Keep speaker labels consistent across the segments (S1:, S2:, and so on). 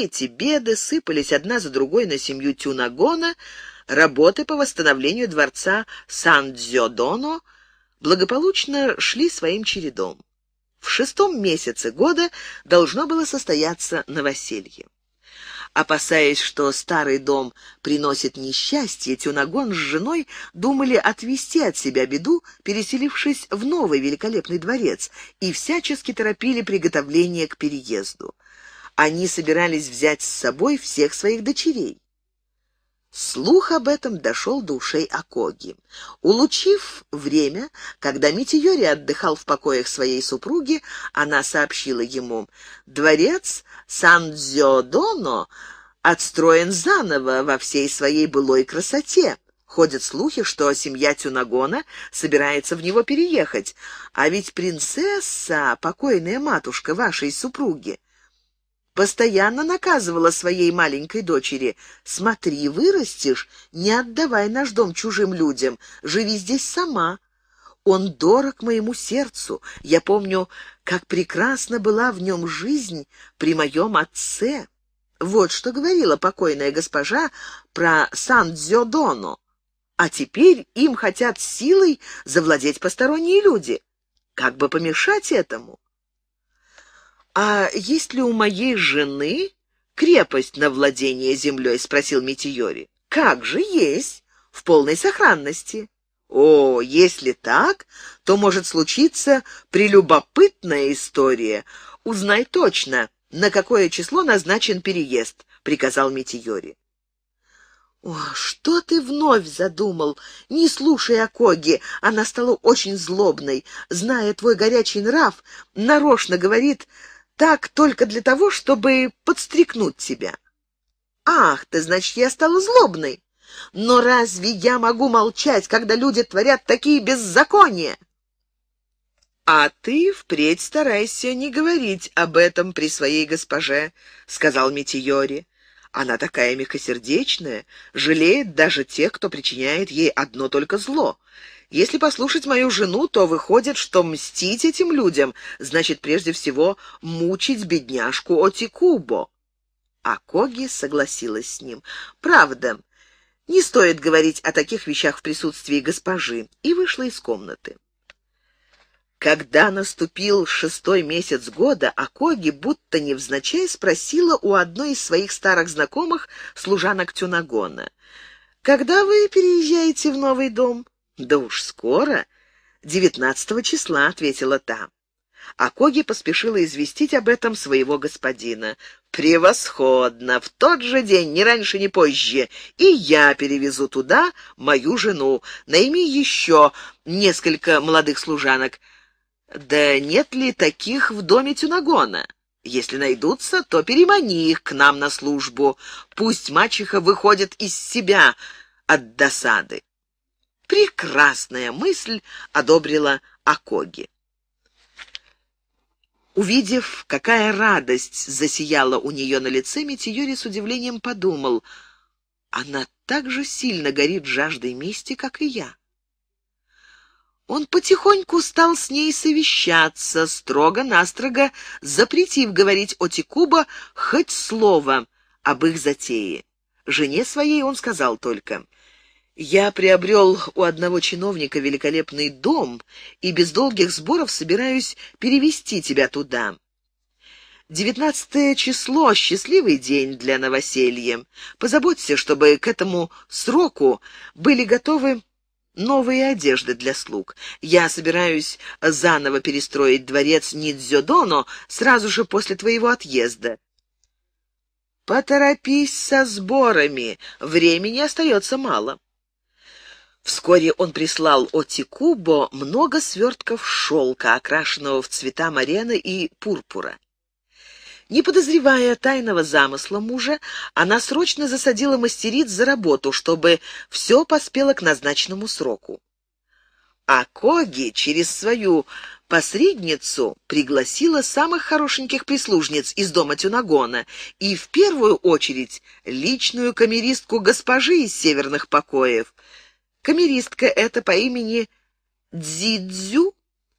S1: все эти беды сыпались одна за другой на семью Тюнагона, работы по восстановлению дворца Сан-Дзёдоно благополучно шли своим чередом. В шестом месяце года должно было состояться новоселье. Опасаясь, что старый дом приносит несчастье, Тюнагон с женой думали отвести от себя беду, переселившись в новый великолепный дворец, и всячески торопили приготовление к переезду они собирались взять с собой всех своих дочерей. Слух об этом дошел до ушей Акоги. Улучив время, когда Митиори отдыхал в покоях своей супруги, она сообщила ему, «Дворец Сан-Дзиодоно отстроен заново во всей своей былой красоте. Ходят слухи, что семья Тюнагона собирается в него переехать. А ведь принцесса, покойная матушка вашей супруги, постоянно наказывала своей маленькой дочери. «Смотри, вырастешь, не отдавай наш дом чужим людям, живи здесь сама». Он дорог моему сердцу. Я помню, как прекрасна была в нем жизнь при моем отце. Вот что говорила покойная госпожа про Сан-Дзёдоно. А теперь им хотят силой завладеть посторонние люди. Как бы помешать этому? «А есть ли у моей жены крепость на владение землей?» — спросил Митиори. «Как же есть, в полной сохранности». «О, если так, то может случиться прелюбопытная история. Узнай точно, на какое число назначен переезд», — приказал Митиори. «О, что ты вновь задумал? Не слушай Акоги, она стала очень злобной. Зная твой горячий нрав, нарочно говорит, так только для того, чтобы подстрикнуть тебя. Ах, ты, значит, я стала злобной. Но разве я могу молчать, когда люди творят такие беззакония? А ты впредь старайся не говорить об этом при своей госпоже, сказал Метиори. Она такая мягкосердечная, жалеет даже тех, кто причиняет ей одно только зло. Если послушать мою жену, то выходит, что мстить этим людям значит прежде всего мучить бедняжку Отикубо. А Коги согласилась с ним. «Правда, не стоит говорить о таких вещах в присутствии госпожи», и вышла из комнаты. Когда наступил шестой месяц года, Акоги будто невзначай спросила у одной из своих старых знакомых, служанок Тюнагона, «Когда вы переезжаете в новый дом?» «Да уж скоро, девятнадцатого числа», — ответила та. А Коги поспешила известить об этом своего господина. «Превосходно! В тот же день, ни раньше, ни позже, и я перевезу туда мою жену. Найми еще несколько молодых служанок. Да нет ли таких в доме Тюнагона?» Если найдутся, то перемани их к нам на службу. Пусть мачеха выходит из себя от досады. Прекрасная мысль одобрила Акоги. Увидев, какая радость засияла у нее на лице, Митиори с удивлением подумал, «Она так же сильно горит жаждой мести, как и я». Он потихоньку стал с ней совещаться, строго-настрого запретив говорить о Тикуба хоть слово об их затее. Жене своей он сказал только, я приобрел у одного чиновника великолепный дом и без долгих сборов собираюсь перевести тебя туда. Девятнадцатое число — счастливый день для новоселья. Позаботься, чтобы к этому сроку были готовы новые одежды для слуг. Я собираюсь заново перестроить дворец Нидзёдоно сразу же после твоего отъезда. Поторопись со сборами, времени остается мало. Вскоре он прислал Отикубо много свертков шелка, окрашенного в цвета морена и пурпура. Не подозревая тайного замысла мужа, она срочно засадила мастериц за работу, чтобы все поспело к назначенному сроку. А Коги через свою посредницу пригласила самых хорошеньких прислужниц из дома Тюнагона и в первую очередь личную камеристку госпожи из северных покоев — Камеристка эта по имени Дзидзю,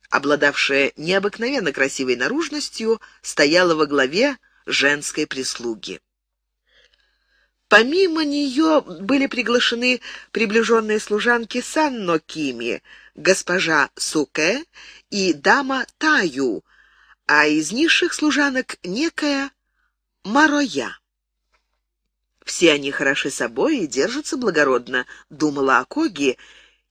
S1: обладавшая необыкновенно красивой наружностью, стояла во главе женской прислуги. Помимо нее были приглашены приближенные служанки Санно Кими, госпожа Суке и дама Таю, а из низших служанок некая Мароя. Все они хороши собой и держатся благородно, думала Акоги,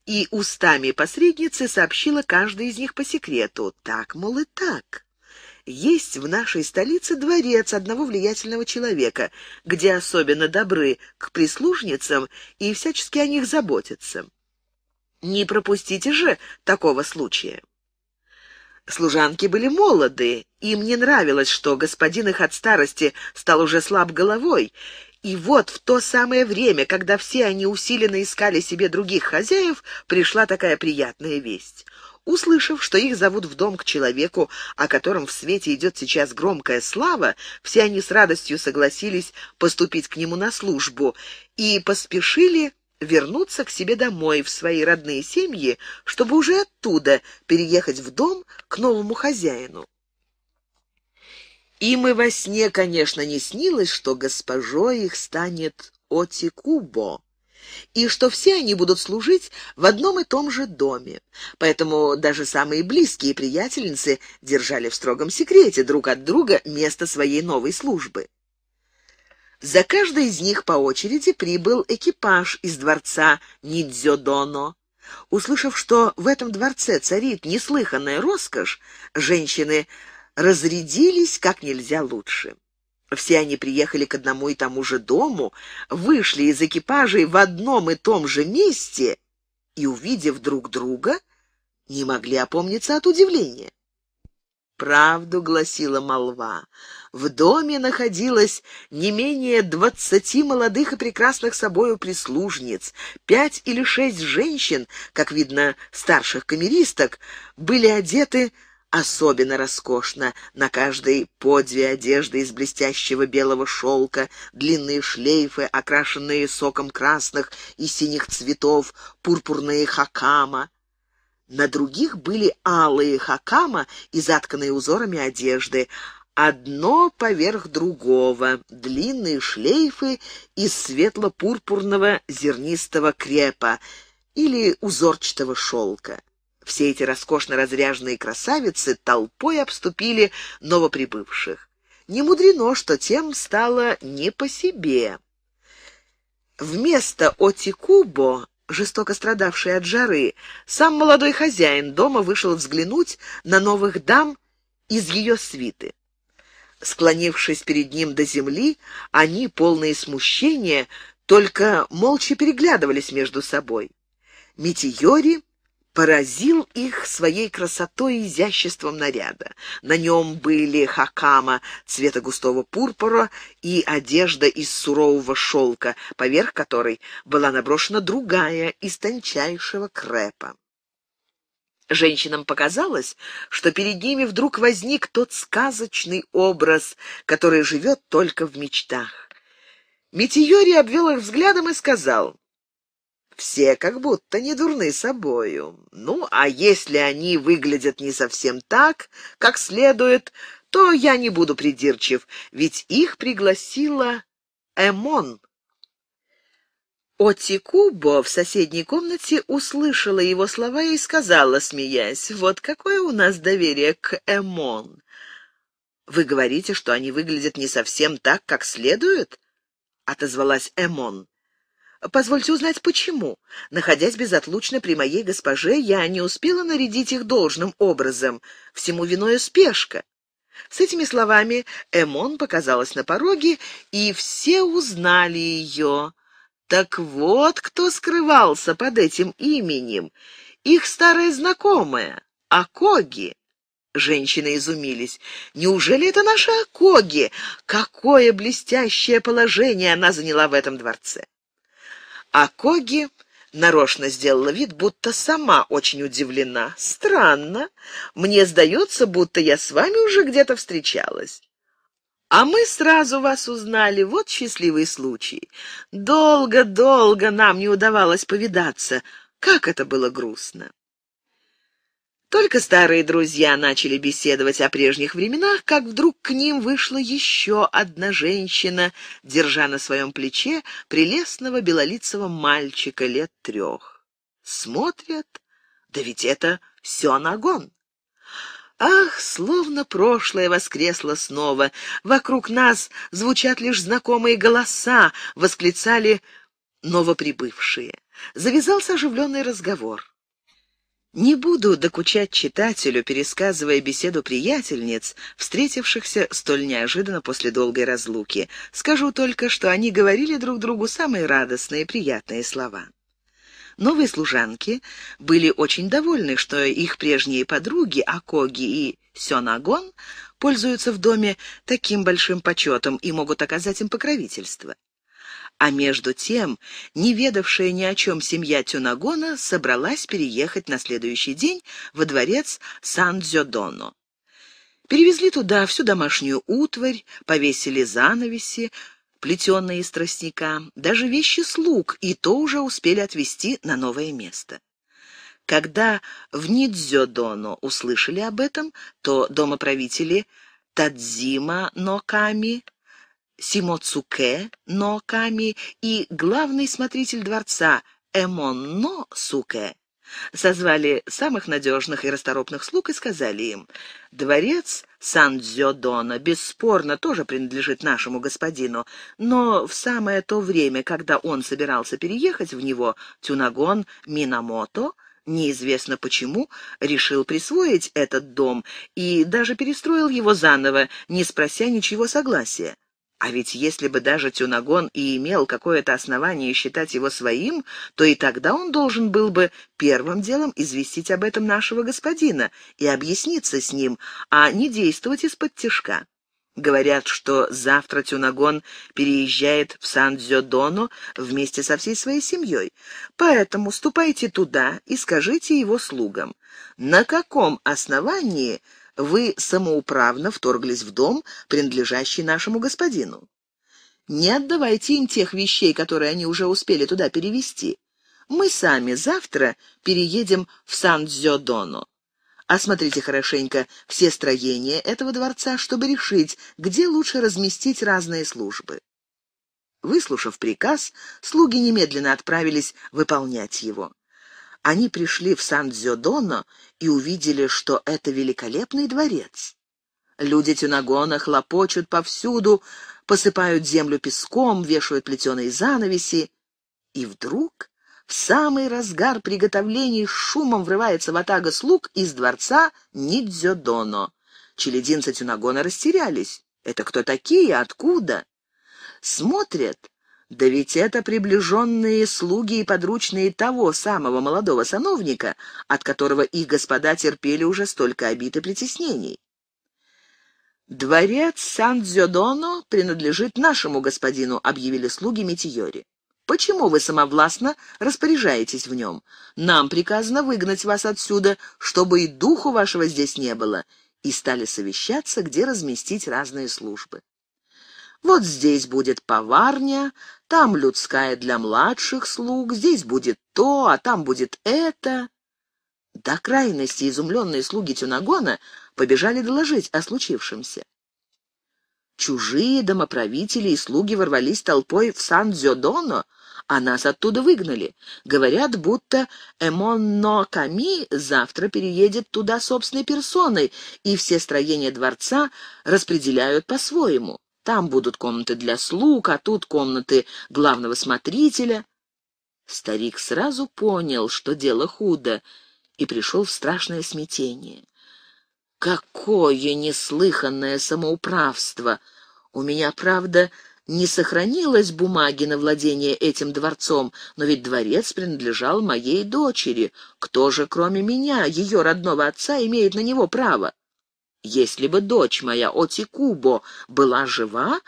S1: и устами посредницы сообщила каждый из них по секрету. Так, мол, и так. Есть в нашей столице дворец одного влиятельного человека, где особенно добры к прислужницам и всячески о них заботятся. Не пропустите же такого случая. Служанки были молоды, им не нравилось, что господин их от старости стал уже слаб головой, и вот в то самое время, когда все они усиленно искали себе других хозяев, пришла такая приятная весть. Услышав, что их зовут в дом к человеку, о котором в свете идет сейчас громкая слава, все они с радостью согласились поступить к нему на службу и поспешили вернуться к себе домой, в свои родные семьи, чтобы уже оттуда переехать в дом к новому хозяину. Им и во сне, конечно, не снилось, что госпожой их станет Отикубо, и что все они будут служить в одном и том же доме. Поэтому даже самые близкие приятельницы держали в строгом секрете друг от друга место своей новой службы. За каждой из них по очереди прибыл экипаж из дворца Нидзёдоно. Услышав, что в этом дворце царит неслыханная роскошь, женщины разрядились как нельзя лучше. Все они приехали к одному и тому же дому, вышли из экипажей в одном и том же месте и, увидев друг друга, не могли опомниться от удивления. Правду гласила молва. В доме находилось не менее двадцати молодых и прекрасных собою прислужниц. Пять или шесть женщин, как видно, старших камеристок, были одеты особенно роскошно. На каждой по две одежды из блестящего белого шелка, длинные шлейфы, окрашенные соком красных и синих цветов, пурпурные хакама. На других были алые хакама и затканные узорами одежды, одно поверх другого, длинные шлейфы из светло-пурпурного зернистого крепа или узорчатого шелка. Все эти роскошно разряженные красавицы толпой обступили новоприбывших. Не мудрено, что тем стало не по себе. Вместо Отикубо, жестоко страдавшей от жары, сам молодой хозяин дома вышел взглянуть на новых дам из ее свиты. Склонившись перед ним до земли, они, полные смущения, только молча переглядывались между собой. Метиори поразил их своей красотой и изяществом наряда. На нем были хакама цвета густого пурпура и одежда из сурового шелка, поверх которой была наброшена другая из тончайшего крепа. Женщинам показалось, что перед ними вдруг возник тот сказочный образ, который живет только в мечтах. Метиори обвел их взглядом и сказал, все как будто не дурны собою. Ну, а если они выглядят не совсем так, как следует, то я не буду придирчив, ведь их пригласила Эмон. Отикубо в соседней комнате услышала его слова и сказала, смеясь, «Вот какое у нас доверие к Эмон!» «Вы говорите, что они выглядят не совсем так, как следует?» — отозвалась Эмон. Позвольте узнать, почему. Находясь безотлучно при моей госпоже, я не успела нарядить их должным образом. Всему виной спешка. С этими словами Эмон показалась на пороге, и все узнали ее. Так вот, кто скрывался под этим именем. Их старая знакомая, Акоги. Женщины изумились. «Неужели это наша Акоги? Какое блестящее положение она заняла в этом дворце!» А Коги нарочно сделала вид, будто сама очень удивлена. «Странно. Мне сдается, будто я с вами уже где-то встречалась». А мы сразу вас узнали, вот счастливый случай. Долго-долго нам не удавалось повидаться. Как это было грустно. Только старые друзья начали беседовать о прежних временах, как вдруг к ним вышла еще одна женщина, держа на своем плече прелестного белолицего мальчика лет трех. Смотрят, да ведь это все нагон. Ах, словно прошлое воскресло снова. Вокруг нас звучат лишь знакомые голоса, восклицали новоприбывшие. Завязался оживленный разговор. Не буду докучать читателю, пересказывая беседу приятельниц, встретившихся столь неожиданно после долгой разлуки. Скажу только, что они говорили друг другу самые радостные и приятные слова. Новые служанки были очень довольны, что их прежние подруги Акоги и Сёнагон пользуются в доме таким большим почетом и могут оказать им покровительство. А между тем, не ведавшая ни о чем семья Тюнагона собралась переехать на следующий день во дворец Сан-Дзёдоно. Перевезли туда всю домашнюю утварь, повесили занавеси, плетеные из тростника, даже вещи слуг, и то уже успели отвезти на новое место. Когда в Нидзёдоно услышали об этом, то домоправители Тадзима Ноками Симоцуке Ноками и главный смотритель дворца Эмон Но созвали самых надежных и расторопных слуг и сказали им, «Дворец Сан-Дзё-Дона бесспорно тоже принадлежит нашему господину, но в самое то время, когда он собирался переехать в него, Тюнагон Минамото — неизвестно почему, решил присвоить этот дом и даже перестроил его заново, не спрося ничего согласия. А ведь если бы даже Тюнагон и имел какое-то основание считать его своим, то и тогда он должен был бы первым делом известить об этом нашего господина и объясниться с ним, а не действовать из-под тишка. Говорят, что завтра Тюнагон переезжает в Сан-Дзё-Дону вместе со всей своей семьей. Поэтому ступайте туда и скажите его слугам, на каком основании вы самоуправно вторглись в дом, принадлежащий нашему господину. Не отдавайте им тех вещей, которые они уже успели туда перевести. Мы сами завтра переедем в Сан-Дзё-Доно. Осмотрите хорошенько все строения этого дворца, чтобы решить, где лучше разместить разные службы. Выслушав приказ, слуги немедленно отправились выполнять его. Они пришли в Сан-Дзюдоно и увидели, что это великолепный дворец. Люди Тюнагона хлопочут повсюду, посыпают землю песком, вешают плетеные занавеси. И вдруг в самый разгар приготовлений шумом врывается ватага слуг из дворца Нидзёдоно. Челединцы Тюнагона растерялись. Это кто такие? Откуда? Смотрят, да ведь это приближенные слуги и подручные того самого молодого сановника, от которого их господа терпели уже столько обид и притеснений. «Дворец Сан-Дзюдоно принадлежит нашему господину», — объявили слуги Метеори. «Почему вы самовластно распоряжаетесь в нем? Нам приказано выгнать вас отсюда, чтобы и духу вашего здесь не было», и стали совещаться, где разместить разные службы. Вот здесь будет поварня, там людская для младших слуг, здесь будет то, а там будет это. До крайности изумленные слуги Тюнагона побежали доложить о случившемся. Чужие домоправители и слуги ворвались толпой в Сан-Дзёдоно, а нас оттуда выгнали. Говорят, будто Эмонно Ками завтра переедет туда собственной персоной, и все строения дворца распределяют по-своему. Там будут комнаты для слуг, а тут комнаты главного смотрителя. Старик сразу понял, что дело худо, и пришел в страшное смятение. Какое неслыханное самоуправство! У меня, правда, не сохранилось бумаги на владение этим дворцом, но ведь дворец принадлежал моей дочери. Кто же, кроме меня, ее родного отца, имеет на него право? Если бы дочь моя, Отикубо, была жива,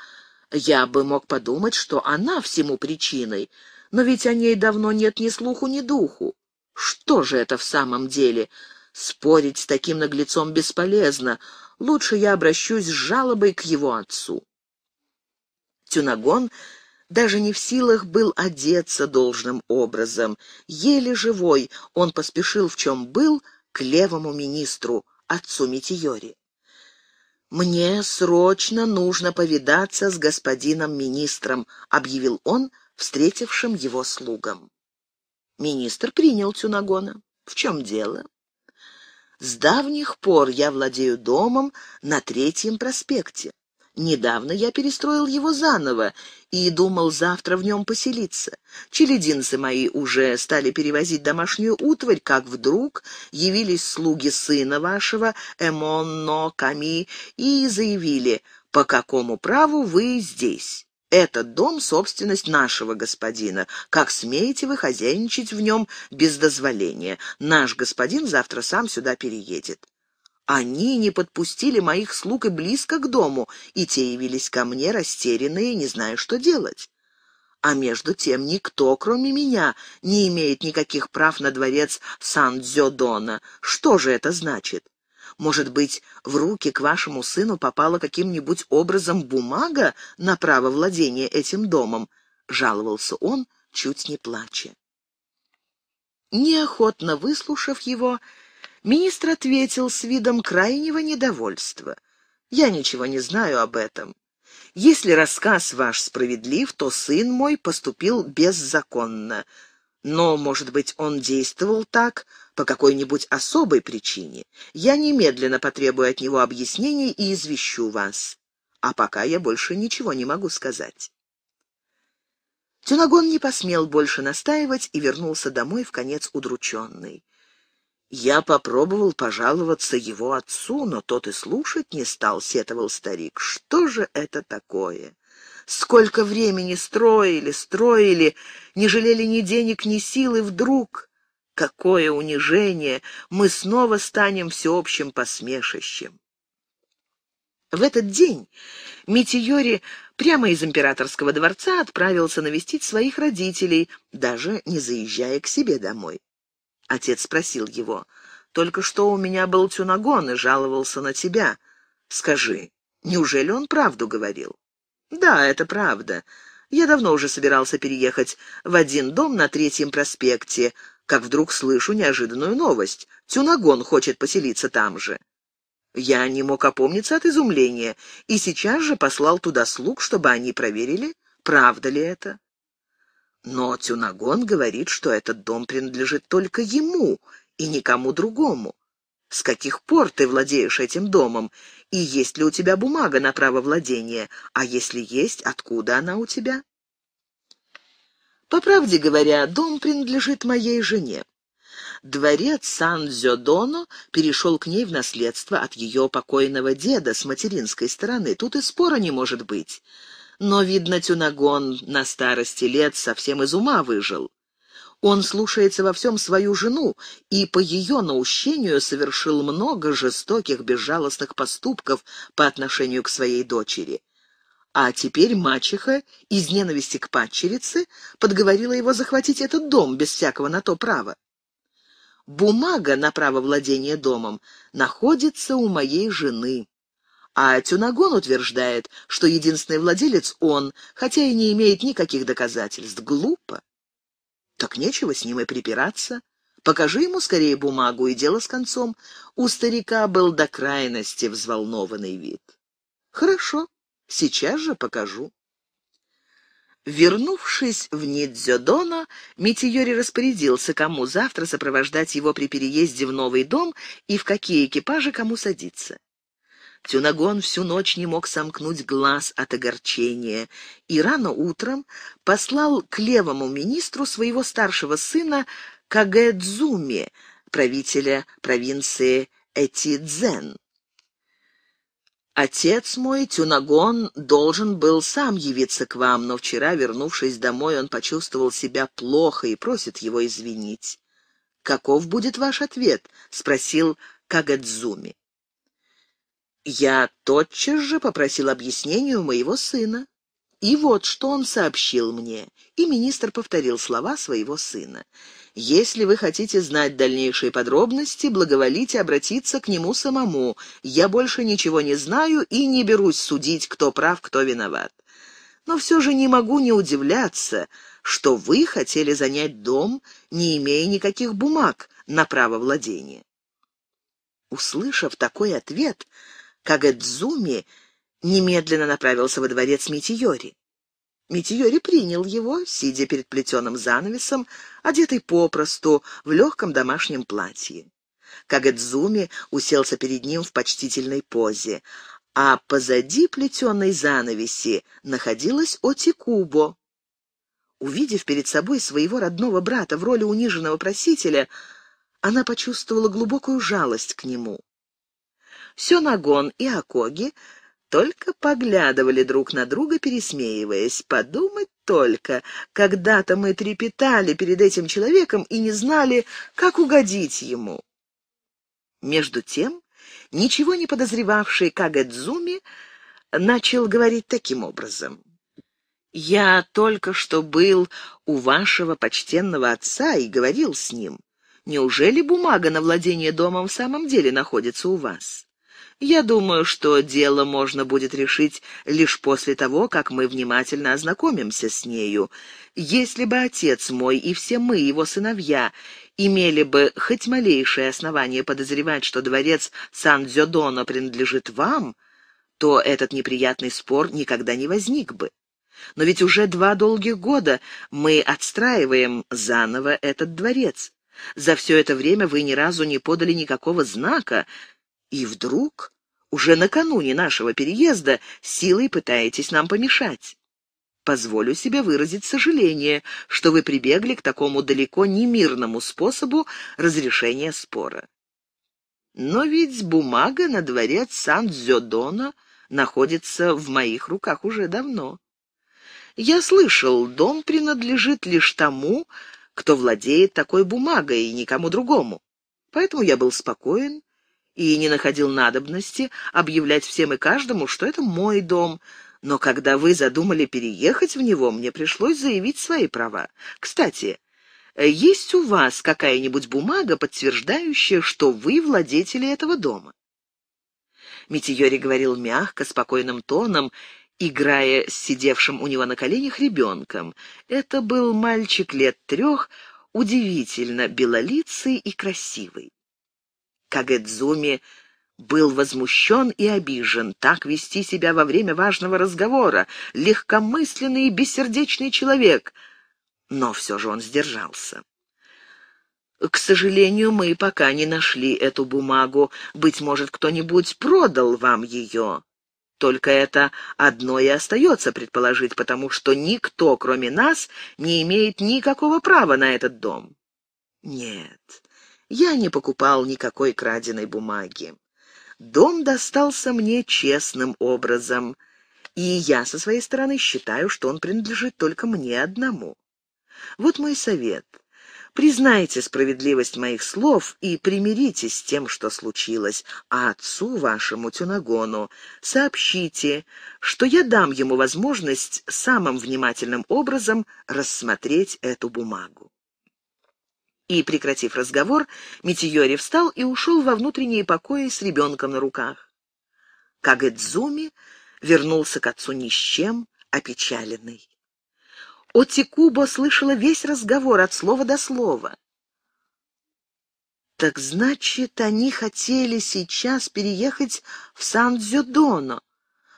S1: я бы мог подумать, что она всему причиной, но ведь о ней давно нет ни слуху, ни духу. Что же это в самом деле? Спорить с таким наглецом бесполезно. Лучше я обращусь с жалобой к его отцу. Тюнагон даже не в силах был одеться должным образом. Еле живой он поспешил, в чем был, к левому министру, отцу Митиори. «Мне срочно нужно повидаться с господином министром», — объявил он встретившим его слугам. Министр принял Тюнагона. «В чем дело?» «С давних пор я владею домом на Третьем проспекте. Недавно я перестроил его заново и думал завтра в нем поселиться. Челединцы мои уже стали перевозить домашнюю утварь, как вдруг явились слуги сына вашего, Эмонно Ками, и заявили, по какому праву вы здесь. Этот дом — собственность нашего господина. Как смеете вы хозяйничать в нем без дозволения? Наш господин завтра сам сюда переедет. Они не подпустили моих слуг и близко к дому, и те явились ко мне растерянные, не зная, что делать. А между тем никто, кроме меня, не имеет никаких прав на дворец Сан-Дзёдона. Что же это значит? Может быть, в руки к вашему сыну попала каким-нибудь образом бумага на право владения этим домом?» — жаловался он, чуть не плача. Неохотно выслушав его, Министр ответил с видом крайнего недовольства. «Я ничего не знаю об этом. Если рассказ ваш справедлив, то сын мой поступил беззаконно. Но, может быть, он действовал так по какой-нибудь особой причине. Я немедленно потребую от него объяснений и извещу вас. А пока я больше ничего не могу сказать». Тюнагон не посмел больше настаивать и вернулся домой в конец удрученный. Я попробовал пожаловаться его отцу, но тот и слушать не стал, сетовал старик. Что же это такое? Сколько времени строили, строили, не жалели ни денег, ни сил, и вдруг... Какое унижение! Мы снова станем всеобщим посмешищем. В этот день Митиори прямо из императорского дворца отправился навестить своих родителей, даже не заезжая к себе домой. Отец спросил его, «Только что у меня был тюнагон и жаловался на тебя. Скажи, неужели он правду говорил?» «Да, это правда. Я давно уже собирался переехать в один дом на Третьем проспекте, как вдруг слышу неожиданную новость. Тюнагон хочет поселиться там же». Я не мог опомниться от изумления и сейчас же послал туда слуг, чтобы они проверили, правда ли это. Но Тюнагон говорит, что этот дом принадлежит только ему и никому другому. С каких пор ты владеешь этим домом? И есть ли у тебя бумага на право владения? А если есть, откуда она у тебя? По правде говоря, дом принадлежит моей жене. Дворец Сан-Зёдоно перешел к ней в наследство от ее покойного деда с материнской стороны. Тут и спора не может быть но, видно, Тюнагон на старости лет совсем из ума выжил. Он слушается во всем свою жену и по ее наущению совершил много жестоких, безжалостных поступков по отношению к своей дочери. А теперь мачеха из ненависти к падчерице подговорила его захватить этот дом без всякого на то права. Бумага на право владения домом находится у моей жены а Тюнагон утверждает, что единственный владелец он, хотя и не имеет никаких доказательств. Глупо. Так нечего с ним и припираться. Покажи ему скорее бумагу, и дело с концом. У старика был до крайности взволнованный вид. Хорошо, сейчас же покажу. Вернувшись в Нидзёдона, Митиори распорядился, кому завтра сопровождать его при переезде в новый дом и в какие экипажи кому садиться. Тюнагон всю ночь не мог сомкнуть глаз от огорчения и рано утром послал к левому министру своего старшего сына Кагэдзуми, правителя провинции Этидзен. «Отец мой, Тюнагон, должен был сам явиться к вам, но вчера, вернувшись домой, он почувствовал себя плохо и просит его извинить». «Каков будет ваш ответ?» — спросил Кагадзуми. Я тотчас же попросил объяснения у моего сына. И вот что он сообщил мне. И министр повторил слова своего сына. «Если вы хотите знать дальнейшие подробности, благоволите обратиться к нему самому. Я больше ничего не знаю и не берусь судить, кто прав, кто виноват. Но все же не могу не удивляться, что вы хотели занять дом, не имея никаких бумаг на право владения». Услышав такой ответ, Кагэдзуми немедленно направился во дворец Митиори. Митиори принял его, сидя перед плетеным занавесом, одетый попросту, в легком домашнем платье. Кагэдзуми уселся перед ним в почтительной позе, а позади плетеной занавеси находилась Отикубо. Увидев перед собой своего родного брата в роли униженного просителя, она почувствовала глубокую жалость к нему. Сёнагон и Акоги только поглядывали друг на друга, пересмеиваясь. Подумать только, когда-то мы трепетали перед этим человеком и не знали, как угодить ему. Между тем, ничего не подозревавший Кагэдзуми начал говорить таким образом. «Я только что был у вашего почтенного отца и говорил с ним. Неужели бумага на владение домом в самом деле находится у вас?» Я думаю, что дело можно будет решить лишь после того, как мы внимательно ознакомимся с нею. Если бы отец мой и все мы, его сыновья, имели бы хоть малейшее основание подозревать, что дворец Сан-Дзюдона принадлежит вам, то этот неприятный спор никогда не возник бы. Но ведь уже два долгих года мы отстраиваем заново этот дворец. За все это время вы ни разу не подали никакого знака, и вдруг уже накануне нашего переезда силой пытаетесь нам помешать. Позволю себе выразить сожаление, что вы прибегли к такому далеко не мирному способу разрешения спора. Но ведь бумага на дворец Сан-Дзёдона находится в моих руках уже давно. Я слышал, дом принадлежит лишь тому, кто владеет такой бумагой, и никому другому. Поэтому я был спокоен и не находил надобности объявлять всем и каждому, что это мой дом. Но когда вы задумали переехать в него, мне пришлось заявить свои права. Кстати, э, есть у вас какая-нибудь бумага, подтверждающая, что вы владетели этого дома?» Митиори говорил мягко, спокойным тоном, играя с сидевшим у него на коленях ребенком. Это был мальчик лет трех, удивительно белолицый и красивый. Кагэдзуми был возмущен и обижен. Так вести себя во время важного разговора. Легкомысленный и бессердечный человек. Но все же он сдержался. К сожалению, мы пока не нашли эту бумагу. Быть может, кто-нибудь продал вам ее. Только это одно и остается предположить, потому что никто, кроме нас, не имеет никакого права на этот дом. Нет, я не покупал никакой краденой бумаги. Дом достался мне честным образом, и я со своей стороны считаю, что он принадлежит только мне одному. Вот мой совет. Признайте справедливость моих слов и примиритесь с тем, что случилось, а отцу вашему Тюнагону сообщите, что я дам ему возможность самым внимательным образом рассмотреть эту бумагу. И, прекратив разговор, Митиори встал и ушел во внутренние покои с ребенком на руках. Кагэдзуми вернулся к отцу ни с чем, опечаленный. Отикубо слышала весь разговор от слова до слова. «Так значит, они хотели сейчас переехать в Сан-Дзюдоно.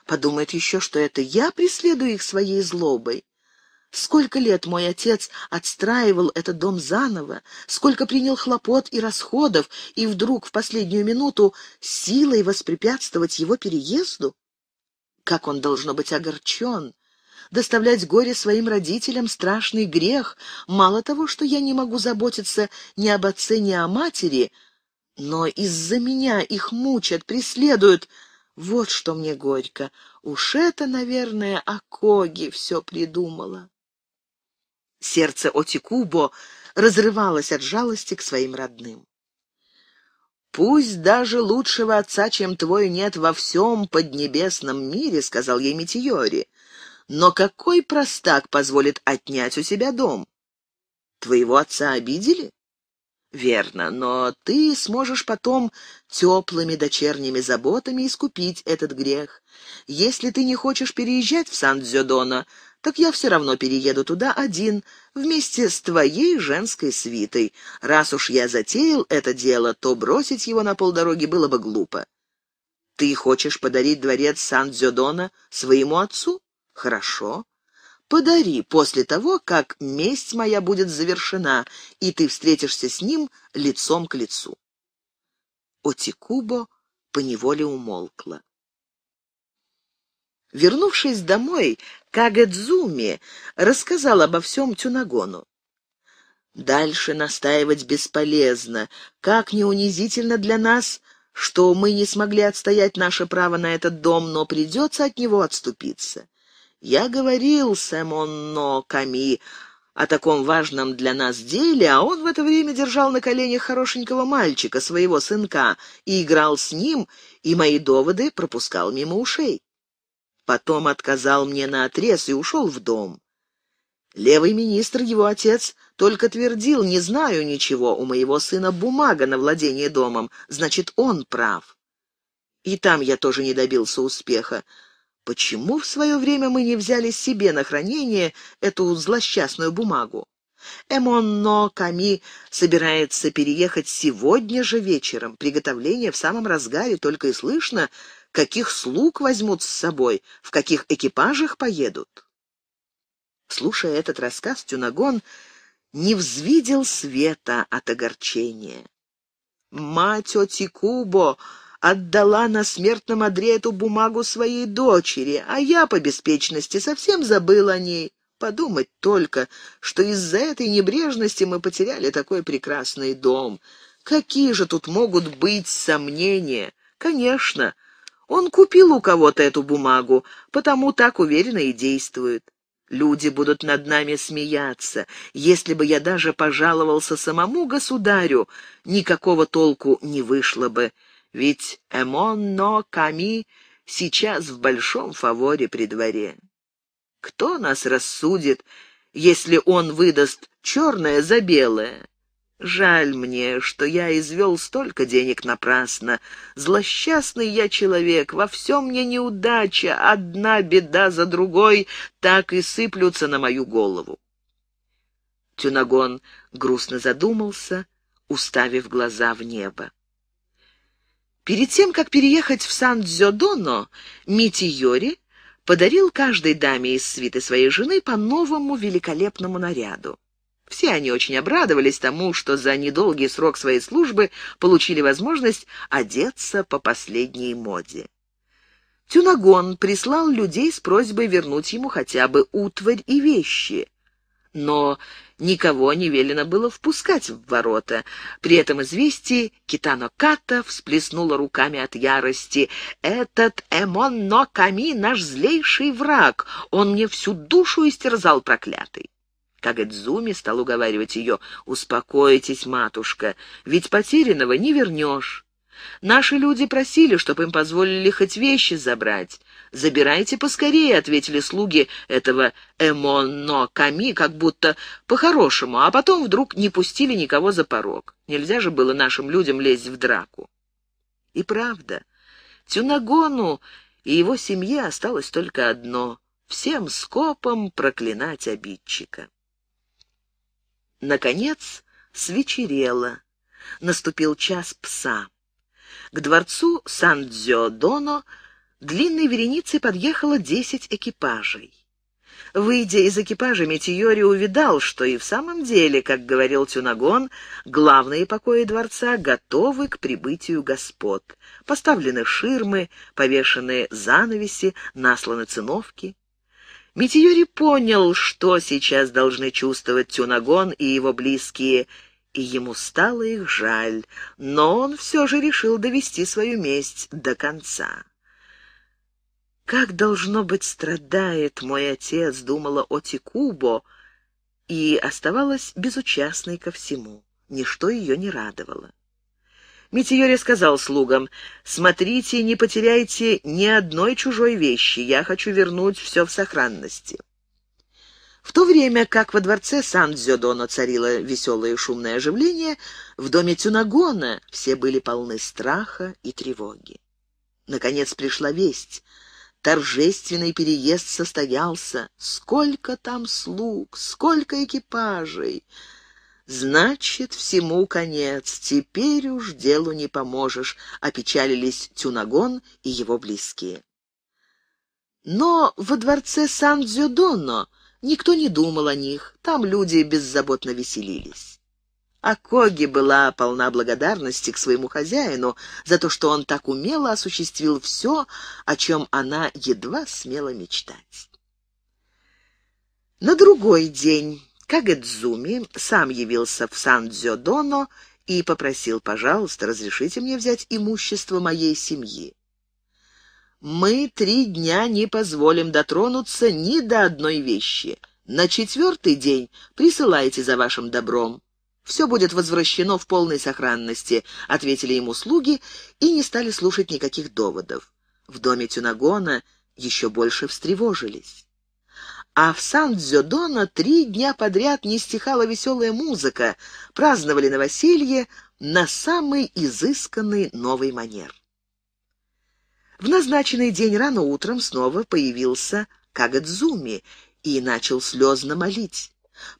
S1: Подумает еще, что это я преследую их своей злобой. Сколько лет мой отец отстраивал этот дом заново, сколько принял хлопот и расходов, и вдруг в последнюю минуту силой воспрепятствовать его переезду? Как он должно быть огорчен! Доставлять горе своим родителям — страшный грех. Мало того, что я не могу заботиться ни об отце, ни о матери, но из-за меня их мучат, преследуют. Вот что мне горько. Уж это, наверное, Акоги все придумала. Сердце Отикубо разрывалось от жалости к своим родным. «Пусть даже лучшего отца, чем твой, нет во всем поднебесном мире», — сказал ей Метеори. «Но какой простак позволит отнять у себя дом? Твоего отца обидели?» «Верно, но ты сможешь потом теплыми дочерними заботами искупить этот грех. Если ты не хочешь переезжать в Сан-Дзюдона, так я все равно перееду туда один, вместе с твоей женской свитой. Раз уж я затеял это дело, то бросить его на полдороги было бы глупо. Ты хочешь подарить дворец Сан-Дзюдона своему отцу? Хорошо. Подари после того, как месть моя будет завершена, и ты встретишься с ним лицом к лицу. Отикубо поневоле умолкла. Вернувшись домой, Кагэдзуми рассказал обо всем Тюнагону. Дальше настаивать бесполезно. Как не унизительно для нас, что мы не смогли отстоять наше право на этот дом, но придется от него отступиться. Я говорил Сэмонно Ками о таком важном для нас деле, а он в это время держал на коленях хорошенького мальчика, своего сынка, и играл с ним, и мои доводы пропускал мимо ушей потом отказал мне на отрез и ушел в дом. Левый министр, его отец, только твердил, не знаю ничего, у моего сына бумага на владение домом, значит, он прав. И там я тоже не добился успеха. Почему в свое время мы не взяли себе на хранение эту злосчастную бумагу? Эмонно Ками собирается переехать сегодня же вечером. Приготовление в самом разгаре, только и слышно, каких слуг возьмут с собой, в каких экипажах поедут. Слушая этот рассказ, Тюнагон не взвидел света от огорчения. Мать Отикубо отдала на смертном одре эту бумагу своей дочери, а я по беспечности совсем забыл о ней. Подумать только, что из-за этой небрежности мы потеряли такой прекрасный дом. Какие же тут могут быть сомнения? Конечно, он купил у кого-то эту бумагу, потому так уверенно и действует. Люди будут над нами смеяться. Если бы я даже пожаловался самому государю, никакого толку не вышло бы. Ведь Эмон Но Ками сейчас в большом фаворе при дворе. Кто нас рассудит, если он выдаст черное за белое? Жаль мне, что я извел столько денег напрасно. Злосчастный я человек, во всем мне неудача, одна беда за другой так и сыплются на мою голову. Тюнагон грустно задумался, уставив глаза в небо. Перед тем, как переехать в Сан-Дзёдоно, Митиори подарил каждой даме из свиты своей жены по новому великолепному наряду. Все они очень обрадовались тому, что за недолгий срок своей службы получили возможность одеться по последней моде. Тюнагон прислал людей с просьбой вернуть ему хотя бы утварь и вещи. Но никого не велено было впускать в ворота. При этом известие Китано Ката всплеснула руками от ярости. «Этот Эмон Ноками наш злейший враг. Он мне всю душу истерзал проклятый». Кагадзуми стал уговаривать ее, «Успокойтесь, матушка, ведь потерянного не вернешь. Наши люди просили, чтобы им позволили хоть вещи забрать. «Забирайте поскорее», — ответили слуги этого Эмонно Ками, как будто по-хорошему, а потом вдруг не пустили никого за порог. Нельзя же было нашим людям лезть в драку. И правда, Тюнагону и его семье осталось только одно — всем скопом проклинать обидчика. Наконец, свечерело. Наступил час пса. К дворцу сан дзё длинной вереницей подъехало десять экипажей. Выйдя из экипажа, Метиори увидал, что и в самом деле, как говорил Тюнагон, главные покои дворца готовы к прибытию господ. Поставлены ширмы, повешены занавеси, насланы циновки. Метиори понял, что сейчас должны чувствовать Тюнагон и его близкие, и ему стало их жаль, но он все же решил довести свою месть до конца. «Как, должно быть, страдает мой отец», — думала Отикубо, и оставалась безучастной ко всему. Ничто ее не радовало. Митиори сказал слугам, «Смотрите, не потеряйте ни одной чужой вещи, я хочу вернуть все в сохранности». В то время как во дворце Сан-Дзюдоно царило веселое и шумное оживление, в доме Тюнагона все были полны страха и тревоги. Наконец пришла весть. Торжественный переезд состоялся. Сколько там слуг, сколько экипажей! «Значит, всему конец, теперь уж делу не поможешь», — опечалились Тюнагон и его близкие. Но во дворце Сан-Дзюдонно никто не думал о них, там люди беззаботно веселились. А Коги была полна благодарности к своему хозяину за то, что он так умело осуществил все, о чем она едва смела мечтать. На другой день Кагедзуми сам явился в Сан-Дзёдоно и попросил, пожалуйста, разрешите мне взять имущество моей семьи. Мы три дня не позволим дотронуться ни до одной вещи. На четвертый день присылайте за вашим добром. Все будет возвращено в полной сохранности, ответили ему слуги и не стали слушать никаких доводов. В доме Тюнагона еще больше встревожились а в Сан-Дзюдоно три дня подряд не стихала веселая музыка, праздновали новоселье на самый изысканный новый манер. В назначенный день рано утром снова появился Кагадзуми и начал слезно молить.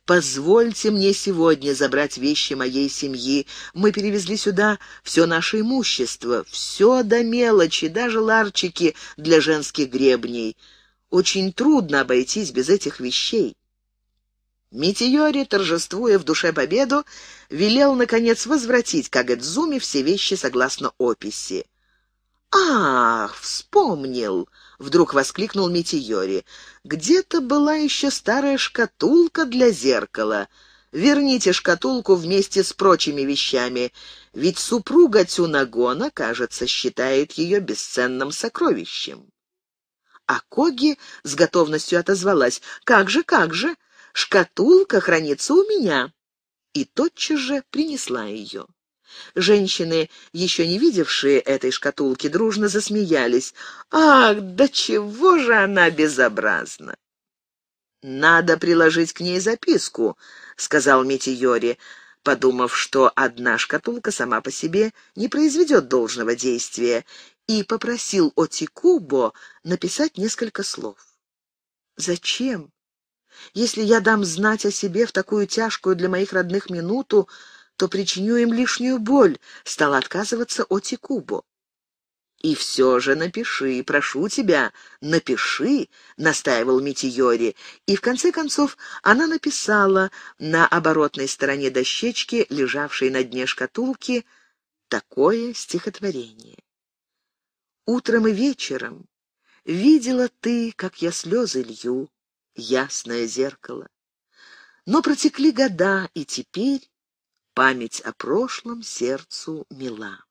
S1: «Позвольте мне сегодня забрать вещи моей семьи. Мы перевезли сюда все наше имущество, все до мелочи, даже ларчики для женских гребней. Очень трудно обойтись без этих вещей. Митиори, торжествуя в душе победу, велел, наконец, возвратить Кагэдзуми все вещи согласно описи. «Ах, вспомнил!» — вдруг воскликнул Митиори. «Где-то была еще старая шкатулка для зеркала. Верните шкатулку вместе с прочими вещами, ведь супруга Тюнагона, кажется, считает ее бесценным сокровищем». А Коги с готовностью отозвалась. «Как же, как же! Шкатулка хранится у меня!» И тотчас же принесла ее. Женщины, еще не видевшие этой шкатулки, дружно засмеялись. «Ах, да чего же она безобразна!» «Надо приложить к ней записку», — сказал Митиори, подумав, что одна шкатулка сама по себе не произведет должного действия, и попросил Отикубо написать несколько слов. «Зачем? Если я дам знать о себе в такую тяжкую для моих родных минуту, то причиню им лишнюю боль», — стал отказываться Отикубо. «И все же напиши, прошу тебя, напиши», — настаивал Митиори. И в конце концов она написала на оборотной стороне дощечки, лежавшей на дне шкатулки, такое стихотворение. Утром и вечером видела ты, как я слезы лью, ясное зеркало. Но протекли года, и теперь память о прошлом сердцу мила.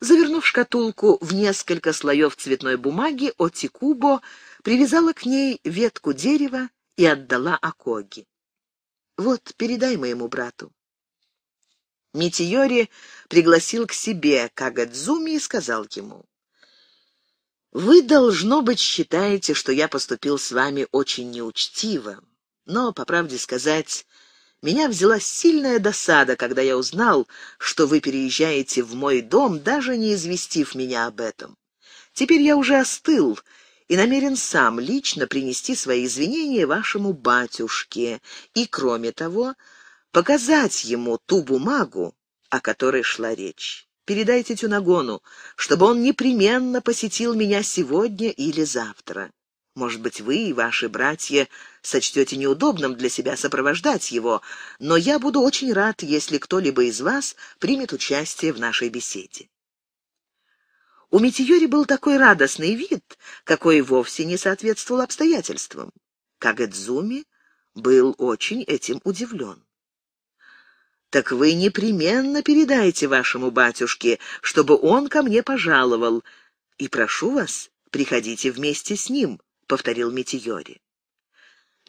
S1: Завернув шкатулку в несколько слоев цветной бумаги, Отикубо привязала к ней ветку дерева и отдала Акоги. «Вот, передай моему брату. Митиори пригласил к себе Кагадзуми и сказал ему, «Вы, должно быть, считаете, что я поступил с вами очень неучтиво, но, по правде сказать, меня взяла сильная досада, когда я узнал, что вы переезжаете в мой дом, даже не известив меня об этом. Теперь я уже остыл» и намерен сам лично принести свои извинения вашему батюшке. И, кроме того, показать ему ту бумагу, о которой шла речь. Передайте Тюнагону, чтобы он непременно посетил меня сегодня или завтра. Может быть, вы и ваши братья сочтете неудобным для себя сопровождать его, но я буду очень рад, если кто-либо из вас примет участие в нашей беседе. У Метеори был такой радостный вид, какой вовсе не соответствовал обстоятельствам. Кагадзуми был очень этим удивлен так вы непременно передайте вашему батюшке, чтобы он ко мне пожаловал. И прошу вас, приходите вместе с ним», — повторил Митиори.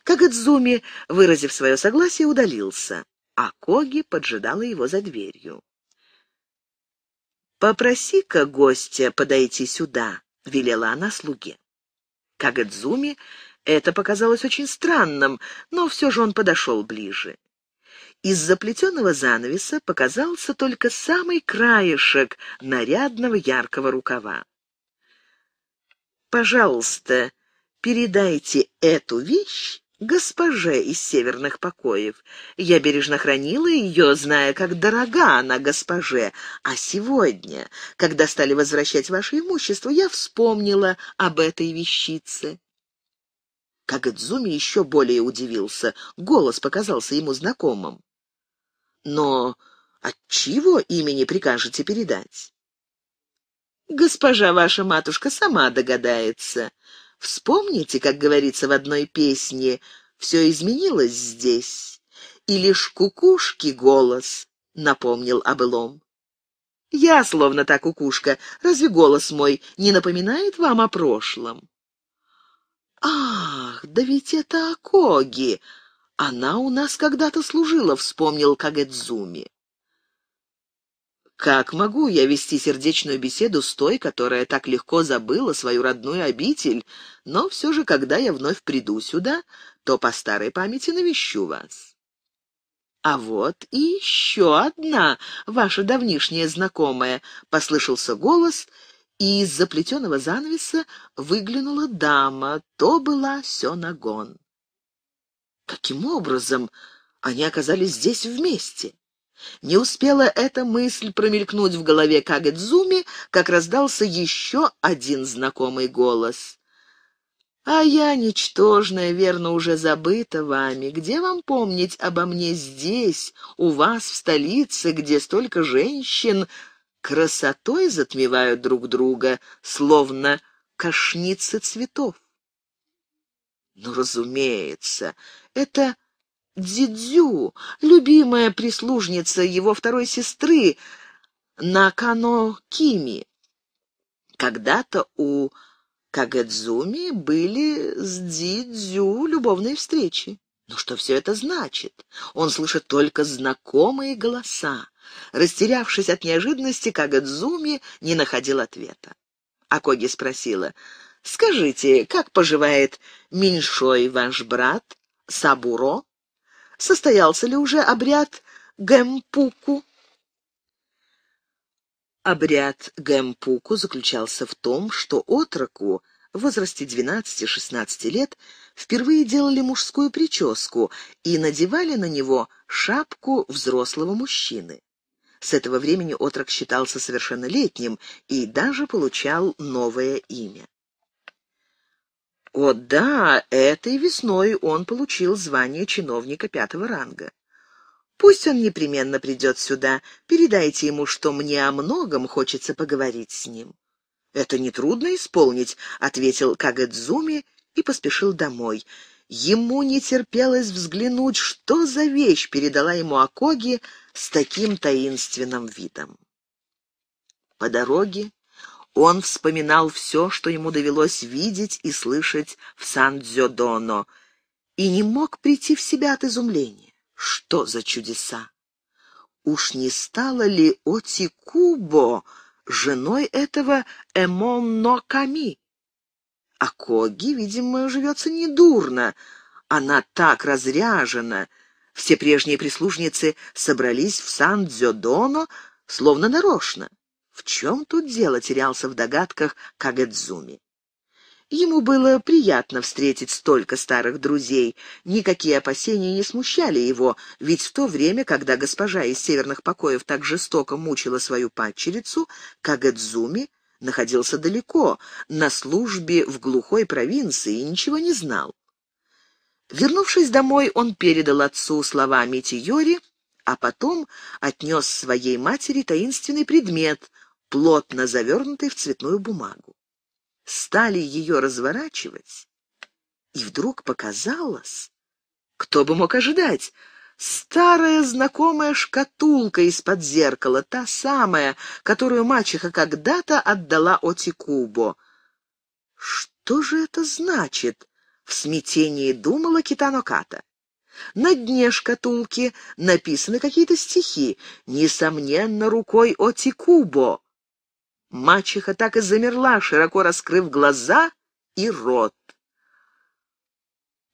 S1: Кагадзуми, выразив свое согласие, удалился, а Коги поджидала его за дверью. «Попроси-ка гостя подойти сюда», — велела она слуге. Кагадзуми это показалось очень странным, но все же он подошел ближе. Из заплетенного занавеса показался только самый краешек нарядного яркого рукава. «Пожалуйста, передайте эту вещь госпоже из северных покоев. Я бережно хранила ее, зная, как дорога она госпоже. А сегодня, когда стали возвращать ваше имущество, я вспомнила об этой вещице». Кагадзуми еще более удивился. Голос показался ему знакомым. Но от чего имени прикажете передать? Госпожа ваша матушка сама догадается. Вспомните, как говорится в одной песне, все изменилось здесь, и лишь кукушки голос напомнил о былом. Я словно та кукушка, разве голос мой не напоминает вам о прошлом? Ах, да ведь это о Акоги! «Она у нас когда-то служила», — вспомнил Кагэдзуми. «Как могу я вести сердечную беседу с той, которая так легко забыла свою родную обитель, но все же, когда я вновь приду сюда, то по старой памяти навещу вас?» «А вот и еще одна ваша давнишняя знакомая», — послышался голос, и из заплетенного занавеса выглянула дама, то была Сёнагон. Каким образом они оказались здесь вместе? Не успела эта мысль промелькнуть в голове Кагедзуми, как раздался еще один знакомый голос. «А я, ничтожная, верно, уже забыта вами. Где вам помнить обо мне здесь, у вас, в столице, где столько женщин красотой затмевают друг друга, словно кошницы цветов?» «Ну, разумеется!» Это Дидзю, любимая прислужница его второй сестры Накано Кими. Когда-то у Кагэдзуми были с Дидзю любовные встречи. Но что все это значит? Он слышит только знакомые голоса. Растерявшись от неожиданности, Кагадзуми не находил ответа. Акоги спросила, «Скажите, как поживает меньшой ваш брат?» Сабуро? Состоялся ли уже обряд Гэмпуку? Обряд Гэмпуку заключался в том, что отроку в возрасте 12-16 лет впервые делали мужскую прическу и надевали на него шапку взрослого мужчины. С этого времени отрок считался совершеннолетним и даже получал новое имя. О да, этой весной он получил звание чиновника пятого ранга. Пусть он непременно придет сюда. Передайте ему, что мне о многом хочется поговорить с ним. Это нетрудно исполнить, ответил Кагэдзуми и поспешил домой. Ему не терпелось взглянуть, что за вещь передала ему Акоги с таким таинственным видом. По дороге он вспоминал все, что ему довелось видеть и слышать в Сан-Дзёдоно, и не мог прийти в себя от изумления. Что за чудеса! Уж не стала ли Отикубо женой этого Эмонно Ками? А Коги, видимо, живется недурно. Она так разряжена. Все прежние прислужницы собрались в Сан-Дзёдоно, словно нарочно. В чем тут дело, терялся в догадках Кагэдзуми. Ему было приятно встретить столько старых друзей. Никакие опасения не смущали его, ведь в то время, когда госпожа из северных покоев так жестоко мучила свою падчерицу, Кагэдзуми находился далеко, на службе в глухой провинции и ничего не знал. Вернувшись домой, он передал отцу слова Митиори, а потом отнес своей матери таинственный предмет, плотно завернутой в цветную бумагу. Стали ее разворачивать, и вдруг показалось, кто бы мог ожидать, старая знакомая шкатулка из-под зеркала, та самая, которую мачеха когда-то отдала Отикубо. «Что же это значит?» — в смятении думала Китаноката. На дне шкатулки написаны какие-то стихи, несомненно, рукой Отикубо. Мачеха так и замерла, широко раскрыв глаза и рот.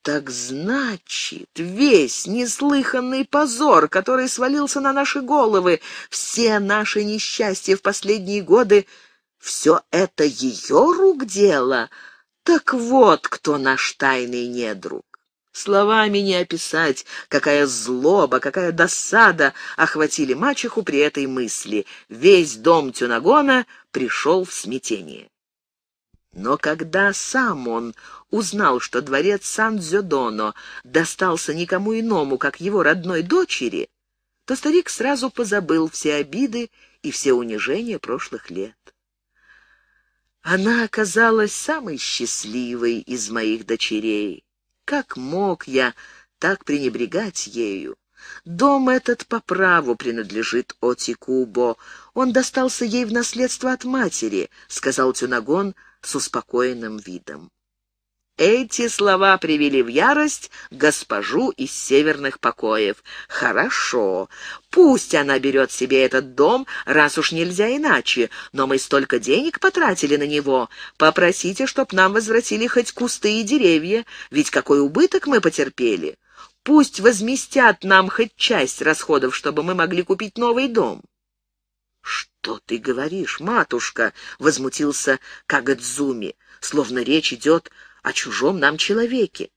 S1: Так значит, весь неслыханный позор, который свалился на наши головы, все наши несчастья в последние годы, все это ее рук дело? Так вот, кто наш тайный недруг. Словами не описать, какая злоба, какая досада охватили мачеху при этой мысли. Весь дом Тюнагона пришел в смятение. Но когда сам он узнал, что дворец Сан-Дзюдоно достался никому иному, как его родной дочери, то старик сразу позабыл все обиды и все унижения прошлых лет. Она оказалась самой счастливой из моих дочерей. Как мог я так пренебрегать ею? Дом этот по праву принадлежит Отикубо. Он достался ей в наследство от матери, сказал Тюнагон с успокоенным видом. Эти слова привели в ярость госпожу из северных покоев. «Хорошо, пусть она берет себе этот дом, раз уж нельзя иначе, но мы столько денег потратили на него. Попросите, чтоб нам возвратили хоть кусты и деревья, ведь какой убыток мы потерпели. Пусть возместят нам хоть часть расходов, чтобы мы могли купить новый дом». «Что ты говоришь, матушка?» — возмутился Кагадзуми, словно речь идет о чужом нам человеке.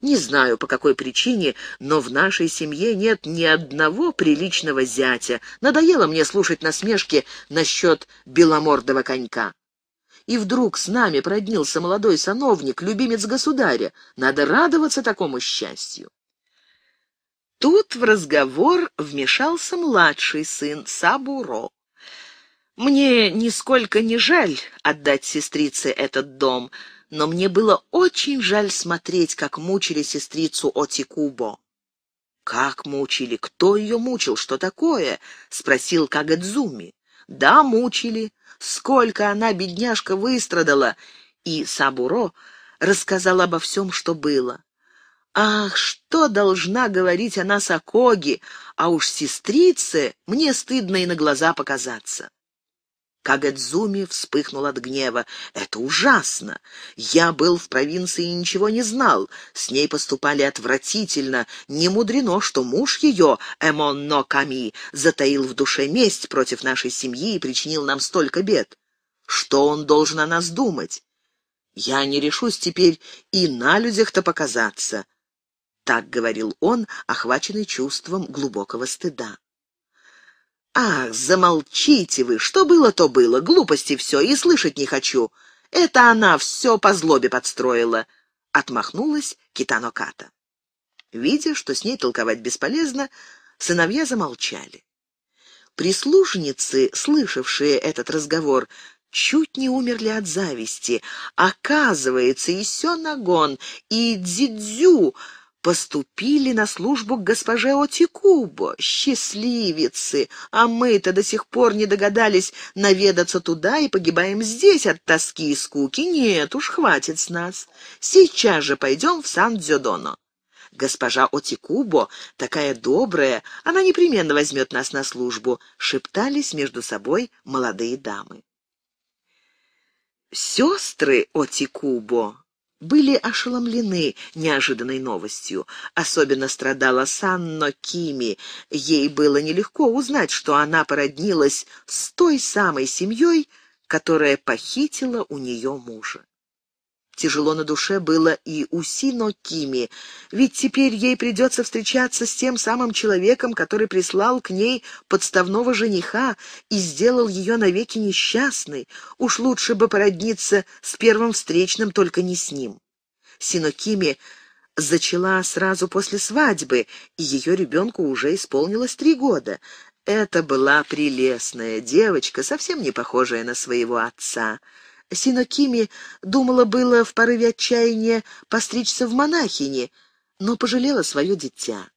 S1: Не знаю, по какой причине, но в нашей семье нет ни одного приличного зятя. Надоело мне слушать насмешки насчет беломордого конька. И вдруг с нами проднился молодой сановник, любимец государя. Надо радоваться такому счастью. Тут в разговор вмешался младший сын Сабуро. «Мне нисколько не жаль отдать сестрице этот дом», но мне было очень жаль смотреть, как мучили сестрицу Отикубо. «Как мучили? Кто ее мучил? Что такое?» — спросил Кагадзуми. «Да, мучили. Сколько она, бедняжка, выстрадала!» И Сабуро рассказал обо всем, что было. «Ах, что должна говорить она Сакоги, а уж сестрице мне стыдно и на глаза показаться!» Кагадзуми вспыхнул от гнева. «Это ужасно! Я был в провинции и ничего не знал. С ней поступали отвратительно. Не мудрено, что муж ее, Эмон Но Ками, затаил в душе месть против нашей семьи и причинил нам столько бед. Что он должен о нас думать? Я не решусь теперь и на людях-то показаться». Так говорил он, охваченный чувством глубокого стыда. «Ах, замолчите вы! Что было, то было. Глупости все, и слышать не хочу. Это она все по злобе подстроила!» Отмахнулась Китано Ката. Видя, что с ней толковать бесполезно, сыновья замолчали. Прислужницы, слышавшие этот разговор, чуть не умерли от зависти. Оказывается, и Сёнагон, и Дзидзю поступили на службу к госпоже Отикубо, счастливицы, а мы-то до сих пор не догадались наведаться туда и погибаем здесь от тоски и скуки. Нет уж, хватит с нас. Сейчас же пойдем в Сан-Дзюдоно. Госпожа Отикубо такая добрая, она непременно возьмет нас на службу», — шептались между собой молодые дамы. Сестры Отикубо были ошеломлены неожиданной новостью. Особенно страдала Санно Кими. Ей было нелегко узнать, что она породнилась с той самой семьей, которая похитила у нее мужа. Тяжело на душе было и Усино Кими, ведь теперь ей придется встречаться с тем самым человеком, который прислал к ней подставного жениха и сделал ее навеки несчастной. Уж лучше бы породниться с первым встречным, только не с ним. Синокими зачала сразу после свадьбы, и ее ребенку уже исполнилось три года. Это была прелестная девочка, совсем не похожая на своего отца. Синокими думала было в порыве отчаяния постричься в монахини, но пожалела свое дитя.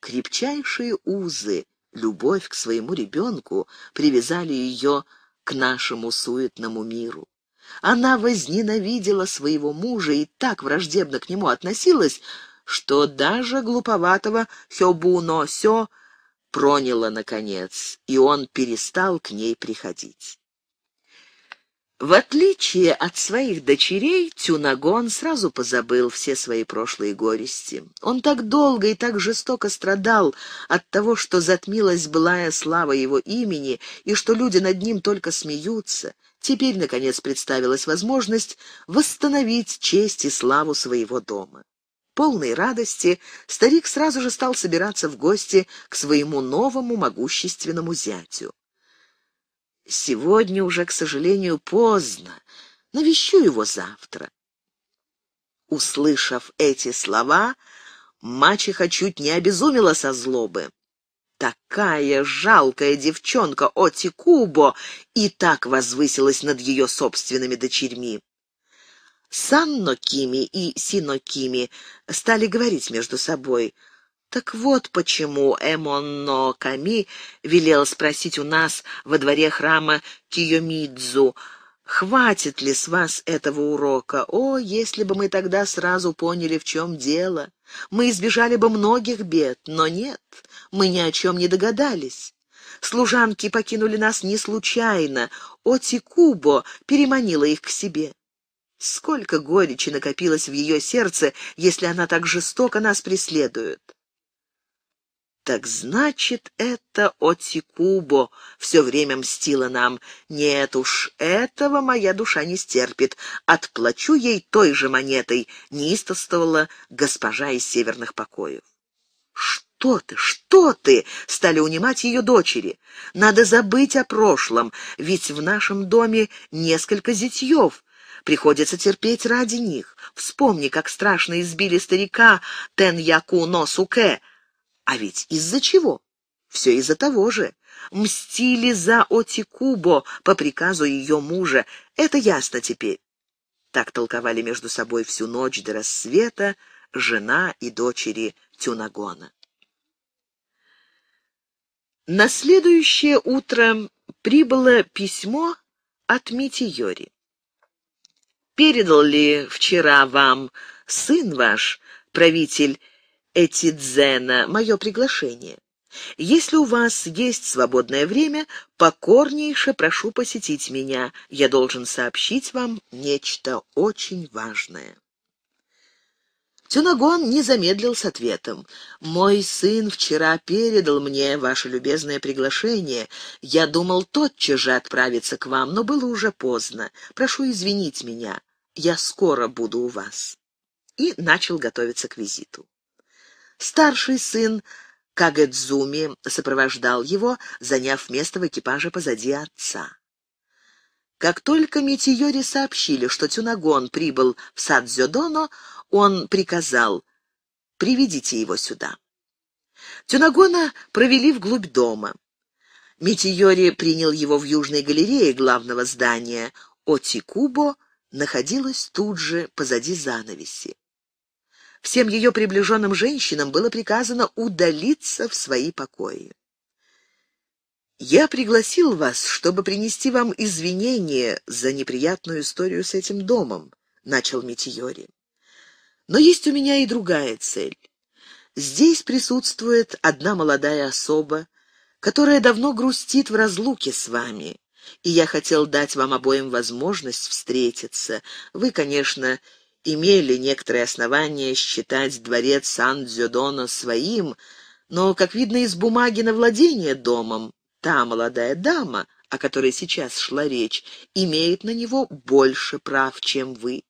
S1: Крепчайшие узы, любовь к своему ребенку привязали ее к нашему суетному миру. Она возненавидела своего мужа и так враждебно к нему относилась, что даже глуповатого Хёбуно Сё проняло наконец, и он перестал к ней приходить. В отличие от своих дочерей, Тюнагон сразу позабыл все свои прошлые горести. Он так долго и так жестоко страдал от того, что затмилась былая слава его имени, и что люди над ним только смеются. Теперь, наконец, представилась возможность восстановить честь и славу своего дома. Полной радости старик сразу же стал собираться в гости к своему новому могущественному зятю. Сегодня уже, к сожалению, поздно. Навещу его завтра. Услышав эти слова, мачеха чуть не обезумела со злобы. Такая жалкая девчонка Оти Кубо и так возвысилась над ее собственными дочерьми. Санно Кими и Сино Кими стали говорить между собой — так вот почему Эмонно Ками велел спросить у нас во дворе храма Киомидзу, «Хватит ли с вас этого урока? О, если бы мы тогда сразу поняли, в чем дело! Мы избежали бы многих бед, но нет, мы ни о чем не догадались. Служанки покинули нас не случайно, Оти Кубо переманила их к себе». Сколько горечи накопилось в ее сердце, если она так жестоко нас преследует. «Так значит, это Отикубо все время мстила нам. Нет уж, этого моя душа не стерпит. Отплачу ей той же монетой», — неистовствовала госпожа из северных покоев. «Что ты, что ты?» — стали унимать ее дочери. «Надо забыть о прошлом, ведь в нашем доме несколько зятьев». Приходится терпеть ради них. Вспомни, как страшно избили старика Тен-Яку-Носуке, а ведь из-за чего? Все из-за того же. Мстили за Отикубо по приказу ее мужа. Это ясно теперь. Так толковали между собой всю ночь до рассвета жена и дочери Тюнагона. На следующее утро прибыло письмо от Митиори. «Передал ли вчера вам сын ваш, правитель эти дзена — мое приглашение. Если у вас есть свободное время, покорнейше прошу посетить меня. Я должен сообщить вам нечто очень важное». Тюнагон не замедлил с ответом. «Мой сын вчера передал мне ваше любезное приглашение. Я думал тотчас же отправиться к вам, но было уже поздно. Прошу извинить меня. Я скоро буду у вас». И начал готовиться к визиту. Старший сын Кагэдзуми сопровождал его, заняв место в экипаже позади отца. Как только Митиори сообщили, что Тюнагон прибыл в Садзёдоно, он приказал «Приведите его сюда». Тюнагона провели вглубь дома. Митиори принял его в южной галерее главного здания. Отикубо находилась тут же, позади занавеси всем ее приближенным женщинам было приказано удалиться в свои покои. «Я пригласил вас, чтобы принести вам извинения за неприятную историю с этим домом», — начал Метеори. «Но есть у меня и другая цель. Здесь присутствует одна молодая особа, которая давно грустит в разлуке с вами, и я хотел дать вам обоим возможность встретиться. Вы, конечно, имели некоторые основания считать дворец Сан-Дзюдона своим, но, как видно из бумаги на владение домом, та молодая дама, о которой сейчас шла речь, имеет на него больше прав, чем вы.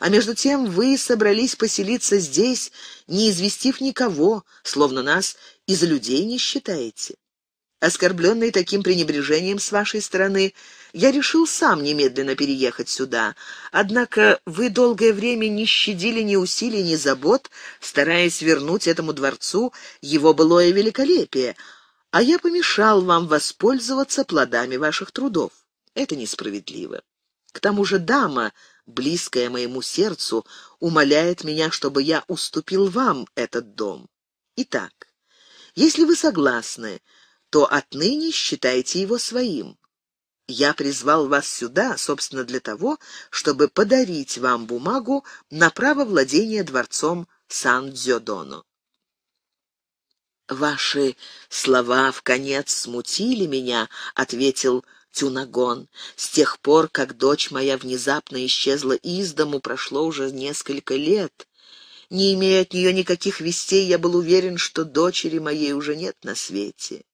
S1: А между тем вы собрались поселиться здесь, не известив никого, словно нас из людей не считаете. Оскорбленный таким пренебрежением с вашей стороны – я решил сам немедленно переехать сюда. Однако вы долгое время не щадили ни усилий, ни забот, стараясь вернуть этому дворцу его былое великолепие, а я помешал вам воспользоваться плодами ваших трудов. Это несправедливо. К тому же дама, близкая моему сердцу, умоляет меня, чтобы я уступил вам этот дом. Итак, если вы согласны, то отныне считайте его своим. Я призвал вас сюда, собственно, для того, чтобы подарить вам бумагу на право владения дворцом Сан-Дзёдоно. «Ваши слова в конец смутили меня», — ответил Тюнагон. «С тех пор, как дочь моя внезапно исчезла из дому, прошло уже несколько лет. Не имея от нее никаких вестей, я был уверен, что дочери моей уже нет на свете.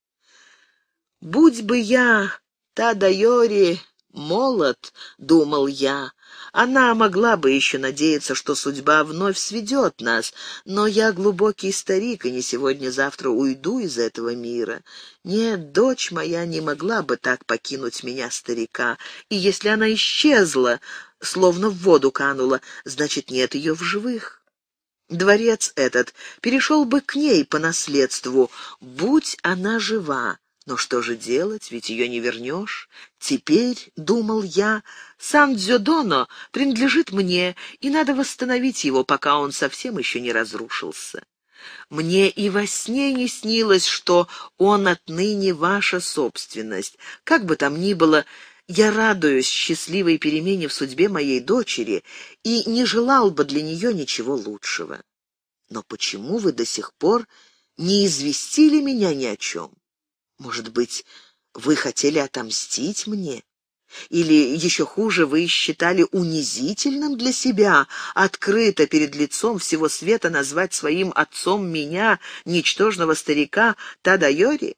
S1: Будь бы я Тадайори молод, думал я. Она могла бы еще надеяться, что судьба вновь сведет нас, но я глубокий старик и не сегодня-завтра уйду из этого мира. Нет, дочь моя не могла бы так покинуть меня, старика, и если она исчезла, словно в воду канула, значит, нет ее в живых. Дворец этот перешел бы к ней по наследству, будь она жива. Но что же делать, ведь ее не вернешь. Теперь, — думал я, сам Сан-Дзюдоно принадлежит мне, и надо восстановить его, пока он совсем еще не разрушился. Мне и во сне не снилось, что он отныне ваша собственность. Как бы там ни было, я радуюсь счастливой перемене в судьбе моей дочери и не желал бы для нее ничего лучшего. Но почему вы до сих пор не известили меня ни о чем? Может быть, вы хотели отомстить мне? Или, еще хуже, вы считали унизительным для себя открыто перед лицом всего света назвать своим отцом меня, ничтожного старика Тадаёри?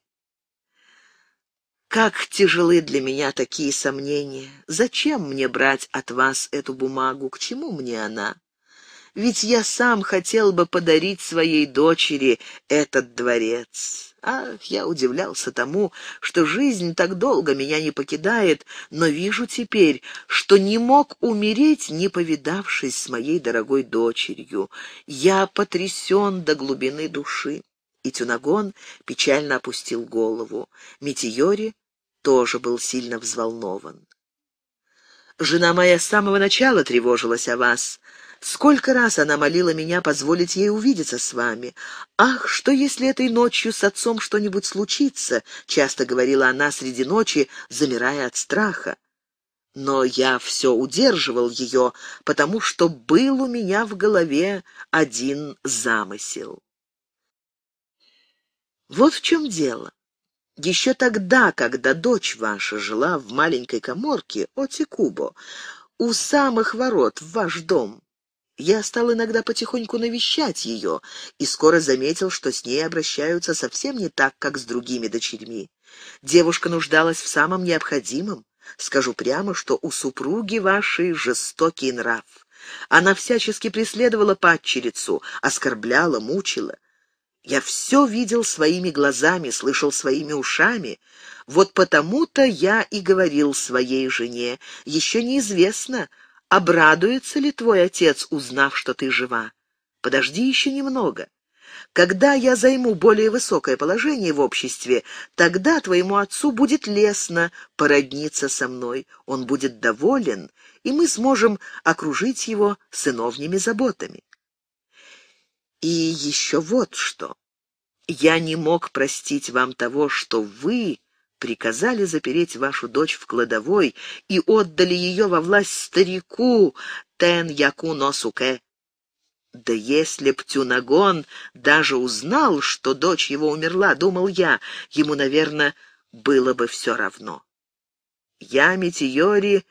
S1: Как тяжелы для меня такие сомнения. Зачем мне брать от вас эту бумагу? К чему мне она? Ведь я сам хотел бы подарить своей дочери этот дворец. Ах, я удивлялся тому, что жизнь так долго меня не покидает, но вижу теперь, что не мог умереть, не повидавшись с моей дорогой дочерью. Я потрясен до глубины души. И Тюнагон печально опустил голову. Метеори тоже был сильно взволнован. «Жена моя с самого начала тревожилась о вас. Сколько раз она молила меня позволить ей увидеться с вами. «Ах, что если этой ночью с отцом что-нибудь случится?» — часто говорила она среди ночи, замирая от страха. Но я все удерживал ее, потому что был у меня в голове один замысел. Вот в чем дело. Еще тогда, когда дочь ваша жила в маленькой коморке Отикубо, у самых ворот в ваш дом, я стал иногда потихоньку навещать ее и скоро заметил, что с ней обращаются совсем не так, как с другими дочерьми. Девушка нуждалась в самом необходимом. Скажу прямо, что у супруги вашей жестокий нрав. Она всячески преследовала падчерицу, оскорбляла, мучила. Я все видел своими глазами, слышал своими ушами. Вот потому-то я и говорил своей жене. Еще неизвестно, обрадуется ли твой отец, узнав, что ты жива? Подожди еще немного. Когда я займу более высокое положение в обществе, тогда твоему отцу будет лестно породниться со мной. Он будет доволен, и мы сможем окружить его сыновними заботами. И еще вот что. Я не мог простить вам того, что вы приказали запереть вашу дочь в кладовой и отдали ее во власть старику Тен Яку Носуке. Да если б Тюнагон даже узнал, что дочь его умерла, думал я, ему, наверное, было бы все равно. Я, Метиори,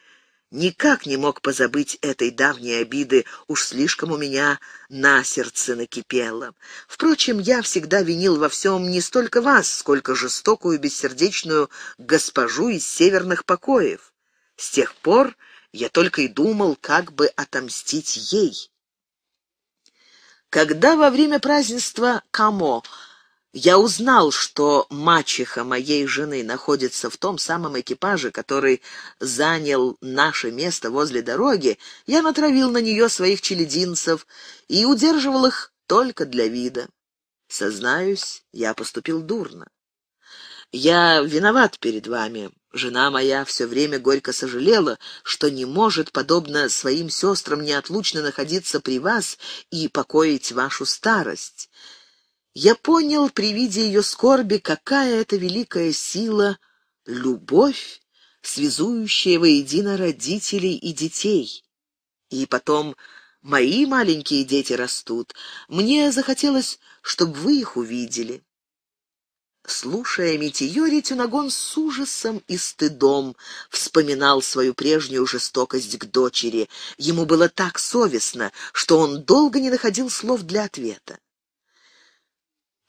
S1: никак не мог позабыть этой давней обиды, уж слишком у меня на сердце накипело. Впрочем, я всегда винил во всем не столько вас, сколько жестокую бессердечную госпожу из северных покоев. С тех пор я только и думал, как бы отомстить ей. Когда во время празднества Камо я узнал, что мачеха моей жены находится в том самом экипаже, который занял наше место возле дороги. Я натравил на нее своих челединцев и удерживал их только для вида. Сознаюсь, я поступил дурно. Я виноват перед вами. Жена моя все время горько сожалела, что не может, подобно своим сестрам, неотлучно находиться при вас и покоить вашу старость. Я понял при виде ее скорби, какая это великая сила — любовь, связующая воедино родителей и детей. И потом мои маленькие дети растут. Мне захотелось, чтобы вы их увидели. Слушая Митиори, Тюнагон с ужасом и стыдом вспоминал свою прежнюю жестокость к дочери. Ему было так совестно, что он долго не находил слов для ответа.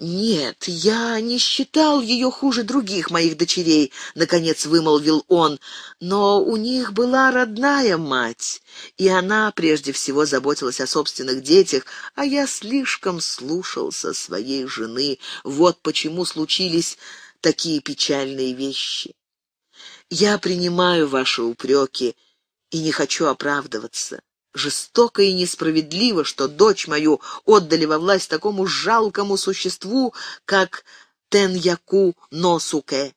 S1: «Нет, я не считал ее хуже других моих дочерей», — наконец вымолвил он, — «но у них была родная мать, и она прежде всего заботилась о собственных детях, а я слишком слушался своей жены. Вот почему случились такие печальные вещи. Я принимаю ваши упреки и не хочу оправдываться. Жестоко и несправедливо, что дочь мою отдали во власть такому жалкому существу, как Теньяку Носуке.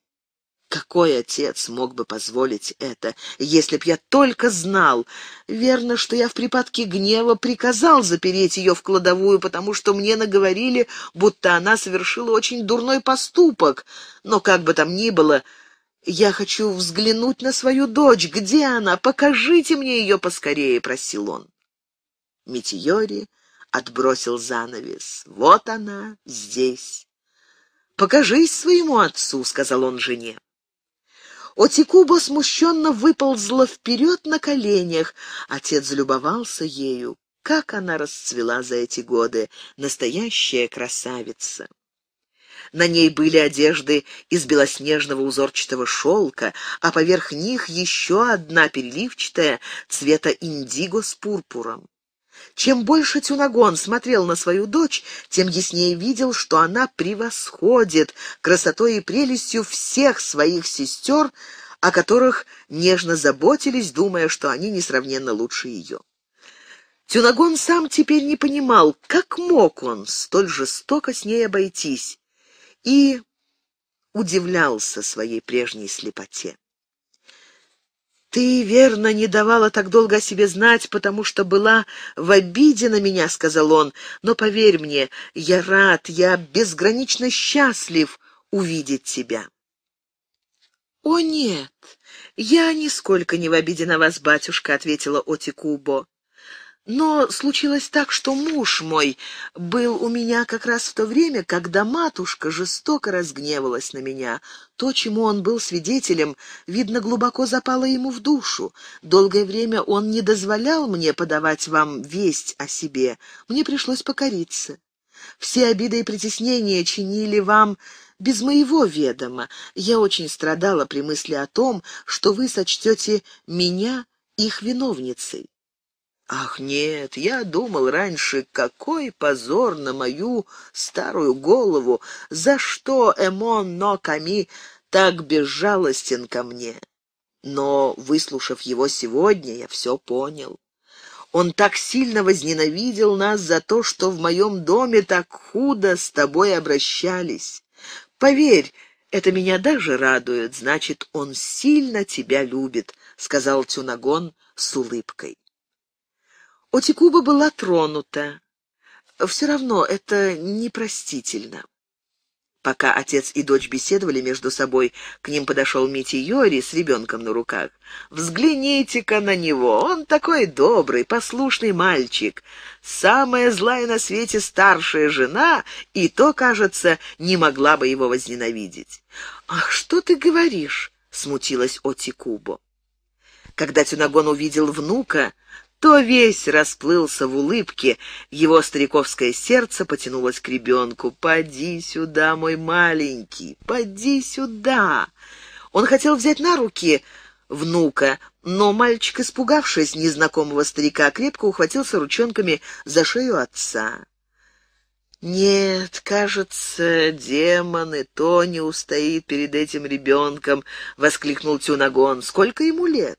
S1: Какой отец мог бы позволить это, если б я только знал? Верно, что я в припадке гнева приказал запереть ее в кладовую, потому что мне наговорили, будто она совершила очень дурной поступок. Но как бы там ни было, «Я хочу взглянуть на свою дочь. Где она? Покажите мне ее поскорее», — просил он. Метеори отбросил занавес. «Вот она здесь». «Покажись своему отцу», — сказал он жене. Отикуба смущенно выползла вперед на коленях. Отец любовался ею. Как она расцвела за эти годы! Настоящая красавица! На ней были одежды из белоснежного узорчатого шелка, а поверх них еще одна переливчатая цвета индиго с пурпуром. Чем больше Тюнагон смотрел на свою дочь, тем яснее видел, что она превосходит красотой и прелестью всех своих сестер, о которых нежно заботились, думая, что они несравненно лучше ее. Тюнагон сам теперь не понимал, как мог он столь жестоко с ней обойтись, и удивлялся своей прежней слепоте. «Ты, верно, не давала так долго о себе знать, потому что была в обиде на меня», — сказал он. «Но поверь мне, я рад, я безгранично счастлив увидеть тебя». «О, нет, я нисколько не в обиде на вас, батюшка», — ответила Отикубо. Но случилось так, что муж мой был у меня как раз в то время, когда матушка жестоко разгневалась на меня. То, чему он был свидетелем, видно, глубоко запало ему в душу. Долгое время он не дозволял мне подавать вам весть о себе. Мне пришлось покориться. Все обиды и притеснения чинили вам без моего ведома. Я очень страдала при мысли о том, что вы сочтете меня их виновницей. Ах, нет, я думал раньше, какой позор на мою старую голову, за что Эмон Ноками так безжалостен ко мне. Но, выслушав его сегодня, я все понял. Он так сильно возненавидел нас за то, что в моем доме так худо с тобой обращались. Поверь, это меня даже радует, значит, он сильно тебя любит, — сказал Тюнагон с улыбкой. Отикуба была тронута. Все равно это непростительно. Пока отец и дочь беседовали между собой, к ним подошел Мити Йори с ребенком на руках. «Взгляните-ка на него! Он такой добрый, послушный мальчик! Самая злая на свете старшая жена, и то, кажется, не могла бы его возненавидеть». «Ах, что ты говоришь?» — смутилась Оти Когда Тюнагон увидел внука, то весь расплылся в улыбке, его стариковское сердце потянулось к ребенку. «Поди сюда, мой маленький, поди сюда!» Он хотел взять на руки внука, но мальчик, испугавшись незнакомого старика, крепко ухватился ручонками за шею отца. «Нет, кажется, демоны, то не устоит перед этим ребенком», — воскликнул Тюнагон. «Сколько ему лет?»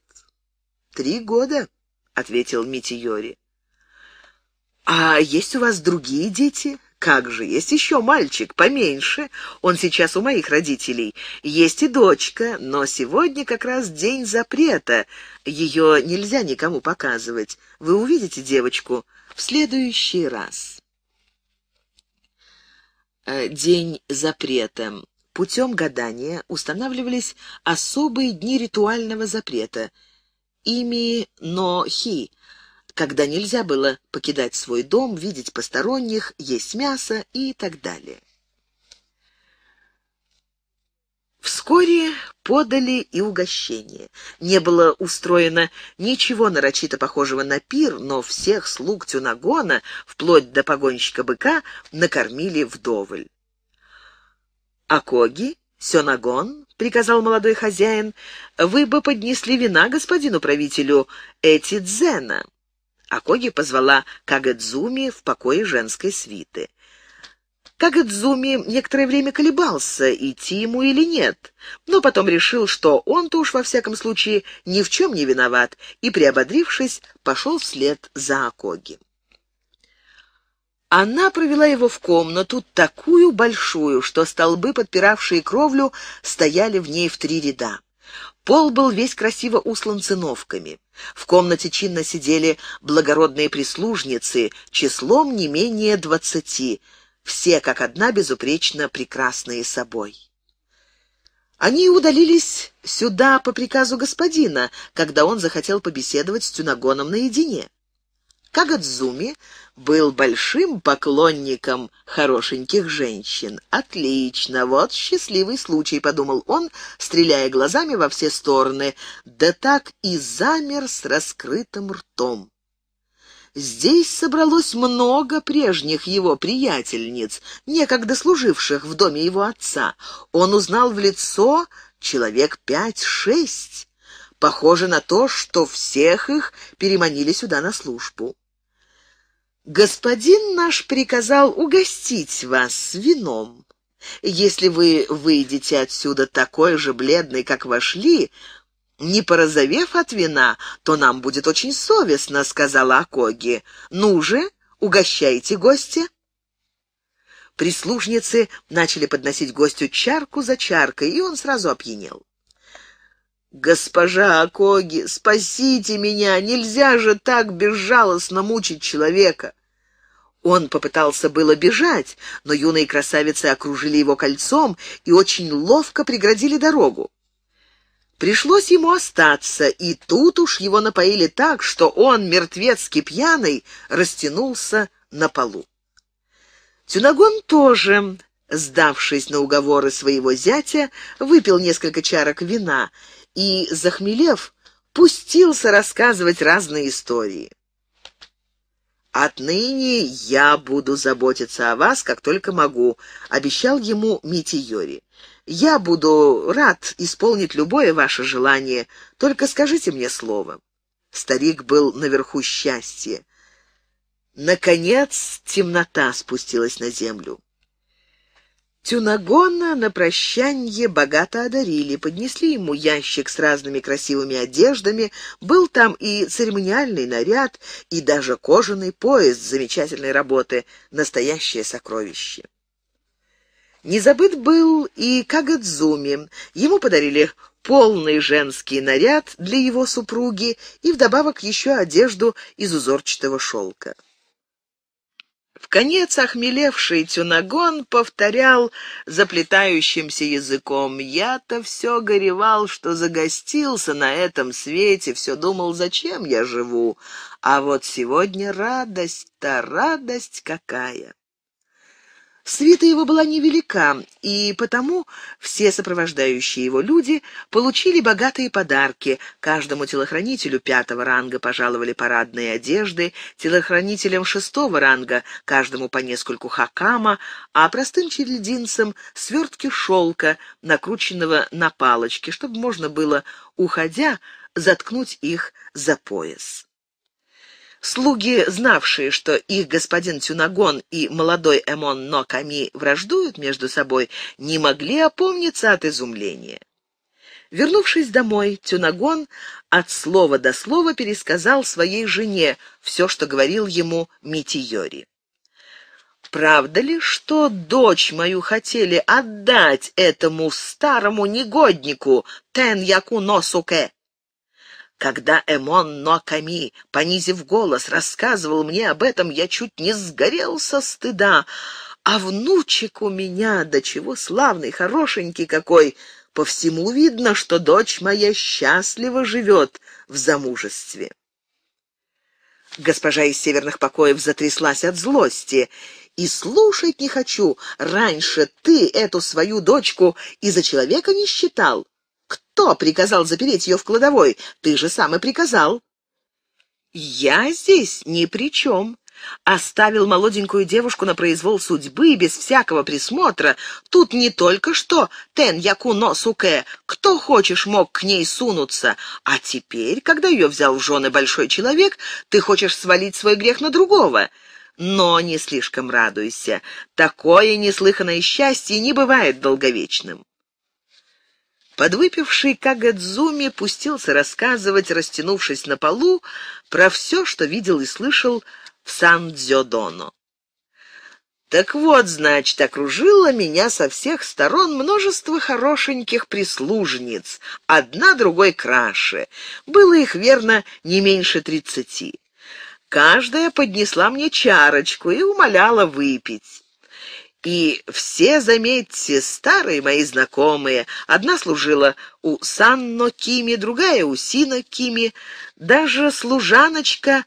S1: «Три года». — ответил Митиори. «А есть у вас другие дети?» «Как же, есть еще мальчик, поменьше. Он сейчас у моих родителей. Есть и дочка, но сегодня как раз день запрета. Ее нельзя никому показывать. Вы увидите девочку в следующий раз». «Э, день запрета. Путем гадания устанавливались особые дни ритуального запрета — ими но хи, когда нельзя было покидать свой дом, видеть посторонних, есть мясо и так далее. Вскоре подали и угощение. Не было устроено ничего нарочито похожего на пир, но всех слуг тюнагона, вплоть до погонщика быка, накормили вдоволь. Акоги, Сёнагон, приказал молодой хозяин, — «вы бы поднесли вина господину правителю Эти Дзена». Акоги позвала Кагадзуми в покое женской свиты. Кагадзуми некоторое время колебался, идти ему или нет, но потом решил, что он-то уж во всяком случае ни в чем не виноват, и, приободрившись, пошел вслед за Акоги. Она провела его в комнату, такую большую, что столбы, подпиравшие кровлю, стояли в ней в три ряда. Пол был весь красиво услан циновками. В комнате чинно сидели благородные прислужницы, числом не менее двадцати, все как одна безупречно прекрасные собой. Они удалились сюда по приказу господина, когда он захотел побеседовать с Тюнагоном наедине. Кагадзуми был большим поклонником хорошеньких женщин. «Отлично, вот счастливый случай», — подумал он, стреляя глазами во все стороны, да так и замер с раскрытым ртом. Здесь собралось много прежних его приятельниц, некогда служивших в доме его отца. Он узнал в лицо человек пять-шесть. Похоже на то, что всех их переманили сюда на службу. «Господин наш приказал угостить вас вином. Если вы выйдете отсюда такой же бледный, как вошли, не порозовев от вина, то нам будет очень совестно», — сказала Акоги. «Ну же, угощайте гостя». Прислужницы начали подносить гостю чарку за чаркой, и он сразу опьянел. «Госпожа Акоги, спасите меня! Нельзя же так безжалостно мучить человека!» Он попытался было бежать, но юные красавицы окружили его кольцом и очень ловко преградили дорогу. Пришлось ему остаться, и тут уж его напоили так, что он, мертвецки пьяный, растянулся на полу. Тюнагон тоже, сдавшись на уговоры своего зятя, выпил несколько чарок вина и, захмелев, пустился рассказывать разные истории. «Отныне я буду заботиться о вас, как только могу», — обещал ему Мити «Я буду рад исполнить любое ваше желание, только скажите мне слово». Старик был наверху счастья. Наконец темнота спустилась на землю. Тюнагона на прощанье богато одарили, поднесли ему ящик с разными красивыми одеждами, был там и церемониальный наряд, и даже кожаный пояс замечательной работы, настоящее сокровище. Не забыт был и Кагадзуми, ему подарили полный женский наряд для его супруги и вдобавок еще одежду из узорчатого шелка. В конец охмелевший Тюнагон повторял заплетающимся языком. «Я-то все горевал, что загостился на этом свете, все думал, зачем я живу. А вот сегодня радость-то радость какая!» Свита его была невелика, и потому все сопровождающие его люди получили богатые подарки. Каждому телохранителю пятого ранга пожаловали парадные одежды, телохранителям шестого ранга каждому по нескольку хакама, а простым черединцам свертки шелка, накрученного на палочки, чтобы можно было, уходя, заткнуть их за пояс. Слуги, знавшие, что их господин Тюнагон и молодой Эмон Ноками враждуют между собой, не могли опомниться от изумления. Вернувшись домой, Тюнагон от слова до слова пересказал своей жене все, что говорил ему Митиори. «Правда ли, что дочь мою хотели отдать этому старому негоднику Тен Яку Носуке?» Когда Эмон Ноками, понизив голос, рассказывал мне об этом, я чуть не сгорел со стыда. А внучек у меня, до да чего славный, хорошенький какой! По всему видно, что дочь моя счастливо живет в замужестве. Госпожа из северных покоев затряслась от злости. «И слушать не хочу. Раньше ты эту свою дочку и за человека не считал кто приказал запереть ее в кладовой? Ты же сам и приказал». «Я здесь ни при чем», оставил молоденькую девушку на произвол судьбы и без всякого присмотра. Тут не только что тен яку суке, кто хочешь мог к ней сунуться, а теперь, когда ее взял в жены большой человек, ты хочешь свалить свой грех на другого. Но не слишком радуйся, такое неслыханное счастье не бывает долговечным. Подвыпивший Кагадзуми пустился рассказывать, растянувшись на полу, про все, что видел и слышал в Сан-Дзёдоно. Так вот, значит, окружило меня со всех сторон множество хорошеньких прислужниц, одна другой краше. Было их, верно, не меньше тридцати. Каждая поднесла мне чарочку и умоляла выпить. И все, заметьте, старые мои знакомые. Одна служила у Санно Кими, другая у Сина Кими, даже служаночка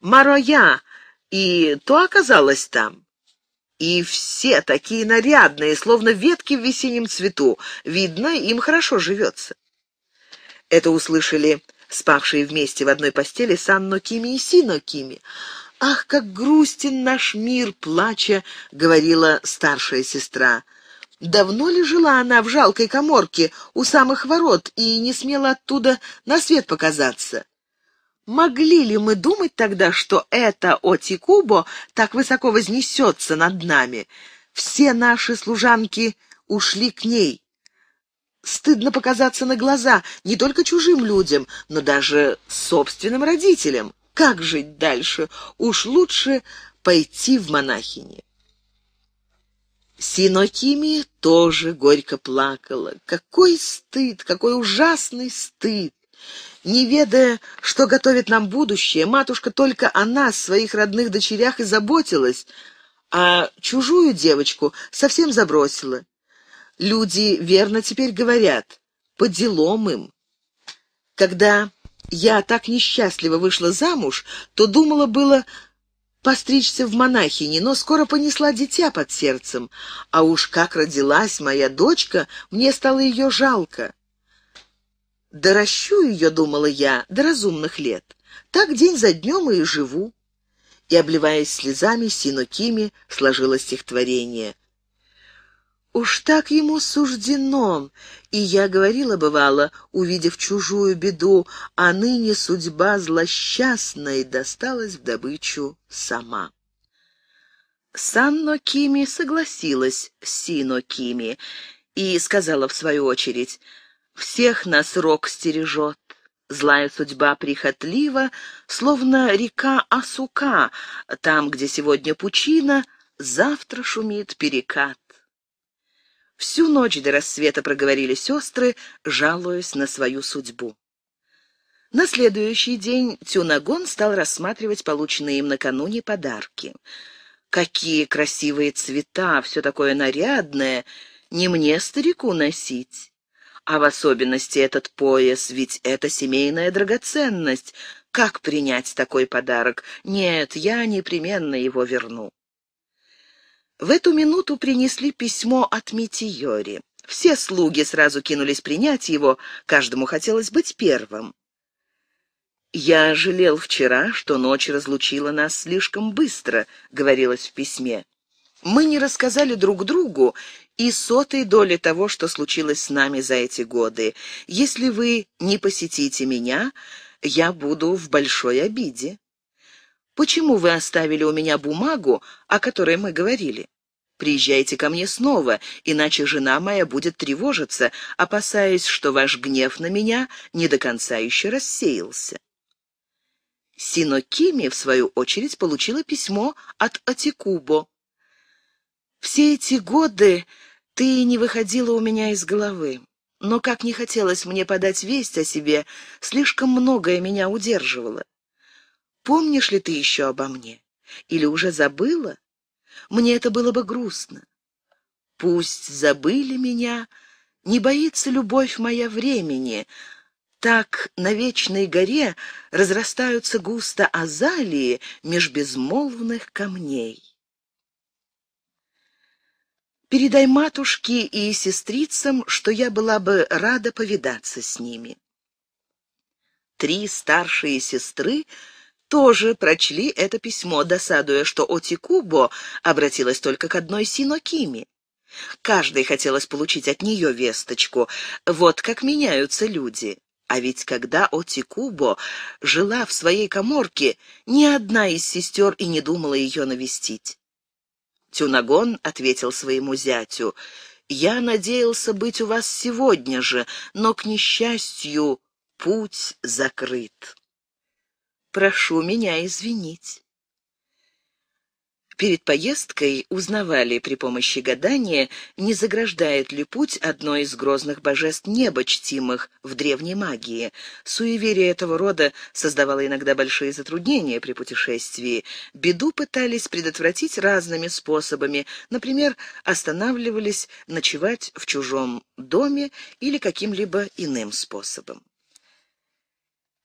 S1: Мароя, и то оказалась там. И все такие нарядные, словно ветки в весеннем цвету. Видно, им хорошо живется. Это услышали спавшие вместе в одной постели Санно Кими и Сино Кими. «Ах, как грустен наш мир!» — плача говорила старшая сестра. Давно ли жила она в жалкой коморке у самых ворот и не смела оттуда на свет показаться? Могли ли мы думать тогда, что это Отикубо так высоко вознесется над нами? Все наши служанки ушли к ней. Стыдно показаться на глаза не только чужим людям, но даже собственным родителям. Как жить дальше? Уж лучше пойти в монахини. Синокими тоже горько плакала. Какой стыд, какой ужасный стыд! Не ведая, что готовит нам будущее, матушка только о нас, своих родных дочерях, и заботилась, а чужую девочку совсем забросила. Люди верно теперь говорят, по делом им. Когда я так несчастливо вышла замуж, то думала было постричься в монахини, но скоро понесла дитя под сердцем. А уж как родилась моя дочка, мне стало ее жалко. Доращу ее, думала я, до разумных лет. Так день за днем и живу. И, обливаясь слезами, синукими сложило стихотворение. Уж так ему суждено, и я говорила, бывало, увидев чужую беду, а ныне судьба злосчастной досталась в добычу сама. Санно Кими согласилась с Сино Кими и сказала в свою очередь, «Всех нас рок стережет». Злая судьба прихотлива, словно река Асука, там, где сегодня пучина, завтра шумит перекат. Всю ночь до рассвета проговорили сестры, жалуясь на свою судьбу. На следующий день Тюнагон стал рассматривать полученные им накануне подарки. «Какие красивые цвета, все такое нарядное! Не мне, старику, носить!» А в особенности этот пояс, ведь это семейная драгоценность. Как принять такой подарок? Нет, я непременно его верну. В эту минуту принесли письмо от Митиори. Все слуги сразу кинулись принять его, каждому хотелось быть первым. «Я жалел вчера, что ночь разлучила нас слишком быстро», — говорилось в письме. «Мы не рассказали друг другу и сотой доли того, что случилось с нами за эти годы. Если вы не посетите меня, я буду в большой обиде». Почему вы оставили у меня бумагу, о которой мы говорили? Приезжайте ко мне снова, иначе жена моя будет тревожиться, опасаясь, что ваш гнев на меня не до конца еще рассеялся. Синокими, в свою очередь, получила письмо от Атикубо. «Все эти годы ты не выходила у меня из головы, но как не хотелось мне подать весть о себе, слишком многое меня удерживало. Помнишь ли ты еще обо мне? Или уже забыла? Мне это было бы грустно. Пусть забыли меня, не боится любовь моя времени. Так на вечной горе разрастаются густо азалии меж безмолвных камней. Передай матушке и сестрицам, что я была бы рада повидаться с ними. Три старшие сестры — тоже прочли это письмо, досадуя, что Отикубо обратилась только к одной Синокиме. Каждой хотелось получить от нее весточку. Вот как меняются люди. А ведь когда Отикубо жила в своей коморке, ни одна из сестер и не думала ее навестить. Тюнагон ответил своему зятю, «Я надеялся быть у вас сегодня же, но, к несчастью, путь закрыт» прошу меня извинить. Перед поездкой узнавали при помощи гадания, не заграждает ли путь одно из грозных божеств неба, чтимых в древней магии. Суеверие этого рода создавало иногда большие затруднения при путешествии. Беду пытались предотвратить разными способами. Например, останавливались ночевать в чужом доме или каким-либо иным способом.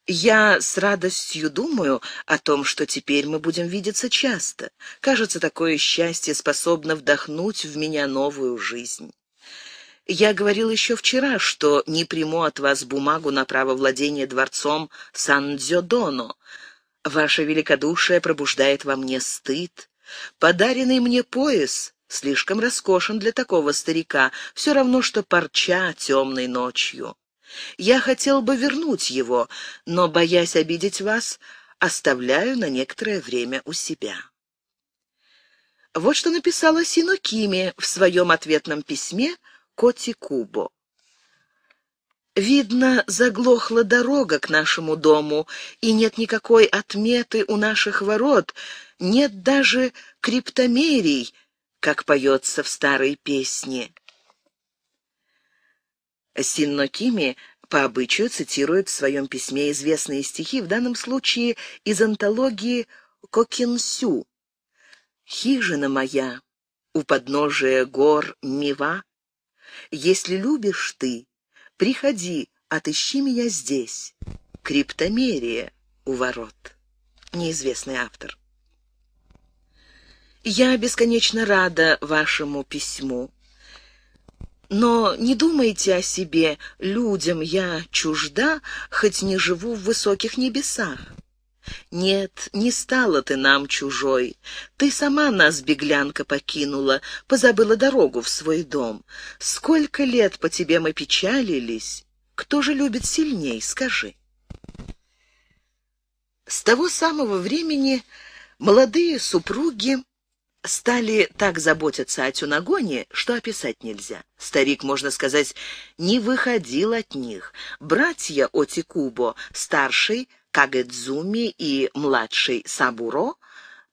S1: Я с радостью думаю о том, что теперь мы будем видеться часто. Кажется, такое счастье способно вдохнуть в меня новую жизнь. Я говорил еще вчера, что не приму от вас бумагу на право владения дворцом Сан-Дзёдоно. Ваше великодушие пробуждает во мне стыд. Подаренный мне пояс слишком роскошен для такого старика, все равно, что парча темной ночью. Я хотел бы вернуть его, но, боясь обидеть вас, оставляю на некоторое время у себя». Вот что написала Синокими в своем ответном письме Коти Кубо. Видно, заглохла дорога к нашему дому, и нет никакой отметы у наших ворот, нет даже криптомерий, как поется в старой песне. Синнокими по обычаю цитирует в своем письме известные стихи, в данном случае из антологии Кокинсю. «Хижина моя, у подножия гор Мива, если любишь ты, приходи, отыщи меня здесь. Криптомерия у ворот». Неизвестный автор. Я бесконечно рада вашему письму. Но не думайте о себе, людям я чужда, хоть не живу в высоких небесах. Нет, не стала ты нам чужой. Ты сама нас, беглянка, покинула, позабыла дорогу в свой дом. Сколько лет по тебе мы печалились? Кто же любит сильней, скажи? С того самого времени молодые супруги стали так заботиться о тюнагоне, что описать нельзя. Старик, можно сказать, не выходил от них. Братья Отикубо, старший Кагэдзуми и младший Сабуро,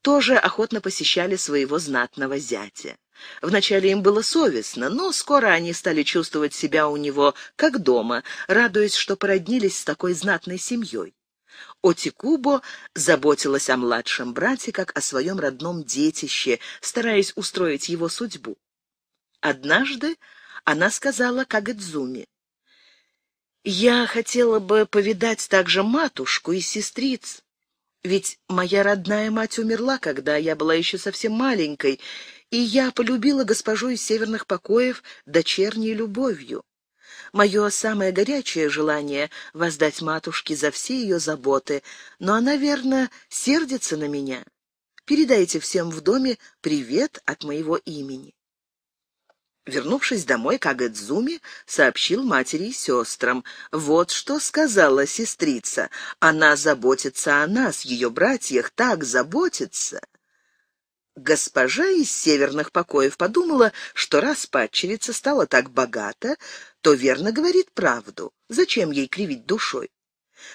S1: тоже охотно посещали своего знатного зятя. Вначале им было совестно, но скоро они стали чувствовать себя у него как дома, радуясь, что породнились с такой знатной семьей. Отикубо заботилась о младшем брате как о своем родном детище, стараясь устроить его судьбу. Однажды она сказала Кагадзуми, «Я хотела бы повидать также матушку и сестриц, ведь моя родная мать умерла, когда я была еще совсем маленькой, и я полюбила госпожу из северных покоев дочерней любовью мое самое горячее желание воздать матушке за все ее заботы, но она, верно, сердится на меня. Передайте всем в доме привет от моего имени». Вернувшись домой, Кагэдзуми сообщил матери и сестрам. Вот что сказала сестрица. Она заботится о нас, ее братьях, так заботится. Госпожа из северных покоев подумала, что раз падчерица стала так богата, то верно говорит правду. Зачем ей кривить душой?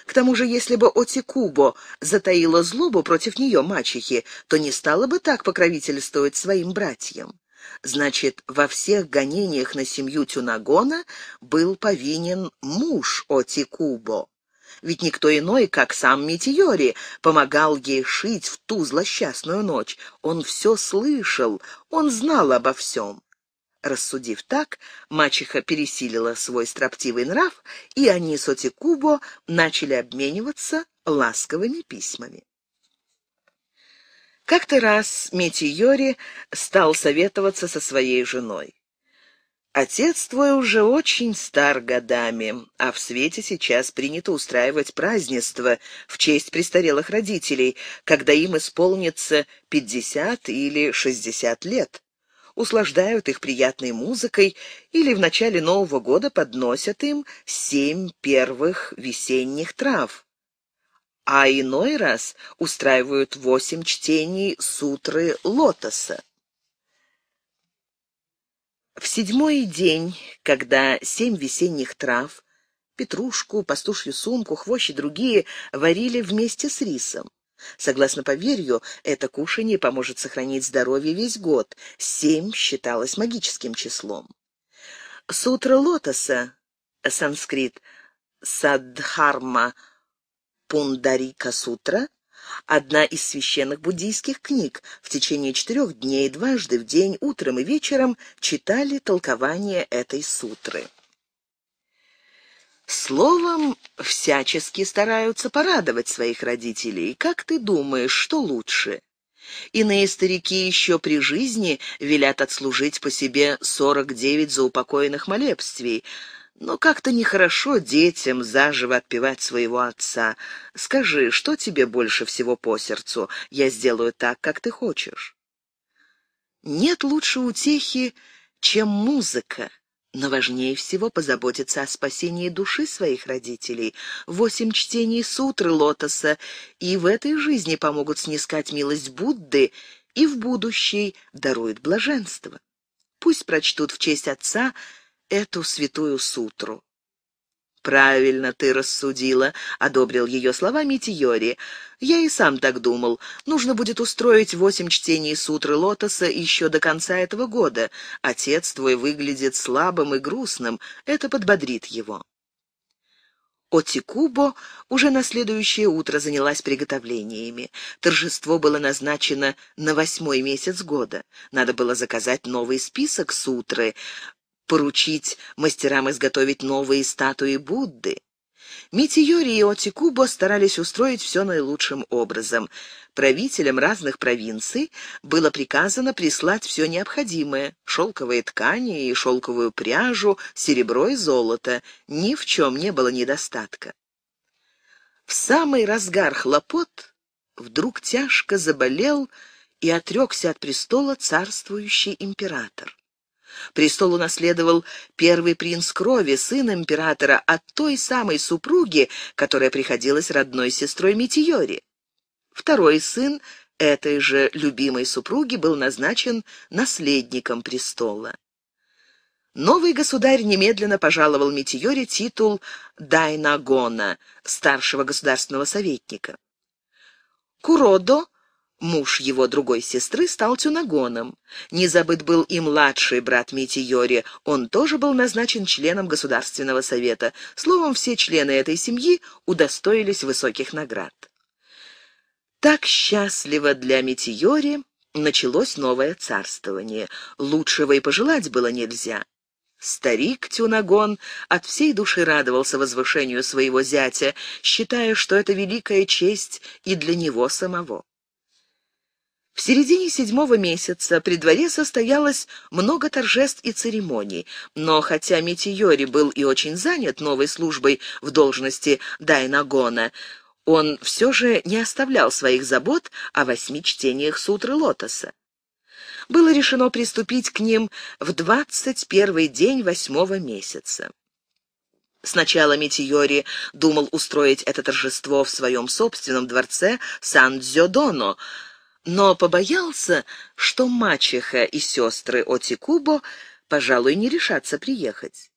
S1: К тому же, если бы Отикубо затаила злобу против нее мачехи, то не стала бы так покровительствовать своим братьям. Значит, во всех гонениях на семью Тюнагона был повинен муж Отикубо ведь никто иной, как сам Метеори, помогал ей шить в ту злосчастную ночь. Он все слышал, он знал обо всем. Рассудив так, мачеха пересилила свой строптивый нрав, и они с Отикубо начали обмениваться ласковыми письмами. Как-то раз Метеори стал советоваться со своей женой. Отец твой уже очень стар годами, а в свете сейчас принято устраивать празднество в честь престарелых родителей, когда им исполнится пятьдесят или шестьдесят лет. Услаждают их приятной музыкой или в начале Нового года подносят им семь первых весенних трав. А иной раз устраивают восемь чтений сутры лотоса. В седьмой день, когда семь весенних трав, петрушку, пастушью сумку, хвощ и другие варили вместе с рисом. Согласно поверью, это кушанье поможет сохранить здоровье весь год. Семь считалось магическим числом. Сутра лотоса, санскрит, садхарма, пундарика сутра, одна из священных буддийских книг. В течение четырех дней дважды в день, утром и вечером читали толкование этой сутры. Словом, всячески стараются порадовать своих родителей. Как ты думаешь, что лучше? Иные старики еще при жизни велят отслужить по себе 49 заупокоенных молебствий – но как-то нехорошо детям заживо отпевать своего отца. Скажи, что тебе больше всего по сердцу? Я сделаю так, как ты хочешь. Нет лучше утехи, чем музыка. Но важнее всего позаботиться о спасении души своих родителей. Восемь чтений сутры лотоса и в этой жизни помогут снискать милость Будды и в будущей дарует блаженство. Пусть прочтут в честь отца эту святую сутру. «Правильно ты рассудила», — одобрил ее слова Митиори. «Я и сам так думал. Нужно будет устроить восемь чтений сутры Лотоса еще до конца этого года. Отец твой выглядит слабым и грустным. Это подбодрит его». Отикубо уже на следующее утро занялась приготовлениями. Торжество было назначено на восьмой месяц года. Надо было заказать новый список сутры поручить мастерам изготовить новые статуи Будды. Митиори и Отикубо старались устроить все наилучшим образом. Правителям разных провинций было приказано прислать все необходимое – шелковые ткани и шелковую пряжу, серебро и золото. Ни в чем не было недостатка. В самый разгар хлопот вдруг тяжко заболел и отрекся от престола царствующий император. Престол унаследовал первый принц крови, сын императора, от той самой супруги, которая приходилась родной сестрой Метиори. Второй сын этой же любимой супруги был назначен наследником престола. Новый государь немедленно пожаловал Метиоре титул Дайнагона, старшего государственного советника. Куродо Муж его другой сестры стал тюнагоном. Не забыт был и младший брат Мити Йори. Он тоже был назначен членом Государственного совета. Словом, все члены этой семьи удостоились высоких наград. Так счастливо для Митиори началось новое царствование. Лучшего и пожелать было нельзя. Старик Тюнагон от всей души радовался возвышению своего зятя, считая, что это великая честь и для него самого. В середине седьмого месяца при дворе состоялось много торжеств и церемоний, но хотя Митиори был и очень занят новой службой в должности Дайнагона, он все же не оставлял своих забот о восьми чтениях сутры Лотоса. Было решено приступить к ним в двадцать первый день восьмого месяца. Сначала Митиори думал устроить это торжество в своем собственном дворце Сан-Дзёдоно, но побоялся, что мачеха и сестры Отикубо, пожалуй, не решатся приехать.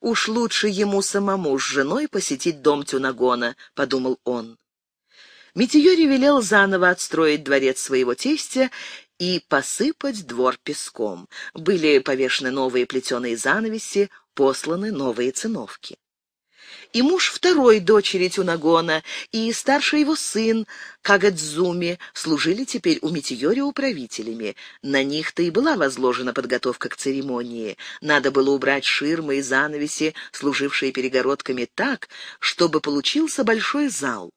S1: «Уж лучше ему самому с женой посетить дом Тюнагона», — подумал он. Митиори велел заново отстроить дворец своего тестя и посыпать двор песком. Были повешены новые плетеные занавеси, посланы новые циновки и муж второй дочери Тюнагона, и старший его сын Кагадзуми служили теперь у Митиори управителями. На них-то и была возложена подготовка к церемонии. Надо было убрать ширмы и занавеси, служившие перегородками так, чтобы получился большой зал.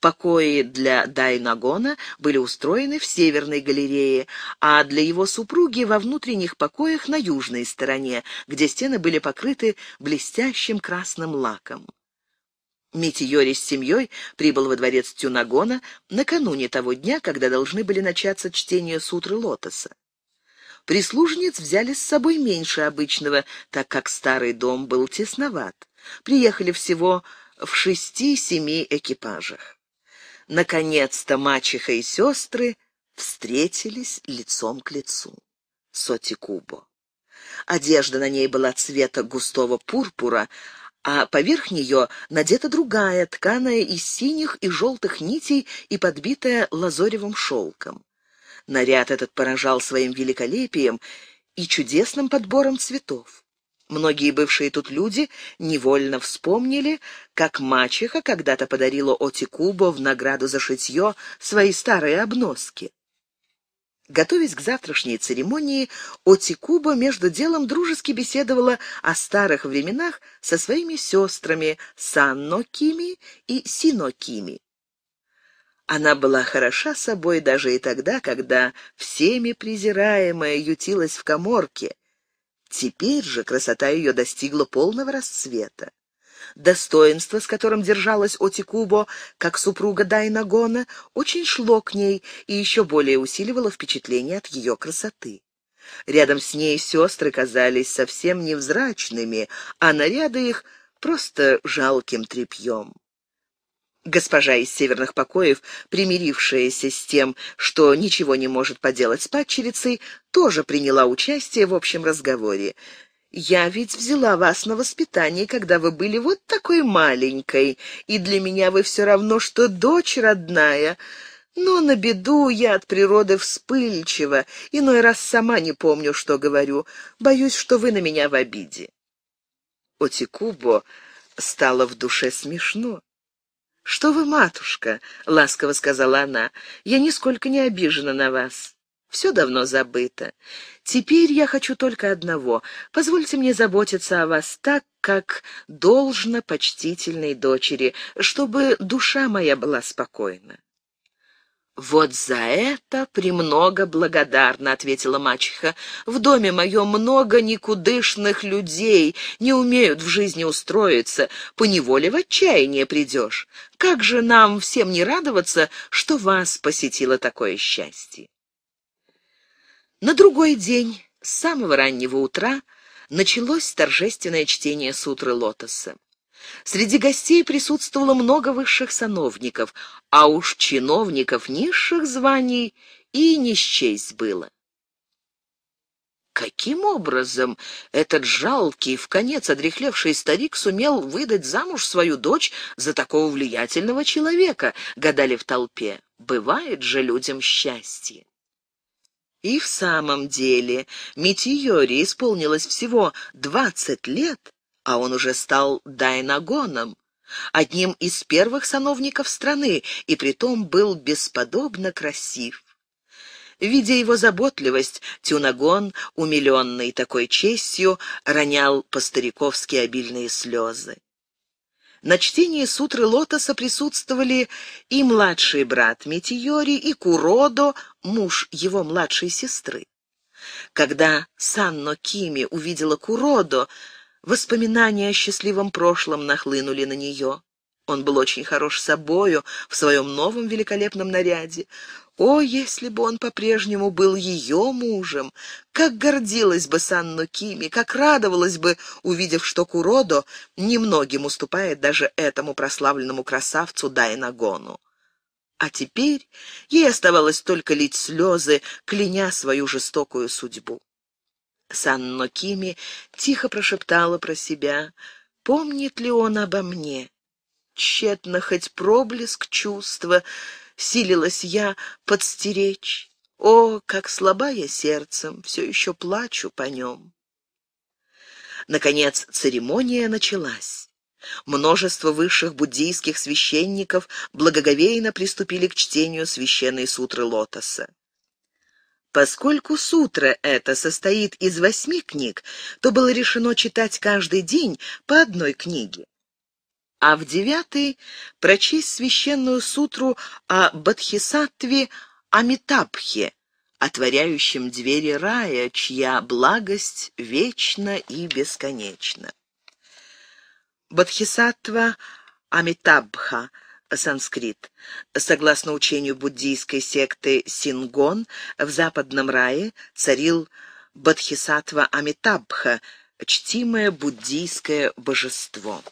S1: Покои для Дайнагона были устроены в северной галерее, а для его супруги во внутренних покоях на южной стороне, где стены были покрыты блестящим красным лаком. Митиори с семьей прибыл во дворец Тюнагона накануне того дня, когда должны были начаться чтения сутры Лотоса. Прислужниц взяли с собой меньше обычного, так как старый дом был тесноват. Приехали всего в шести-семи экипажах. Наконец-то мачеха и сестры встретились лицом к лицу. Сотикубо. Одежда на ней была цвета густого пурпура, а поверх нее надета другая, тканая из синих и желтых нитей и подбитая лазоревым шелком. Наряд этот поражал своим великолепием и чудесным подбором цветов. Многие бывшие тут люди невольно вспомнили, как мачеха когда-то подарила Отикубо в награду за шитье свои старые обноски. Готовясь к завтрашней церемонии, Отикуба между делом дружески беседовала о старых временах со своими сестрами Санно и Синокими. Она была хороша собой даже и тогда, когда всеми презираемая ютилась в коморке, Теперь же красота ее достигла полного расцвета. Достоинство, с которым держалась Отикубо, как супруга Дайнагона, очень шло к ней и еще более усиливало впечатление от ее красоты. Рядом с ней сестры казались совсем невзрачными, а наряды их просто жалким тряпьем. Госпожа из северных покоев, примирившаяся с тем, что ничего не может поделать с падчерицей, тоже приняла участие в общем разговоре. «Я ведь взяла вас на воспитание, когда вы были вот такой маленькой, и для меня вы все равно, что дочь родная. Но на беду я от природы вспыльчива, иной раз сама не помню, что говорю. Боюсь, что вы на меня в обиде». Отикубо стало в душе смешно. «Что вы, матушка?» — ласково сказала она. «Я нисколько не обижена на вас. Все давно забыто. Теперь я хочу только одного. Позвольте мне заботиться о вас так, как должно почтительной дочери, чтобы душа моя была спокойна». «Вот за это премного благодарна», — ответила мачеха. «В доме моем много никудышных людей, не умеют в жизни устроиться, поневоле в отчаяние придешь. Как же нам всем не радоваться, что вас посетило такое счастье?» На другой день, с самого раннего утра, началось торжественное чтение сутры лотоса. Среди гостей присутствовало много высших сановников, а уж чиновников низших званий и не счесть было. Каким образом этот жалкий, в конец одрехлевший старик сумел выдать замуж свою дочь за такого влиятельного человека, гадали в толпе. Бывает же людям счастье. И в самом деле Метиоре исполнилось всего двадцать лет, а он уже стал дайнагоном, одним из первых сановников страны, и притом был бесподобно красив. Видя его заботливость, Тюнагон, умиленный такой честью, ронял по-стариковски обильные слезы. На чтении сутры Лотоса присутствовали и младший брат Метеори и Куродо, муж его младшей сестры. Когда Санно Кими увидела Куродо, Воспоминания о счастливом прошлом нахлынули на нее. Он был очень хорош собою в своем новом великолепном наряде. О, если бы он по-прежнему был ее мужем! Как гордилась бы Санно Кими, как радовалась бы, увидев, что Куродо немногим уступает даже этому прославленному красавцу Дайнагону. А теперь ей оставалось только лить слезы, кляня свою жестокую судьбу. Санно Кими тихо прошептала про себя. «Помнит ли он обо мне?» Тщетно хоть проблеск чувства силилась я подстеречь. О, как слаба я сердцем, все еще плачу по нем. Наконец церемония началась. Множество высших буддийских священников благоговейно приступили к чтению священной сутры лотоса. Поскольку сутра это состоит из восьми книг, то было решено читать каждый день по одной книге. А в девятый прочесть священную сутру о Бадхисаттве Амитабхе, отворяющем двери рая, чья благость вечна и бесконечна. Бадхисатва, Амитабха – санскрит. Согласно учению буддийской секты Сингон, в западном рае царил Бодхисаттва Амитабха, чтимое буддийское божество.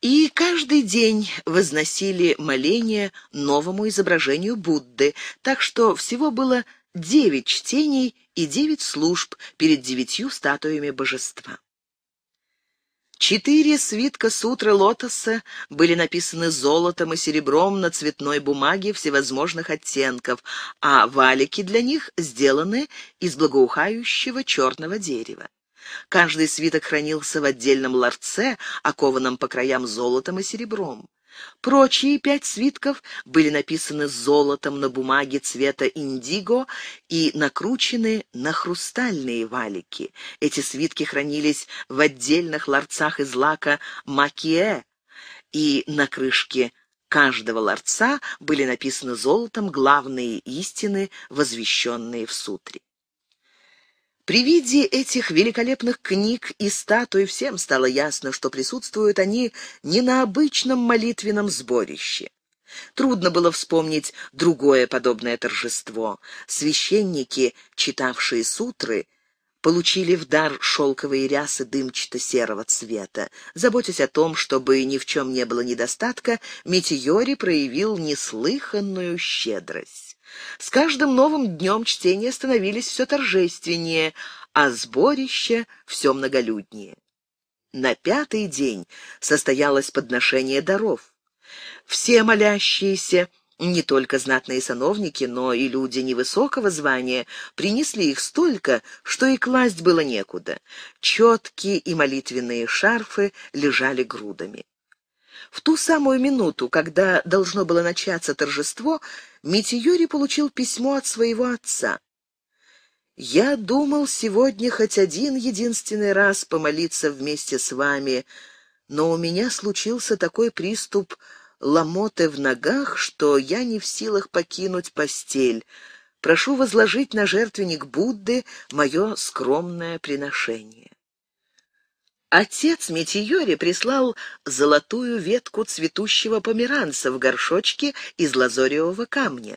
S1: И каждый день возносили моление новому изображению Будды, так что всего было девять чтений и девять служб перед девятью статуями божества. Четыре свитка сутры лотоса были написаны золотом и серебром на цветной бумаге всевозможных оттенков, а валики для них сделаны из благоухающего черного дерева. Каждый свиток хранился в отдельном ларце, окованном по краям золотом и серебром. Прочие пять свитков были написаны золотом на бумаге цвета индиго и накручены на хрустальные валики. Эти свитки хранились в отдельных ларцах из лака макие, и на крышке каждого ларца были написаны золотом главные истины, возвещенные в сутре. При виде этих великолепных книг и статуи всем стало ясно, что присутствуют они не на обычном молитвенном сборище. Трудно было вспомнить другое подобное торжество. Священники, читавшие сутры, получили в дар шелковые рясы дымчато-серого цвета. Заботясь о том, чтобы ни в чем не было недостатка, Метеори проявил неслыханную щедрость. С каждым новым днем чтения становились все торжественнее, а сборище все многолюднее. На пятый день состоялось подношение даров. Все молящиеся, не только знатные сановники, но и люди невысокого звания, принесли их столько, что и класть было некуда. Четкие и молитвенные шарфы лежали грудами. В ту самую минуту, когда должно было начаться торжество, Митиори получил письмо от своего отца. «Я думал сегодня хоть один единственный раз помолиться вместе с вами, но у меня случился такой приступ ломоты в ногах, что я не в силах покинуть постель. Прошу возложить на жертвенник Будды мое скромное приношение». Отец Метеори прислал золотую ветку цветущего померанца в горшочке из лазоревого камня.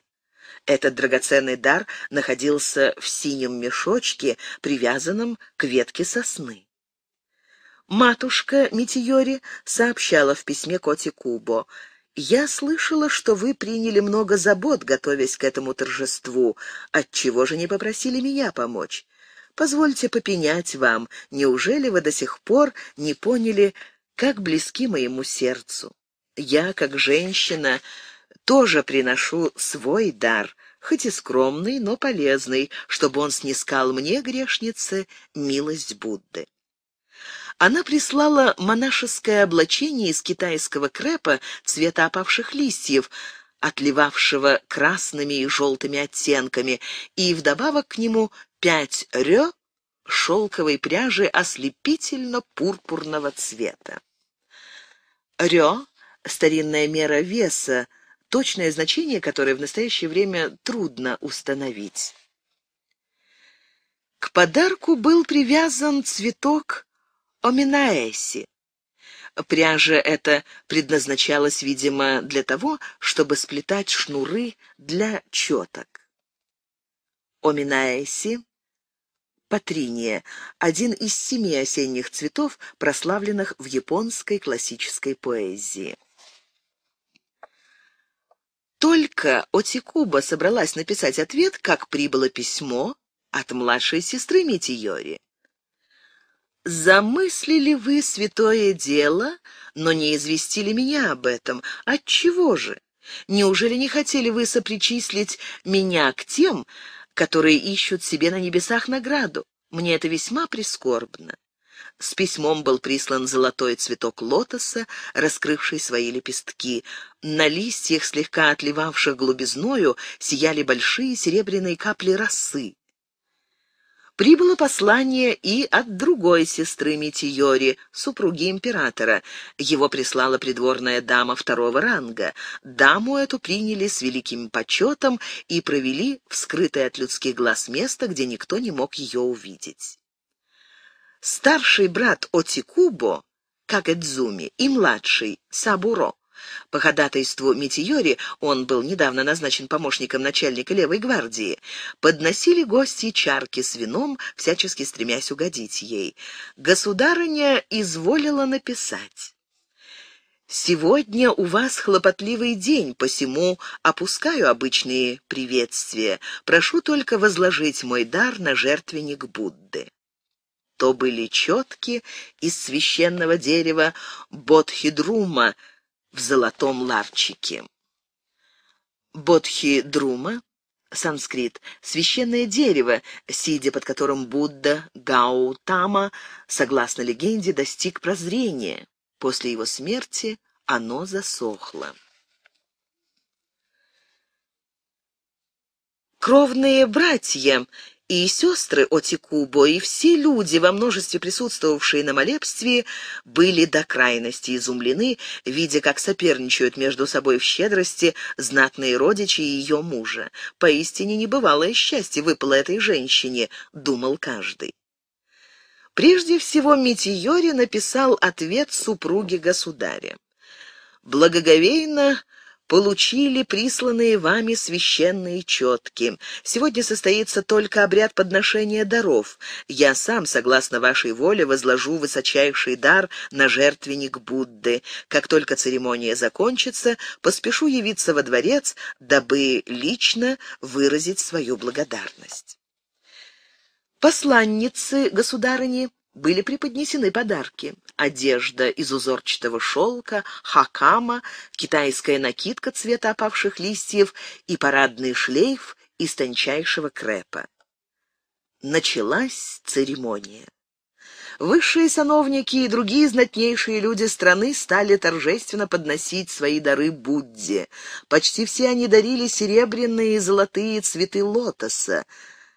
S1: Этот драгоценный дар находился в синем мешочке, привязанном к ветке сосны. Матушка Метеори сообщала в письме Коти Кубо. «Я слышала, что вы приняли много забот, готовясь к этому торжеству. Отчего же не попросили меня помочь? Позвольте попенять вам, неужели вы до сих пор не поняли, как близки моему сердцу? Я, как женщина, тоже приношу свой дар, хоть и скромный, но полезный, чтобы он снискал мне, грешнице, милость Будды. Она прислала монашеское облачение из китайского крепа цвета опавших листьев, отливавшего красными и желтыми оттенками, и вдобавок к нему пять рё шелковой пряжи ослепительно-пурпурного цвета. Рё — старинная мера веса, точное значение которой в настоящее время трудно установить. К подарку был привязан цветок оминаэси. Пряжа эта предназначалась, видимо, для того, чтобы сплетать шнуры для четок. Оминаэси патриния, один из семи осенних цветов, прославленных в японской классической поэзии. Только Отикуба собралась написать ответ, как прибыло письмо от младшей сестры Митиори. «Замыслили вы святое дело, но не известили меня об этом. Отчего же? Неужели не хотели вы сопричислить меня к тем, которые ищут себе на небесах награду. Мне это весьма прискорбно. С письмом был прислан золотой цветок лотоса, раскрывший свои лепестки. На листьях, слегка отливавших голубизною, сияли большие серебряные капли росы прибыло послание и от другой сестры Метиори, супруги императора. Его прислала придворная дама второго ранга. Даму эту приняли с великим почетом и провели в скрытое от людских глаз место, где никто не мог ее увидеть. Старший брат Отикубо, как Эдзуми, и младший Сабуро по ходатайству Метеори он был недавно назначен помощником начальника левой гвардии, подносили гости чарки с вином, всячески стремясь угодить ей. Государыня изволила написать. «Сегодня у вас хлопотливый день, посему опускаю обычные приветствия. Прошу только возложить мой дар на жертвенник Будды» то были четки из священного дерева Бодхидрума в золотом ларчике. Бодхи Друма, санскрит, священное дерево, сидя под которым Будда Гаутама, согласно легенде, достиг прозрения. После его смерти оно засохло. Кровные братья и сестры Отикубо, и все люди, во множестве присутствовавшие на молебстве, были до крайности изумлены, видя, как соперничают между собой в щедрости знатные родичи ее мужа. Поистине небывалое счастье выпало этой женщине, думал каждый. Прежде всего Митиори написал ответ супруге государя. «Благоговейно получили присланные вами священные четки. Сегодня состоится только обряд подношения даров. Я сам, согласно вашей воле, возложу высочайший дар на жертвенник Будды. Как только церемония закончится, поспешу явиться во дворец, дабы лично выразить свою благодарность. Посланницы государыни были преподнесены подарки. Одежда из узорчатого шелка, хакама, китайская накидка цвета опавших листьев и парадный шлейф из тончайшего крепа. Началась церемония. Высшие сановники и другие знатнейшие люди страны стали торжественно подносить свои дары Будде. Почти все они дарили серебряные и золотые цветы лотоса.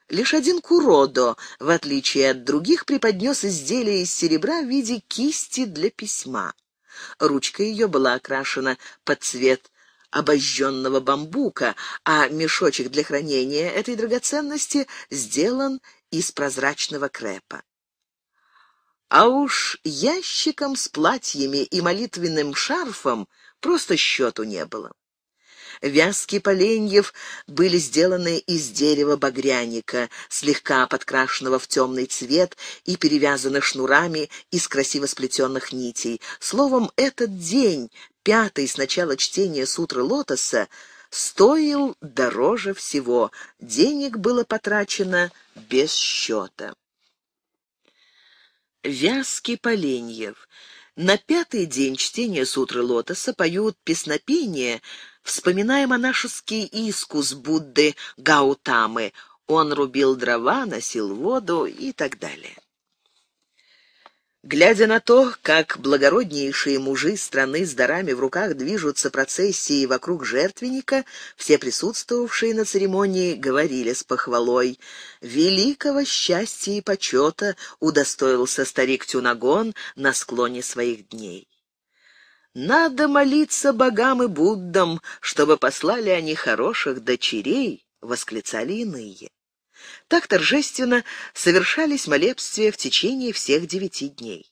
S1: Лишь один Куродо, в отличие от других, преподнес изделие из серебра в виде кисти для письма. Ручка ее была окрашена под цвет обожженного бамбука, а мешочек для хранения этой драгоценности сделан из прозрачного крепа. А уж ящиком с платьями и молитвенным шарфом просто счету не было. Вязки поленьев были сделаны из дерева багряника, слегка подкрашенного в темный цвет и перевязаны шнурами из красиво сплетенных нитей. Словом, этот день, пятый с начала чтения сутры лотоса, стоил дороже всего. Денег было потрачено без счета. Вязки поленьев. На пятый день чтения сутры лотоса поют песнопения. Вспоминаем анашеский искус Будды Гаутамы. Он рубил дрова, носил воду и так далее. Глядя на то, как благороднейшие мужи страны с дарами в руках движутся процессии вокруг жертвенника, все присутствовавшие на церемонии говорили с похвалой. «Великого счастья и почета удостоился старик Тюнагон на склоне своих дней». Надо молиться богам и Буддам, чтобы послали они хороших дочерей, восклицали иные. Так торжественно совершались молебствия в течение всех девяти дней.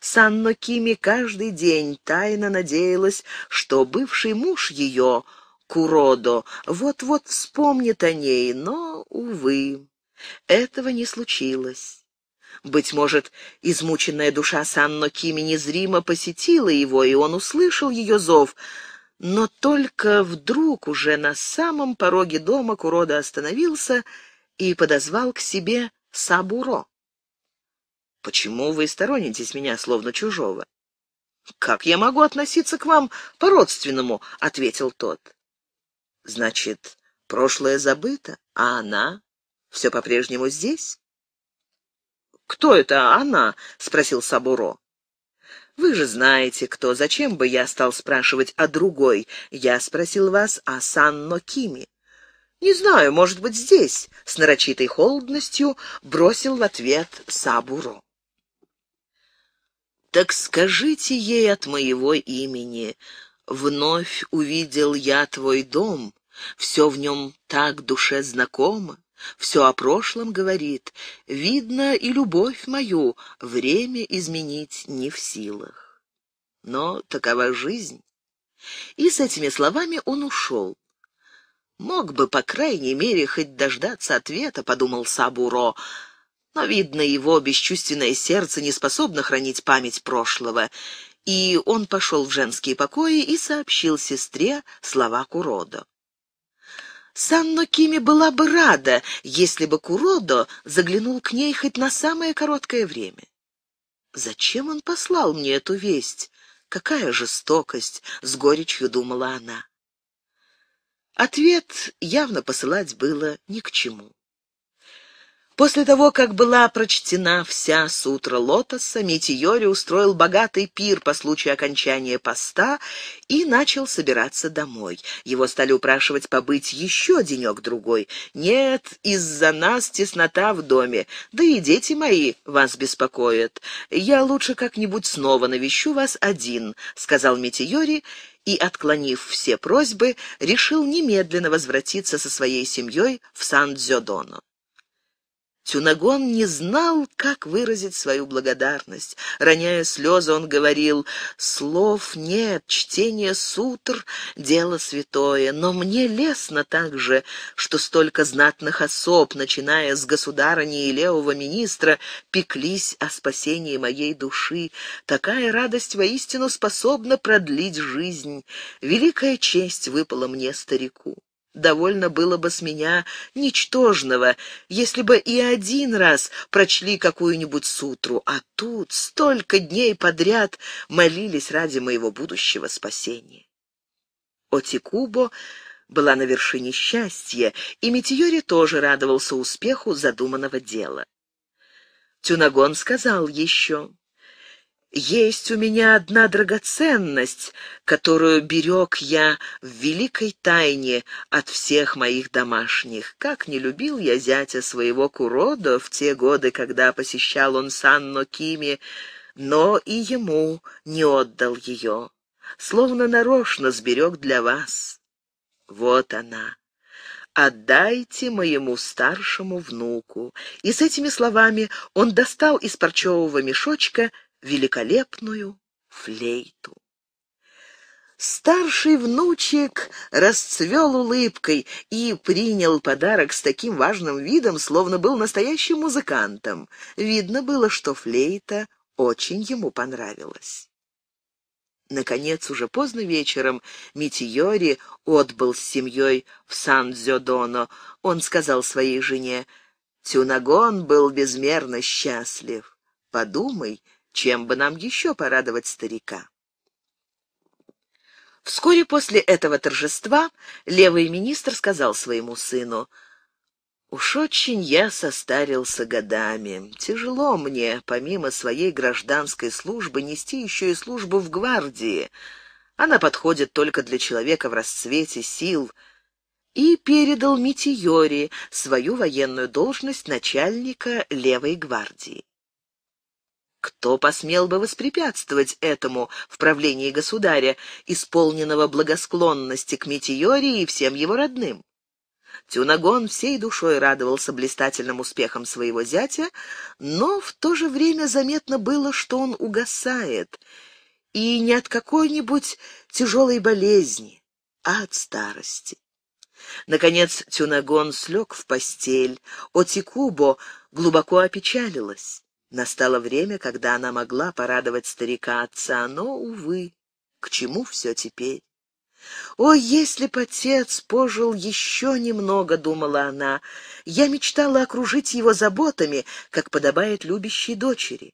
S1: Санно Кими каждый день тайно надеялась, что бывший муж ее, Куродо, вот-вот вспомнит о ней, но, увы, этого не случилось. Быть может, измученная душа Санно Кими незримо посетила его, и он услышал ее зов. Но только вдруг уже на самом пороге дома Курода остановился и подозвал к себе Сабуро. «Почему вы сторонитесь меня, словно чужого?» «Как я могу относиться к вам по-родственному?» — ответил тот. «Значит, прошлое забыто, а она все по-прежнему здесь?» «Кто это она?» — спросил Сабуро. «Вы же знаете, кто. Зачем бы я стал спрашивать о другой? Я спросил вас о Санно Кими». «Не знаю, может быть, здесь», — с нарочитой холодностью бросил в ответ Сабуро. «Так скажите ей от моего имени. Вновь увидел я твой дом, все в нем так душе знакомо. Все о прошлом говорит. Видно и любовь мою время изменить не в силах. Но такова жизнь. И с этими словами он ушел. Мог бы, по крайней мере, хоть дождаться ответа, подумал Сабуро. Но, видно, его бесчувственное сердце не способно хранить память прошлого. И он пошел в женские покои и сообщил сестре слова Куродо. Санно Кими была бы рада, если бы Куродо заглянул к ней хоть на самое короткое время. «Зачем он послал мне эту весть? Какая жестокость!» — с горечью думала она. Ответ явно посылать было ни к чему. После того, как была прочтена вся сутра лотоса, Метиори устроил богатый пир по случаю окончания поста и начал собираться домой. Его стали упрашивать побыть еще денек-другой. «Нет, из-за нас теснота в доме, да и дети мои вас беспокоят. Я лучше как-нибудь снова навещу вас один», — сказал Метиори, и, отклонив все просьбы, решил немедленно возвратиться со своей семьей в Сан-Дзёдоно. Тюнагон не знал, как выразить свою благодарность. Роняя слезы, он говорил, «Слов нет, чтение сутр — дело святое, но мне лестно также, что столько знатных особ, начиная с государыни и левого министра, пеклись о спасении моей души. Такая радость воистину способна продлить жизнь. Великая честь выпала мне, старику». Довольно было бы с меня ничтожного, если бы и один раз прочли какую-нибудь сутру, а тут столько дней подряд молились ради моего будущего спасения. Отикубо была на вершине счастья, и Метиори тоже радовался успеху задуманного дела. Тюнагон сказал еще... Есть у меня одна драгоценность, которую берег я в великой тайне от всех моих домашних. Как не любил я зятя своего Куродо в те годы, когда посещал он Сан-Нокими, но и ему не отдал ее. Словно нарочно сберег для вас. Вот она. «Отдайте моему старшему внуку». И с этими словами он достал из парчевого мешочка великолепную флейту. Старший внучек расцвел улыбкой и принял подарок с таким важным видом, словно был настоящим музыкантом. Видно было, что флейта очень ему понравилась. Наконец, уже поздно вечером Митиори отбыл с семьей в Сан-Дзёдоно. Он сказал своей жене, «Тюнагон был безмерно счастлив. Подумай, чем бы нам еще порадовать старика? Вскоре после этого торжества левый министр сказал своему сыну, «Уж очень я состарился годами. Тяжело мне, помимо своей гражданской службы, нести еще и службу в гвардии. Она подходит только для человека в расцвете сил» и передал Митиори свою военную должность начальника левой гвардии. Кто посмел бы воспрепятствовать этому в правлении государя, исполненного благосклонности к Метеории и всем его родным? Тюнагон всей душой радовался блистательным успехам своего зятя, но в то же время заметно было, что он угасает, и не от какой-нибудь тяжелой болезни, а от старости. Наконец Тюнагон слег в постель, Отикубо глубоко опечалилась. Настало время, когда она могла порадовать старика отца, но, увы, к чему все теперь? «О, если б отец пожил еще немного», — думала она, — «я мечтала окружить его заботами, как подобает любящей дочери».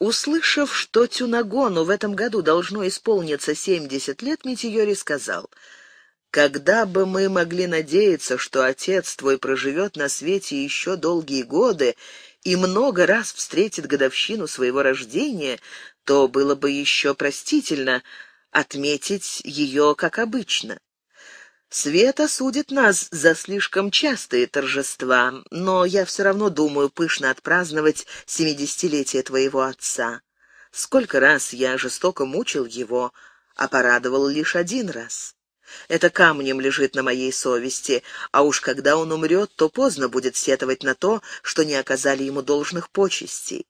S1: Услышав, что Тюнагону в этом году должно исполниться семьдесят лет, Митиори сказал, «Когда бы мы могли надеяться, что отец твой проживет на свете еще долгие годы и много раз встретит годовщину своего рождения, то было бы еще простительно отметить ее как обычно. Свет осудит нас за слишком частые торжества, но я все равно думаю пышно отпраздновать семидесятилетие твоего отца. Сколько раз я жестоко мучил его, а порадовал лишь один раз. Это камнем лежит на моей совести, а уж когда он умрет, то поздно будет сетовать на то, что не оказали ему должных почестей.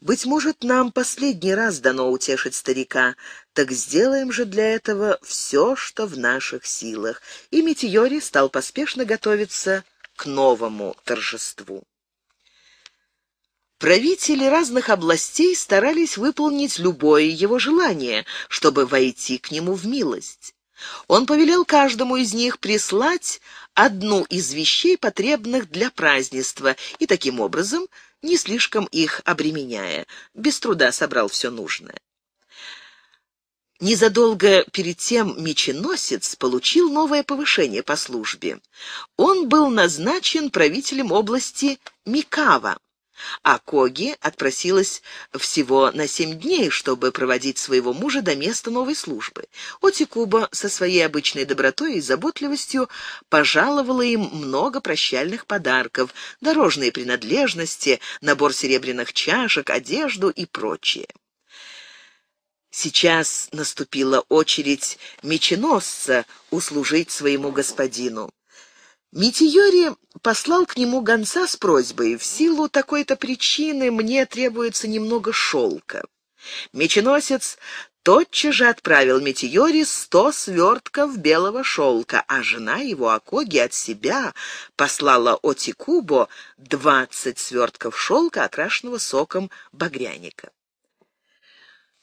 S1: Быть может, нам последний раз дано утешить старика, так сделаем же для этого все, что в наших силах». И Метеори стал поспешно готовиться к новому торжеству. Правители разных областей старались выполнить любое его желание, чтобы войти к нему в милость. Он повелел каждому из них прислать одну из вещей, потребных для празднества, и таким образом, не слишком их обременяя, без труда собрал все нужное. Незадолго перед тем меченосец получил новое повышение по службе. Он был назначен правителем области Микава а Коги отпросилась всего на семь дней, чтобы проводить своего мужа до места новой службы. Отикуба со своей обычной добротой и заботливостью пожаловала им много прощальных подарков, дорожные принадлежности, набор серебряных чашек, одежду и прочее. Сейчас наступила очередь меченосца услужить своему господину. Митиори послал к нему гонца с просьбой «В силу такой-то причины мне требуется немного шелка». Меченосец тотчас же отправил Метеори сто свертков белого шелка, а жена его Акоги от себя послала Отикубо двадцать свертков шелка, окрашенного соком багряника.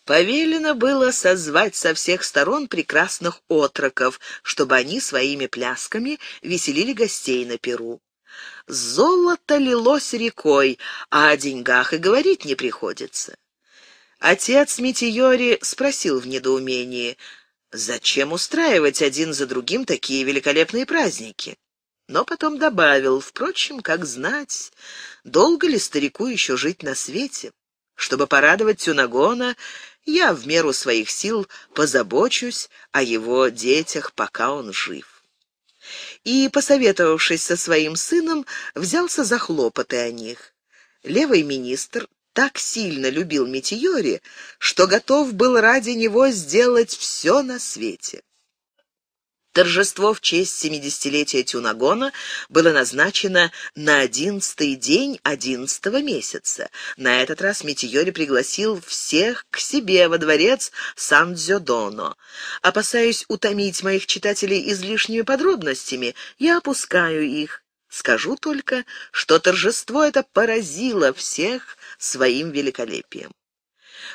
S1: Повелено было созвать со всех сторон прекрасных отроков, чтобы они своими плясками веселили гостей на Перу. Золото лилось рекой, а о деньгах и говорить не приходится. Отец Митиори спросил в недоумении, зачем устраивать один за другим такие великолепные праздники? Но потом добавил, впрочем, как знать, долго ли старику еще жить на свете? Чтобы порадовать Тюнагона, я в меру своих сил позабочусь о его детях, пока он жив. И, посоветовавшись со своим сыном, взялся за хлопоты о них. Левый министр так сильно любил Метеори, что готов был ради него сделать все на свете. Торжество в честь 70-летия Тюнагона было назначено на 11-й день 11-го месяца. На этот раз Метиори пригласил всех к себе во дворец Сан-Дзёдоно. Опасаясь утомить моих читателей излишними подробностями, я опускаю их. Скажу только, что торжество это поразило всех своим великолепием.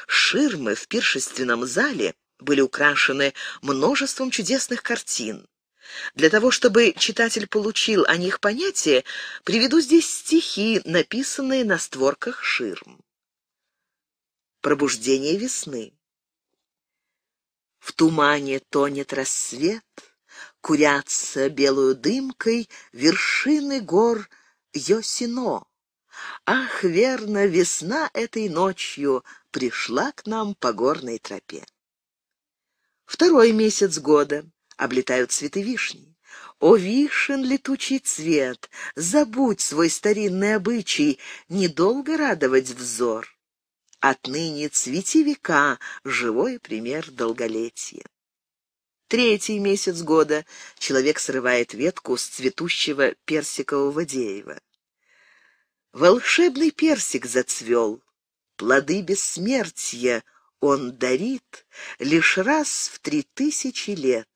S1: Ширмы в пиршественном зале – были украшены множеством чудесных картин. Для того, чтобы читатель получил о них понятие, приведу здесь стихи, написанные на створках ширм. Пробуждение весны. В тумане тонет рассвет, курятся белую дымкой вершины гор Йосино. Ах, верно, весна этой ночью пришла к нам по горной тропе. Второй месяц года облетают цветы вишни. О, вишен летучий цвет, забудь свой старинный обычай, недолго радовать взор. Отныне цвети века, живой пример долголетия. Третий месяц года человек срывает ветку с цветущего персикового дерева. Волшебный персик зацвел, плоды бессмертия он дарит лишь раз в три тысячи лет.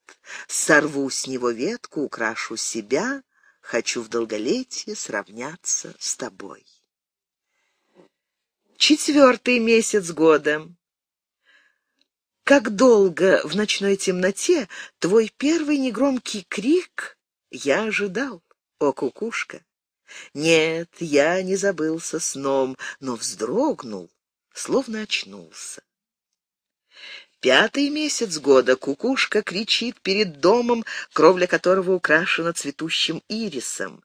S1: Сорву с него ветку, украшу себя, хочу в долголетие сравняться с тобой. Четвертый месяц года. Как долго в ночной темноте твой первый негромкий крик я ожидал, о кукушка. Нет, я не забылся сном, но вздрогнул, словно очнулся. Пятый месяц года кукушка кричит перед домом, кровля которого украшена цветущим ирисом.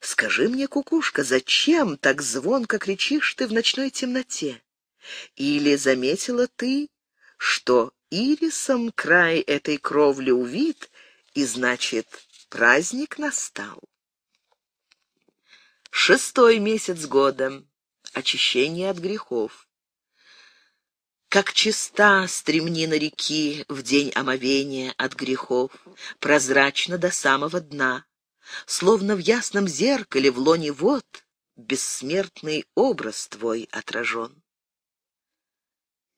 S1: «Скажи мне, кукушка, зачем так звонко кричишь ты в ночной темноте? Или заметила ты, что ирисом край этой кровли увид, и значит, праздник настал?» Шестой месяц года. Очищение от грехов. Как чиста стремнина реки в день омовения от грехов, прозрачна до самого дна, словно в ясном зеркале в лоне вод бессмертный образ твой отражен.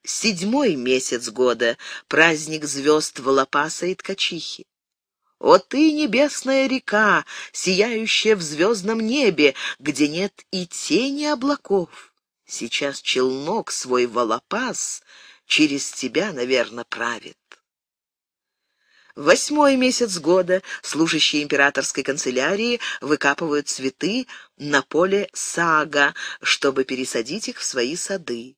S1: Седьмой месяц года — праздник звезд Волопаса и Ткачихи. О ты, небесная река, сияющая в звездном небе, где нет и тени облаков! Сейчас челнок свой волопас через тебя, наверное, правит. Восьмой месяц года служащие императорской канцелярии выкапывают цветы на поле сага, чтобы пересадить их в свои сады.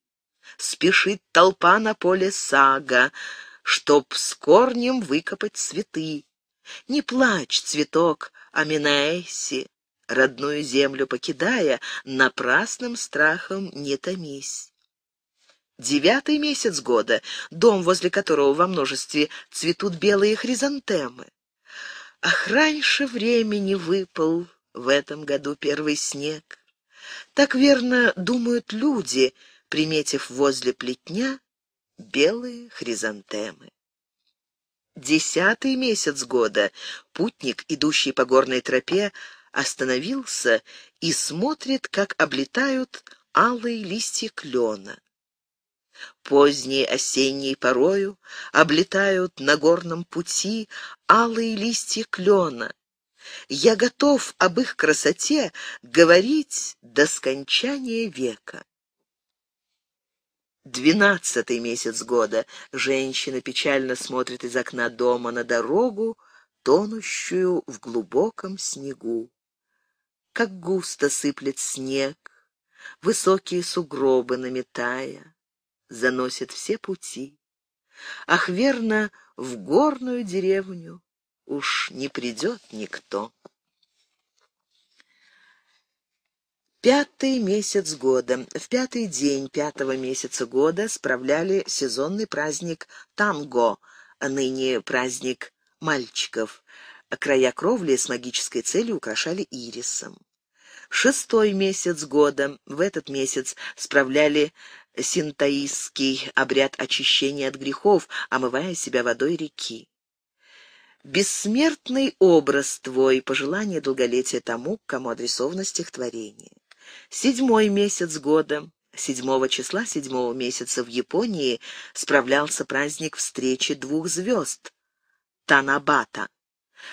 S1: Спешит толпа на поле сага, чтоб с корнем выкопать цветы. Не плачь, цветок, Аминеэси, родную землю покидая, напрасным страхом не томись. Девятый месяц года, дом, возле которого во множестве цветут белые хризантемы. Ах, раньше времени выпал в этом году первый снег. Так верно думают люди, приметив возле плетня белые хризантемы. Десятый месяц года путник, идущий по горной тропе, остановился и смотрит, как облетают алые листья клена. Поздней осенней порою облетают на горном пути алые листья клена. Я готов об их красоте говорить до скончания века. Двенадцатый месяц года. Женщина печально смотрит из окна дома на дорогу, тонущую в глубоком снегу как густо сыплет снег, высокие сугробы наметая, заносит все пути. Ах, верно, в горную деревню уж не придет никто. Пятый месяц года. В пятый день пятого месяца года справляли сезонный праздник танго, а ныне праздник мальчиков, а края кровли с магической целью украшали ирисом. Шестой месяц года, в этот месяц справляли синтаистский обряд очищения от грехов, омывая себя водой реки. «Бессмертный образ твой» — пожелание долголетия тому, кому адресовано стихотворение. Седьмой месяц года, седьмого числа седьмого месяца в Японии справлялся праздник встречи двух звезд — Танабата.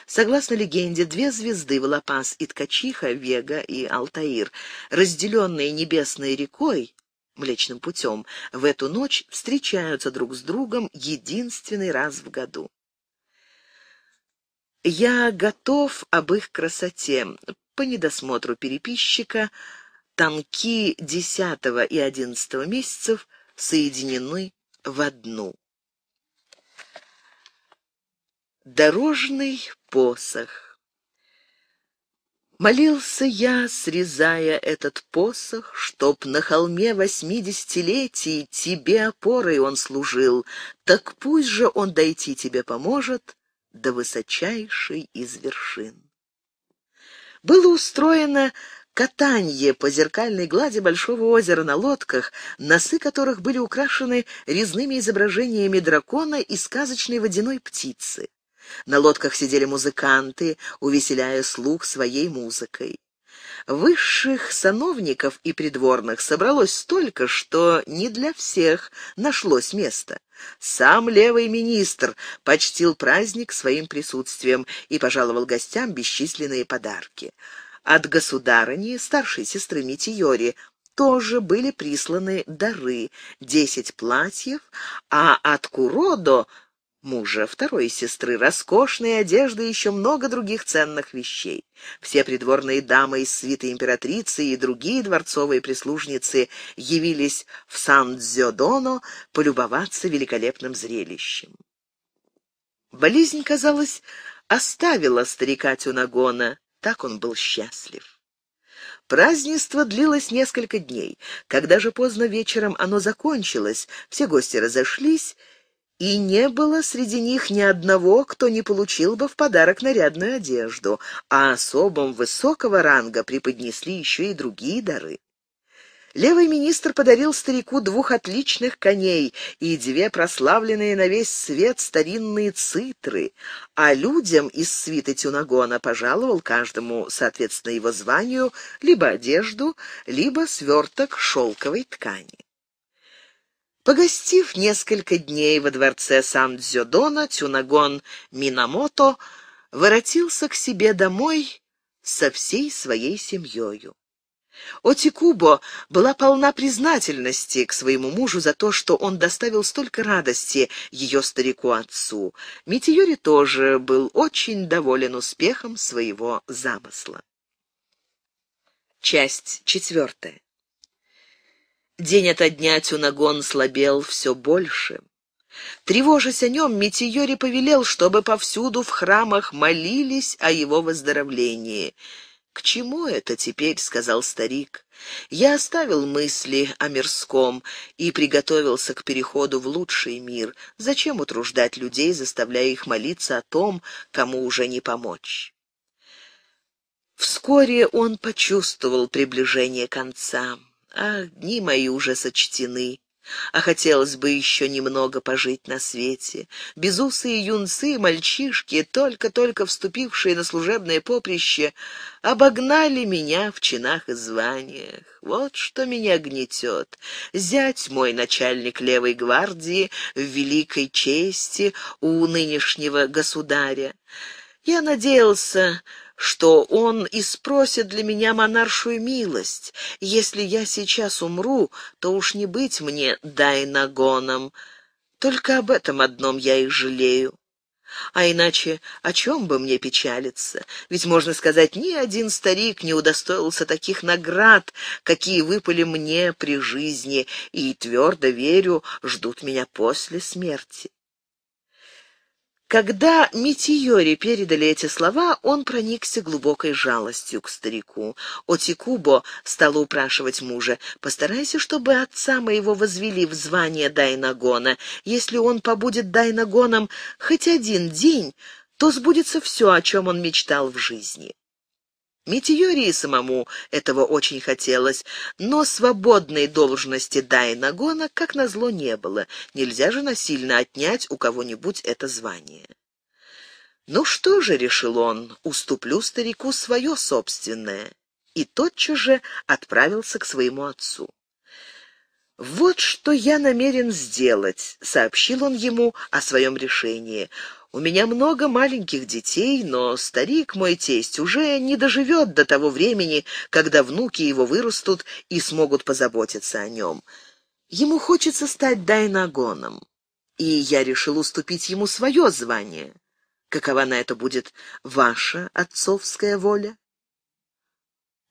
S1: Согласно легенде, две звезды, Волопас и Ткачиха, Вега и Алтаир, разделенные небесной рекой, Млечным путем, в эту ночь встречаются друг с другом единственный раз в году. Я готов об их красоте. По недосмотру переписчика танки десятого и одиннадцатого месяцев соединены в одну. Дорожный посох. Молился я, срезая этот посох, чтоб на холме восьмидесятилетий тебе опорой он служил, так пусть же он дойти тебе поможет до высочайшей из вершин. Было устроено катанье по зеркальной глади большого озера на лодках, носы которых были украшены резными изображениями дракона и сказочной водяной птицы. На лодках сидели музыканты, увеселяя слух своей музыкой. Высших сановников и придворных собралось столько, что не для всех нашлось место. Сам левый министр почтил праздник своим присутствием и пожаловал гостям бесчисленные подарки. От государыни, старшей сестры Митиори, тоже были присланы дары — десять платьев, а от Куродо мужа, второй сестры, роскошные одежды и еще много других ценных вещей. Все придворные дамы из свиты императрицы и другие дворцовые прислужницы явились в Сан-Дзёдоно полюбоваться великолепным зрелищем. Болезнь, казалось, оставила старика Тюнагона, так он был счастлив. Празднество длилось несколько дней. Когда же поздно вечером оно закончилось, все гости разошлись, и не было среди них ни одного, кто не получил бы в подарок нарядную одежду, а особам высокого ранга преподнесли еще и другие дары. Левый министр подарил старику двух отличных коней и две прославленные на весь свет старинные цитры, а людям из свиты Тюнагона пожаловал каждому, соответственно, его званию, либо одежду, либо сверток шелковой ткани. Погостив несколько дней во дворце Сан-Дзюдона, Тюнагон Минамото воротился к себе домой со всей своей семьей. Отикубо была полна признательности к своему мужу за то, что он доставил столько радости ее старику-отцу. Митиори тоже был очень доволен успехом своего замысла. Часть четвертая. День ото дня Тюнагон слабел все больше. Тревожась о нем, Митиори повелел, чтобы повсюду в храмах молились о его выздоровлении. «К чему это теперь?» — сказал старик. «Я оставил мысли о мирском и приготовился к переходу в лучший мир. Зачем утруждать людей, заставляя их молиться о том, кому уже не помочь?» Вскоре он почувствовал приближение конца. Ах, дни мои уже сочтены, а хотелось бы еще немного пожить на свете. Безусые юнцы мальчишки, только-только вступившие на служебное поприще, обогнали меня в чинах и званиях. Вот что меня гнетет. Зять мой, начальник левой гвардии, в великой чести у нынешнего государя. Я надеялся, что он и спросит для меня монаршую милость. Если я сейчас умру, то уж не быть мне дай нагоном. Только об этом одном я и жалею. А иначе о чем бы мне печалиться? Ведь, можно сказать, ни один старик не удостоился таких наград, какие выпали мне при жизни, и, твердо верю, ждут меня после смерти. Когда Митиори передали эти слова, он проникся глубокой жалостью к старику. Отикубо стала упрашивать мужа. «Постарайся, чтобы отца моего возвели в звание Дайнагона. Если он побудет Дайнагоном хоть один день, то сбудется все, о чем он мечтал в жизни». Метеоре самому этого очень хотелось, но свободной должности Дайнагона, как назло, не было. Нельзя же насильно отнять у кого-нибудь это звание. «Ну что же», — решил он, — «уступлю старику свое собственное». И тотчас же отправился к своему отцу. «Вот что я намерен сделать», — сообщил он ему о своем решении — у меня много маленьких детей, но старик мой тесть уже не доживет до того времени, когда внуки его вырастут и смогут позаботиться о нем. Ему хочется стать дайнагоном, и я решил уступить ему свое звание. Какова на это будет ваша отцовская воля?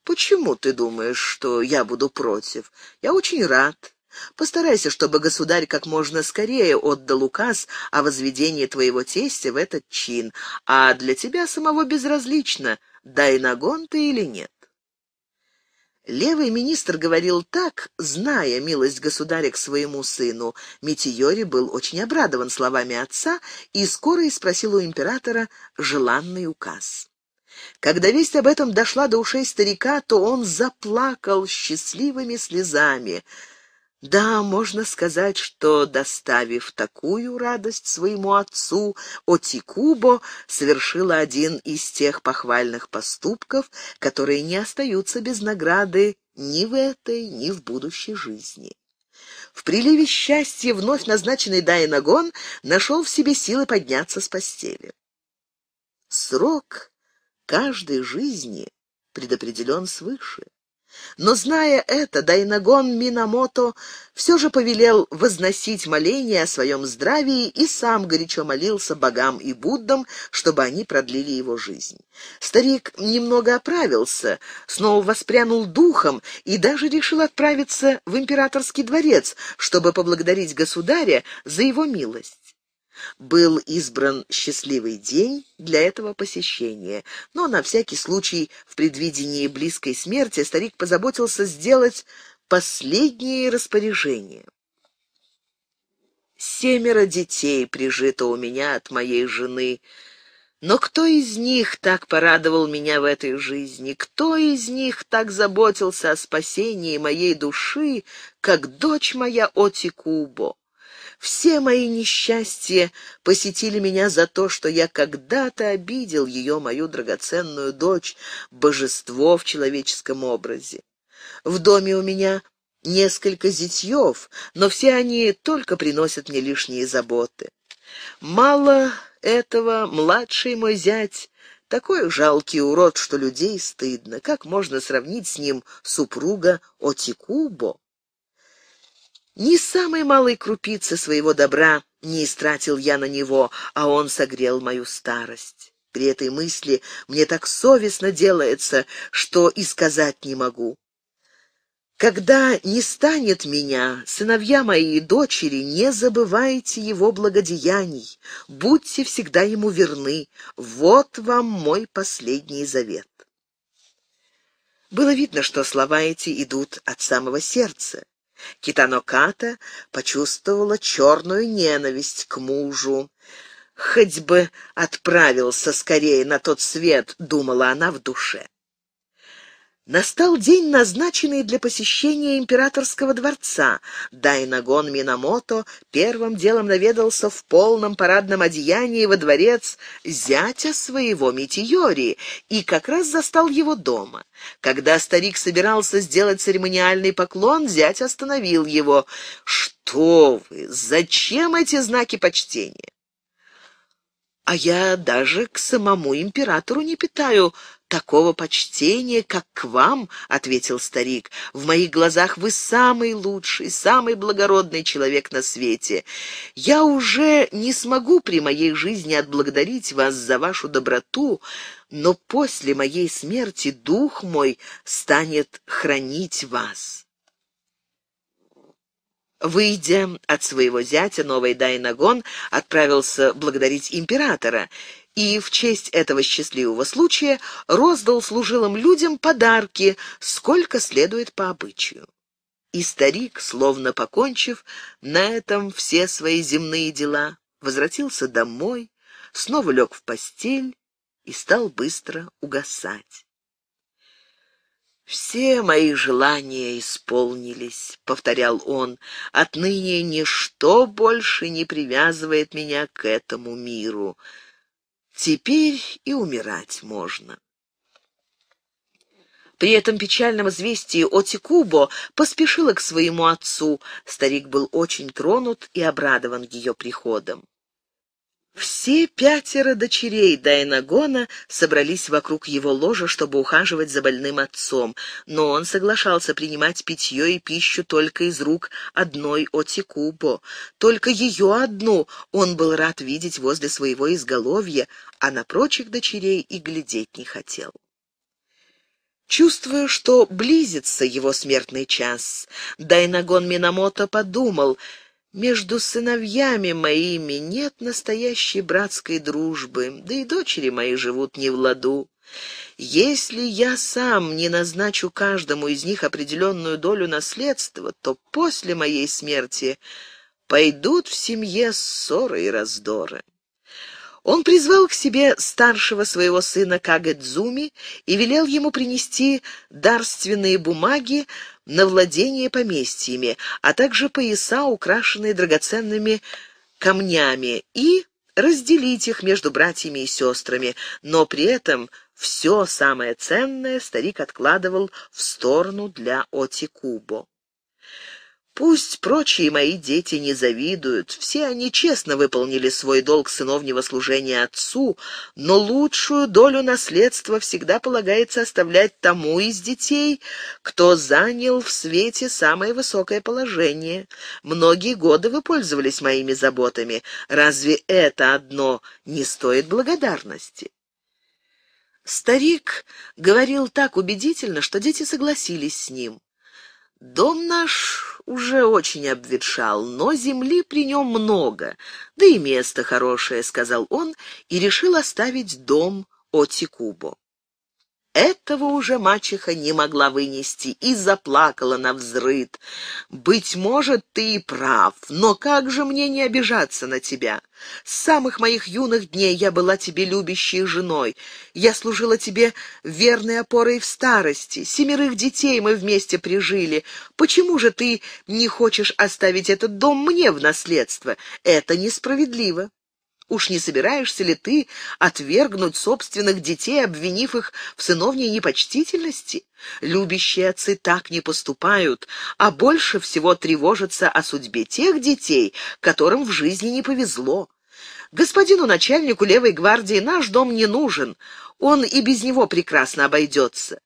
S1: Почему ты думаешь, что я буду против? Я очень рад, Постарайся, чтобы государь как можно скорее отдал указ о возведении твоего тестя в этот чин, а для тебя самого безразлично, дай нагон ты или нет. Левый министр говорил так, зная милость государя к своему сыну. Метеори был очень обрадован словами отца и скоро и спросил у императора желанный указ. Когда весть об этом дошла до ушей старика, то он заплакал счастливыми слезами — да, можно сказать, что, доставив такую радость своему отцу, Отикубо совершила один из тех похвальных поступков, которые не остаются без награды ни в этой, ни в будущей жизни. В приливе счастья вновь назначенный Дайнагон нашел в себе силы подняться с постели. Срок каждой жизни предопределен свыше. Но, зная это, Дайнагон Минамото все же повелел возносить моления о своем здравии и сам горячо молился богам и Буддам, чтобы они продлили его жизнь. Старик немного оправился, снова воспрянул духом и даже решил отправиться в императорский дворец, чтобы поблагодарить государя за его милость был избран счастливый день для этого посещения, но на всякий случай в предвидении близкой смерти старик позаботился сделать последние распоряжения. «Семеро детей прижито у меня от моей жены», но кто из них так порадовал меня в этой жизни? Кто из них так заботился о спасении моей души, как дочь моя Отикубо? Все мои несчастья посетили меня за то, что я когда-то обидел ее, мою драгоценную дочь, божество в человеческом образе. В доме у меня несколько зятьев, но все они только приносят мне лишние заботы. Мало этого, младший мой зять — такой жалкий урод, что людей стыдно. Как можно сравнить с ним супруга Отикубо? Ни самой малой крупицы своего добра не истратил я на него, а он согрел мою старость. При этой мысли мне так совестно делается, что и сказать не могу. Когда не станет меня, сыновья мои и дочери, не забывайте его благодеяний, будьте всегда ему верны. Вот вам мой последний завет. Было видно, что слова эти идут от самого сердца. Китаноката почувствовала черную ненависть к мужу. «Хоть бы отправился скорее на тот свет», — думала она в душе. Настал день, назначенный для посещения императорского дворца. Дайнагон Минамото первым делом наведался в полном парадном одеянии во дворец зятя своего Митиори и как раз застал его дома. Когда старик собирался сделать церемониальный поклон, зять остановил его. «Что вы? Зачем эти знаки почтения?» «А я даже к самому императору не питаю такого почтения, как к вам», — ответил старик. «В моих глазах вы самый лучший, самый благородный человек на свете. Я уже не смогу при моей жизни отблагодарить вас за вашу доброту, но после моей смерти дух мой станет хранить вас». Выйдя от своего зятя, новый Дайнагон отправился благодарить императора — и в честь этого счастливого случая роздал служилым людям подарки, сколько следует по обычаю. И старик, словно покончив на этом все свои земные дела, возвратился домой, снова лег в постель и стал быстро угасать. «Все мои желания исполнились», — повторял он, — «отныне ничто больше не привязывает меня к этому миру». Теперь и умирать можно. При этом печальном известии Отикубо поспешила к своему отцу. Старик был очень тронут и обрадован ее приходом. Все пятеро дочерей Дайнагона собрались вокруг его ложа, чтобы ухаживать за больным отцом, но он соглашался принимать питье и пищу только из рук одной Отикубо. Только ее одну он был рад видеть возле своего изголовья, а на прочих дочерей и глядеть не хотел. Чувствуя, что близится его смертный час, Дайнагон Минамото подумал — между сыновьями моими нет настоящей братской дружбы, да и дочери мои живут не в ладу. Если я сам не назначу каждому из них определенную долю наследства, то после моей смерти пойдут в семье ссоры и раздоры. Он призвал к себе старшего своего сына Кагэдзуми и велел ему принести дарственные бумаги на владение поместьями, а также пояса, украшенные драгоценными камнями, и разделить их между братьями и сестрами, но при этом все самое ценное старик откладывал в сторону для Отикубо. Пусть прочие мои дети не завидуют, все они честно выполнили свой долг сыновнего служения отцу, но лучшую долю наследства всегда полагается оставлять тому из детей, кто занял в свете самое высокое положение. Многие годы вы пользовались моими заботами. Разве это одно не стоит благодарности?» Старик говорил так убедительно, что дети согласились с ним. Дом наш уже очень обветшал, но земли при нем много, да и место хорошее, — сказал он, и решил оставить дом Отикубо. Этого уже мачеха не могла вынести и заплакала на взрыд. «Быть может, ты и прав, но как же мне не обижаться на тебя? С самых моих юных дней я была тебе любящей женой. Я служила тебе верной опорой в старости. Семерых детей мы вместе прижили. Почему же ты не хочешь оставить этот дом мне в наследство? Это несправедливо». Уж не собираешься ли ты отвергнуть собственных детей, обвинив их в сыновней непочтительности? Любящие отцы так не поступают, а больше всего тревожатся о судьбе тех детей, которым в жизни не повезло. Господину начальнику левой гвардии наш дом не нужен, он и без него прекрасно обойдется.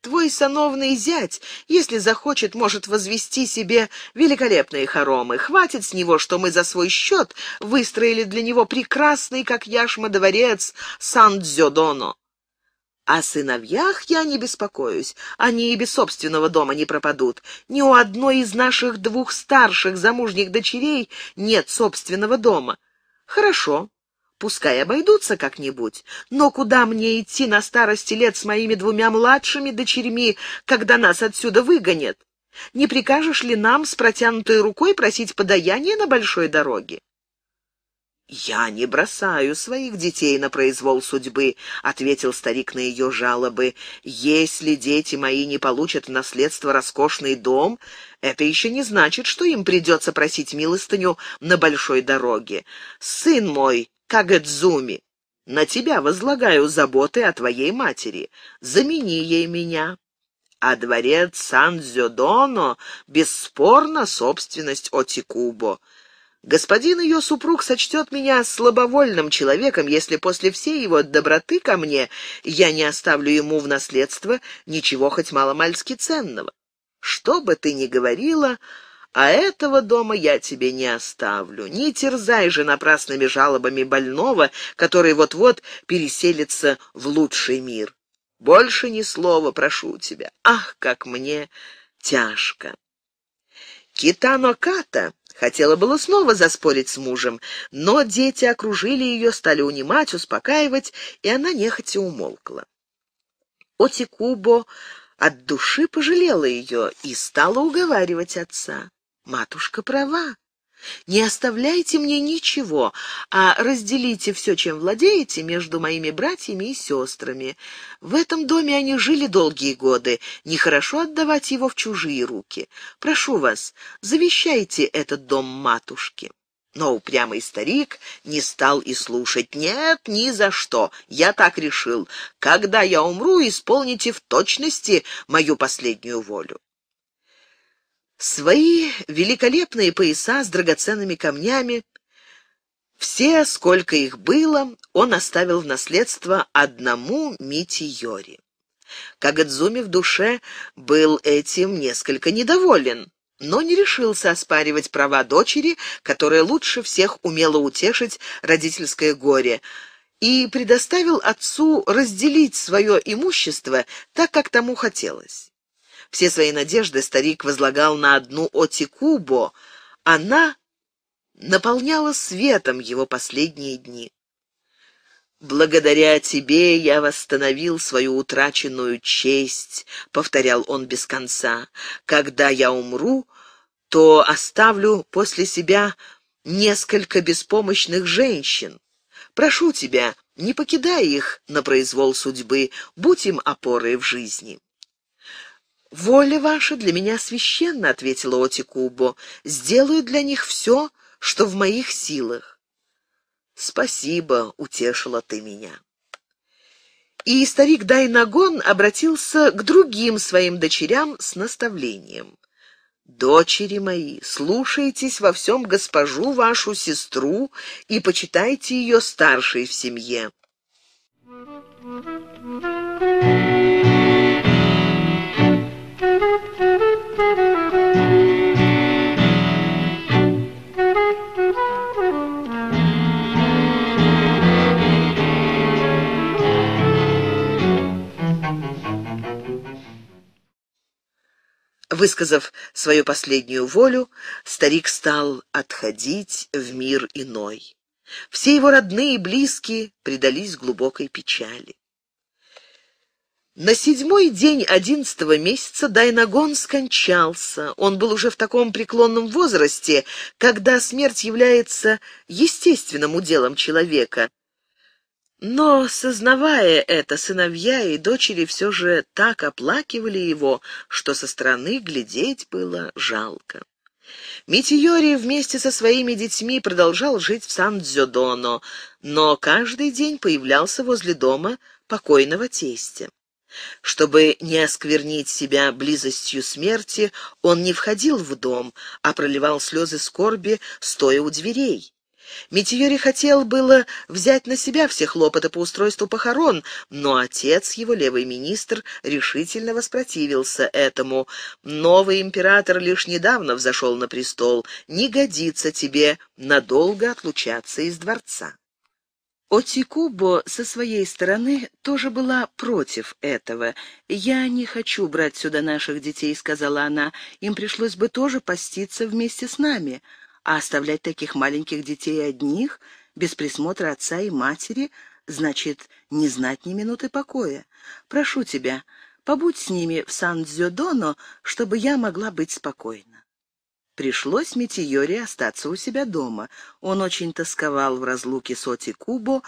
S1: Твой сановный зять, если захочет, может возвести себе великолепные хоромы. Хватит с него, что мы за свой счет выстроили для него прекрасный, как яшма, дворец Сан-Дзёдоно. О сыновьях я не беспокоюсь, они и без собственного дома не пропадут. Ни у одной из наших двух старших замужних дочерей нет собственного дома. Хорошо, Пускай обойдутся как-нибудь. Но куда мне идти на старости лет с моими двумя младшими дочерьми, когда нас отсюда выгонят? Не прикажешь ли нам с протянутой рукой просить подаяние на большой дороге? «Я не бросаю своих детей на произвол судьбы», — ответил старик на ее жалобы. «Если дети мои не получат в наследство роскошный дом, это еще не значит, что им придется просить милостыню на большой дороге. Сын мой Кагадзуми, на тебя возлагаю заботы о твоей матери. Замени ей меня. А дворец Сан-Зюдоно бесспорно собственность Отикубо. Господин ее супруг сочтет меня слабовольным человеком, если после всей его доброты ко мне я не оставлю ему в наследство ничего хоть маломальски ценного. Что бы ты ни говорила, а этого дома я тебе не оставлю. Не терзай же напрасными жалобами больного, который вот-вот переселится в лучший мир. Больше ни слова, прошу тебя. Ах, как мне тяжко!» Китано Ката хотела было снова заспорить с мужем, но дети окружили ее, стали унимать, успокаивать, и она нехотя умолкла. Отикубо от души пожалела ее и стала уговаривать отца. Матушка права. Не оставляйте мне ничего, а разделите все, чем владеете, между моими братьями и сестрами. В этом доме они жили долгие годы, нехорошо отдавать его в чужие руки. Прошу вас, завещайте этот дом матушке». Но упрямый старик не стал и слушать. «Нет, ни за что. Я так решил. Когда я умру, исполните в точности мою последнюю волю». Свои великолепные пояса с драгоценными камнями, все, сколько их было, он оставил в наследство одному Мити Йори. Кагадзуми в душе был этим несколько недоволен, но не решился оспаривать права дочери, которая лучше всех умела утешить родительское горе, и предоставил отцу разделить свое имущество так, как тому хотелось. Все свои надежды старик возлагал на одну Отикубо. Она наполняла светом его последние дни. «Благодаря тебе я восстановил свою утраченную честь», — повторял он без конца. «Когда я умру, то оставлю после себя несколько беспомощных женщин. Прошу тебя, не покидай их на произвол судьбы, будь им опорой в жизни». «Воля ваша для меня священна», — ответила Отикубо. «Сделаю для них все, что в моих силах». «Спасибо, утешила ты меня». И старик Дайнагон обратился к другим своим дочерям с наставлением. «Дочери мои, слушайтесь во всем госпожу вашу сестру и почитайте ее старшей в семье. Высказав свою последнюю волю, старик стал отходить в мир иной. Все его родные и близкие предались глубокой печали. На седьмой день одиннадцатого месяца Дайнагон скончался. Он был уже в таком преклонном возрасте, когда смерть является естественным уделом человека, но, сознавая это, сыновья и дочери все же так оплакивали его, что со стороны глядеть было жалко. Митиори вместе со своими детьми продолжал жить в Сан-Дзюдоно, но каждый день появлялся возле дома покойного тестя. Чтобы не осквернить себя близостью смерти, он не входил в дом, а проливал слезы скорби, стоя у дверей. Метеори хотел было взять на себя все хлопоты по устройству похорон, но отец его, левый министр, решительно воспротивился этому. «Новый император лишь недавно взошел на престол. Не годится тебе надолго отлучаться из дворца». Отикубо со своей стороны тоже была против этого. «Я не хочу брать сюда наших детей», — сказала она. «Им пришлось бы тоже поститься вместе с нами». А оставлять таких маленьких детей одних, без присмотра отца и матери, значит не знать ни минуты покоя. Прошу тебя, побудь с ними в Сан-Дзюдоно, чтобы я могла быть спокойна. Пришлось Митиоре остаться у себя дома. Он очень тосковал в разлуке с Оти Кубо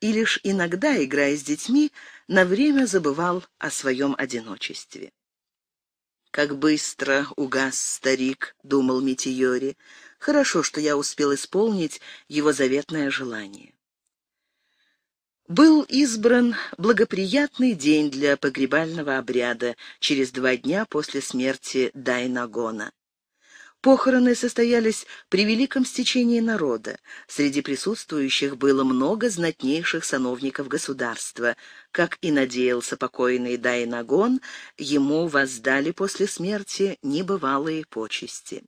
S1: и лишь иногда, играя с детьми, на время забывал о своем одиночестве. «Как быстро угас старик», — думал Митиори. Хорошо, что я успел исполнить его заветное желание. Был избран благоприятный день для погребального обряда через два дня после смерти Дайнагона. Похороны состоялись при великом стечении народа. Среди присутствующих было много знатнейших сановников государства. Как и надеялся покойный Дайнагон, ему воздали после смерти небывалые почести.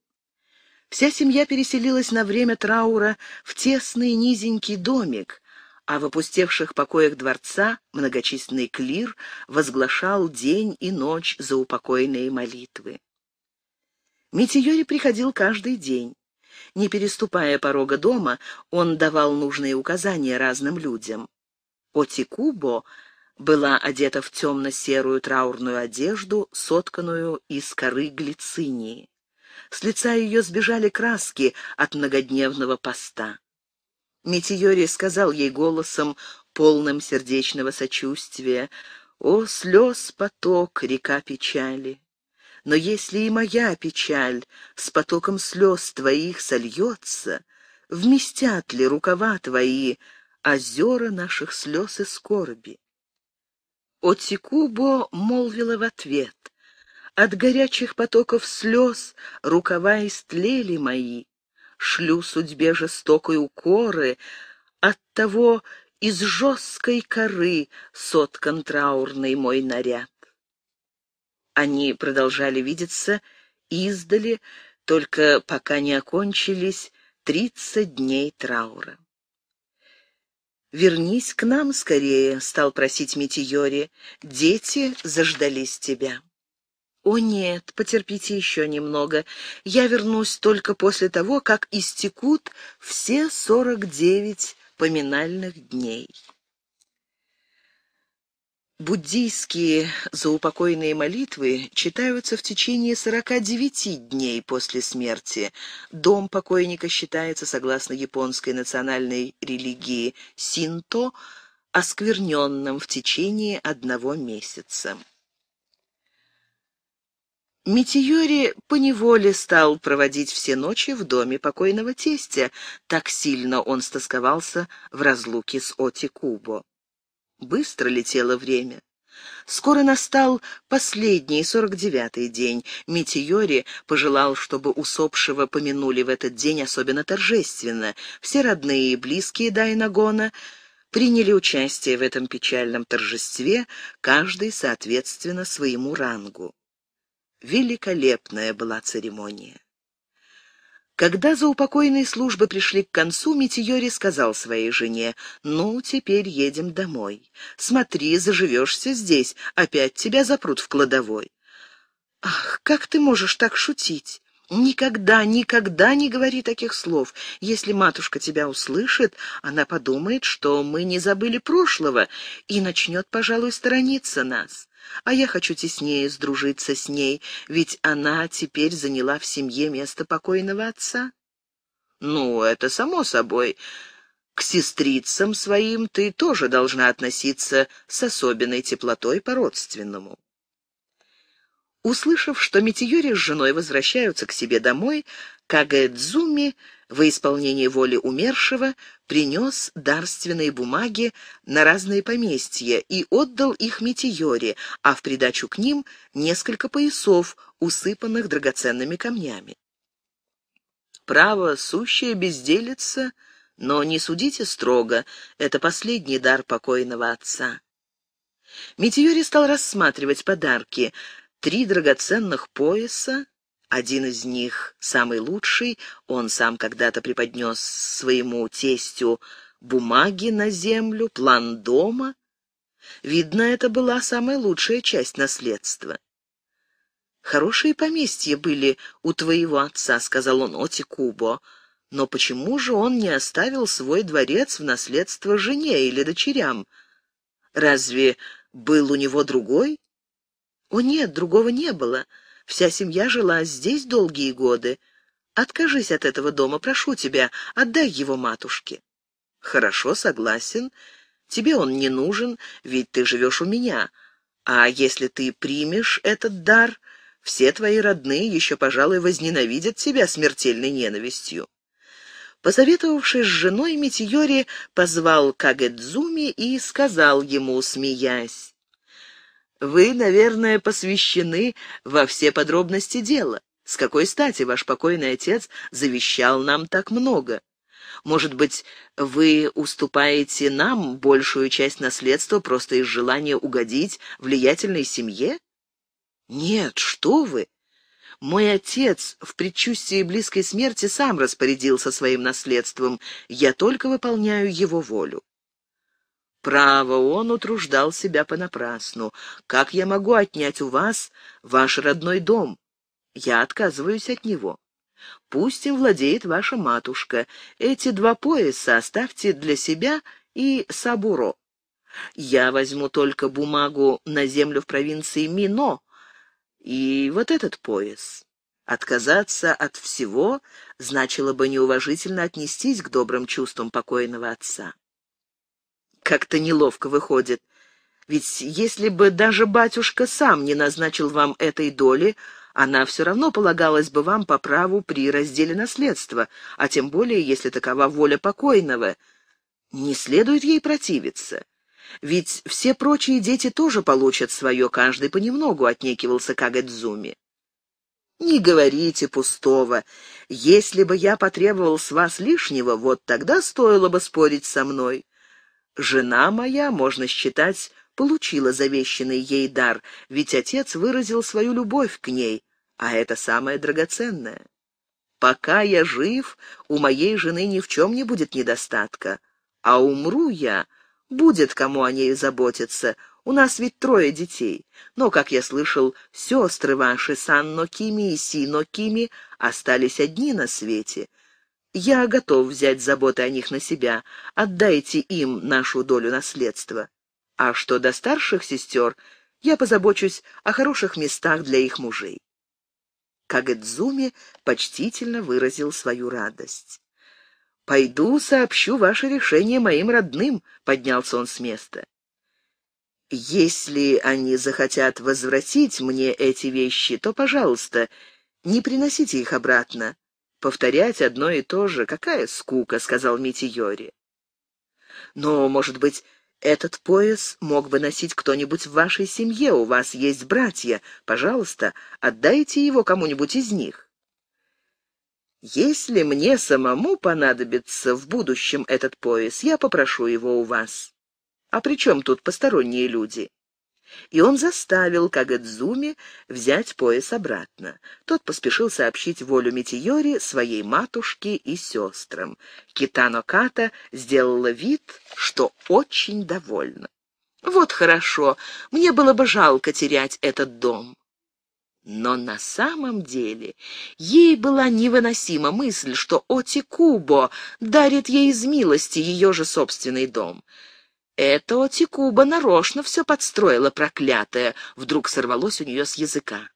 S1: Вся семья переселилась на время траура в тесный низенький домик, а в опустевших покоях дворца многочисленный клир возглашал день и ночь за упокойные молитвы. Митиори приходил каждый день. Не переступая порога дома, он давал нужные указания разным людям. Отикубо была одета в темно-серую траурную одежду, сотканную из коры глицинии. С лица ее сбежали краски от многодневного поста. Метиори сказал ей голосом, полным сердечного сочувствия, «О, слез поток, река печали! Но если и моя печаль с потоком слез твоих сольется, вместят ли рукава твои озера наших слез и скорби?» Отикубо молвила в ответ — от горячих потоков слез рукава истлели мои. Шлю судьбе жестокой укоры, от того из жесткой коры соткан траурный мой наряд. Они продолжали видеться издали, только пока не окончились тридцать дней траура. «Вернись к нам скорее», — стал просить Митиори. «Дети заждались тебя». «О нет, потерпите еще немного. Я вернусь только после того, как истекут все сорок девять поминальных дней». Буддийские заупокойные молитвы читаются в течение 49 дней после смерти. Дом покойника считается, согласно японской национальной религии синто, оскверненным в течение одного месяца. Метеори поневоле стал проводить все ночи в доме покойного тестя, так сильно он стосковался в разлуке с Оти Кубо. Быстро летело время. Скоро настал последний, сорок девятый день. Метеори пожелал, чтобы усопшего помянули в этот день особенно торжественно. Все родные и близкие Дайнагона приняли участие в этом печальном торжестве, каждый соответственно своему рангу. Великолепная была церемония. Когда заупокойные службы пришли к концу, Митиори сказал своей жене, «Ну, теперь едем домой. Смотри, заживешься здесь, опять тебя запрут в кладовой». «Ах, как ты можешь так шутить? Никогда, никогда не говори таких слов. Если матушка тебя услышит, она подумает, что мы не забыли прошлого и начнет, пожалуй, сторониться нас» а я хочу теснее сдружиться с ней, ведь она теперь заняла в семье место покойного отца. Ну, это само собой. К сестрицам своим ты тоже должна относиться с особенной теплотой по-родственному. Услышав, что Митиори с женой возвращаются к себе домой, Кагэдзуми во исполнении воли умершего принес дарственные бумаги на разные поместья и отдал их Митиоре, а в придачу к ним несколько поясов, усыпанных драгоценными камнями. Право, сущая безделица, но не судите строго, это последний дар покойного отца. Митиори стал рассматривать подарки — Три драгоценных пояса, один из них, самый лучший, он сам когда-то преподнес своему тестю бумаги на землю, план дома. Видно, это была самая лучшая часть наследства. «Хорошие поместья были у твоего отца», — сказал он Оти Кубо. «Но почему же он не оставил свой дворец в наследство жене или дочерям? Разве был у него другой?» О нет, другого не было. Вся семья жила здесь долгие годы. Откажись от этого дома, прошу тебя, отдай его матушке. Хорошо, согласен. Тебе он не нужен, ведь ты живешь у меня. А если ты примешь этот дар, все твои родные еще, пожалуй, возненавидят тебя смертельной ненавистью. Посоветовавшись с женой, Митиори позвал Кагэдзуми и сказал ему, смеясь, вы, наверное, посвящены во все подробности дела. С какой стати ваш покойный отец завещал нам так много? Может быть, вы уступаете нам большую часть наследства просто из желания угодить влиятельной семье? Нет, что вы! Мой отец в предчувствии близкой смерти сам распорядился своим наследством. Я только выполняю его волю. Право, он утруждал себя понапрасну. Как я могу отнять у вас ваш родной дом? Я отказываюсь от него. Пусть им владеет ваша матушка. Эти два пояса оставьте для себя и Сабуро. Я возьму только бумагу на землю в провинции Мино и вот этот пояс. Отказаться от всего значило бы неуважительно отнестись к добрым чувствам покойного отца. Как-то неловко выходит. Ведь если бы даже батюшка сам не назначил вам этой доли, она все равно полагалась бы вам по праву при разделе наследства, а тем более, если такова воля покойного. Не следует ей противиться. Ведь все прочие дети тоже получат свое, каждый понемногу отнекивался Кагадзуми. «Не говорите пустого. Если бы я потребовал с вас лишнего, вот тогда стоило бы спорить со мной. Жена моя, можно считать, получила завещанный ей дар, ведь отец выразил свою любовь к ней, а это самое драгоценное. Пока я жив, у моей жены ни в чем не будет недостатка. А умру я, будет кому о ней заботиться. У нас ведь трое детей. Но, как я слышал, сестры ваши, Сан Нокими и Си Нокими, остались одни на свете. Я готов взять заботы о них на себя. Отдайте им нашу долю наследства. А что до старших сестер, я позабочусь о хороших местах для их мужей. Кагэдзуми почтительно выразил свою радость. «Пойду сообщу ваше решение моим родным», — поднялся он с места. «Если они захотят возвратить мне эти вещи, то, пожалуйста, не приносите их обратно повторять одно и то же. Какая скука, — сказал Митиори. Но, может быть, этот пояс мог бы носить кто-нибудь в вашей семье, у вас есть братья. Пожалуйста, отдайте его кому-нибудь из них. Если мне самому понадобится в будущем этот пояс, я попрошу его у вас. А при чем тут посторонние люди? И он заставил Кагадзуми взять пояс обратно. Тот поспешил сообщить волю Митиори своей матушке и сестрам. Китано Ката сделала вид, что очень довольна. «Вот хорошо, мне было бы жалко терять этот дом». Но на самом деле ей была невыносима мысль, что Отикубо дарит ей из милости ее же собственный дом. «Это Отикуба нарочно все подстроила, проклятая!» Вдруг сорвалось у нее с языка.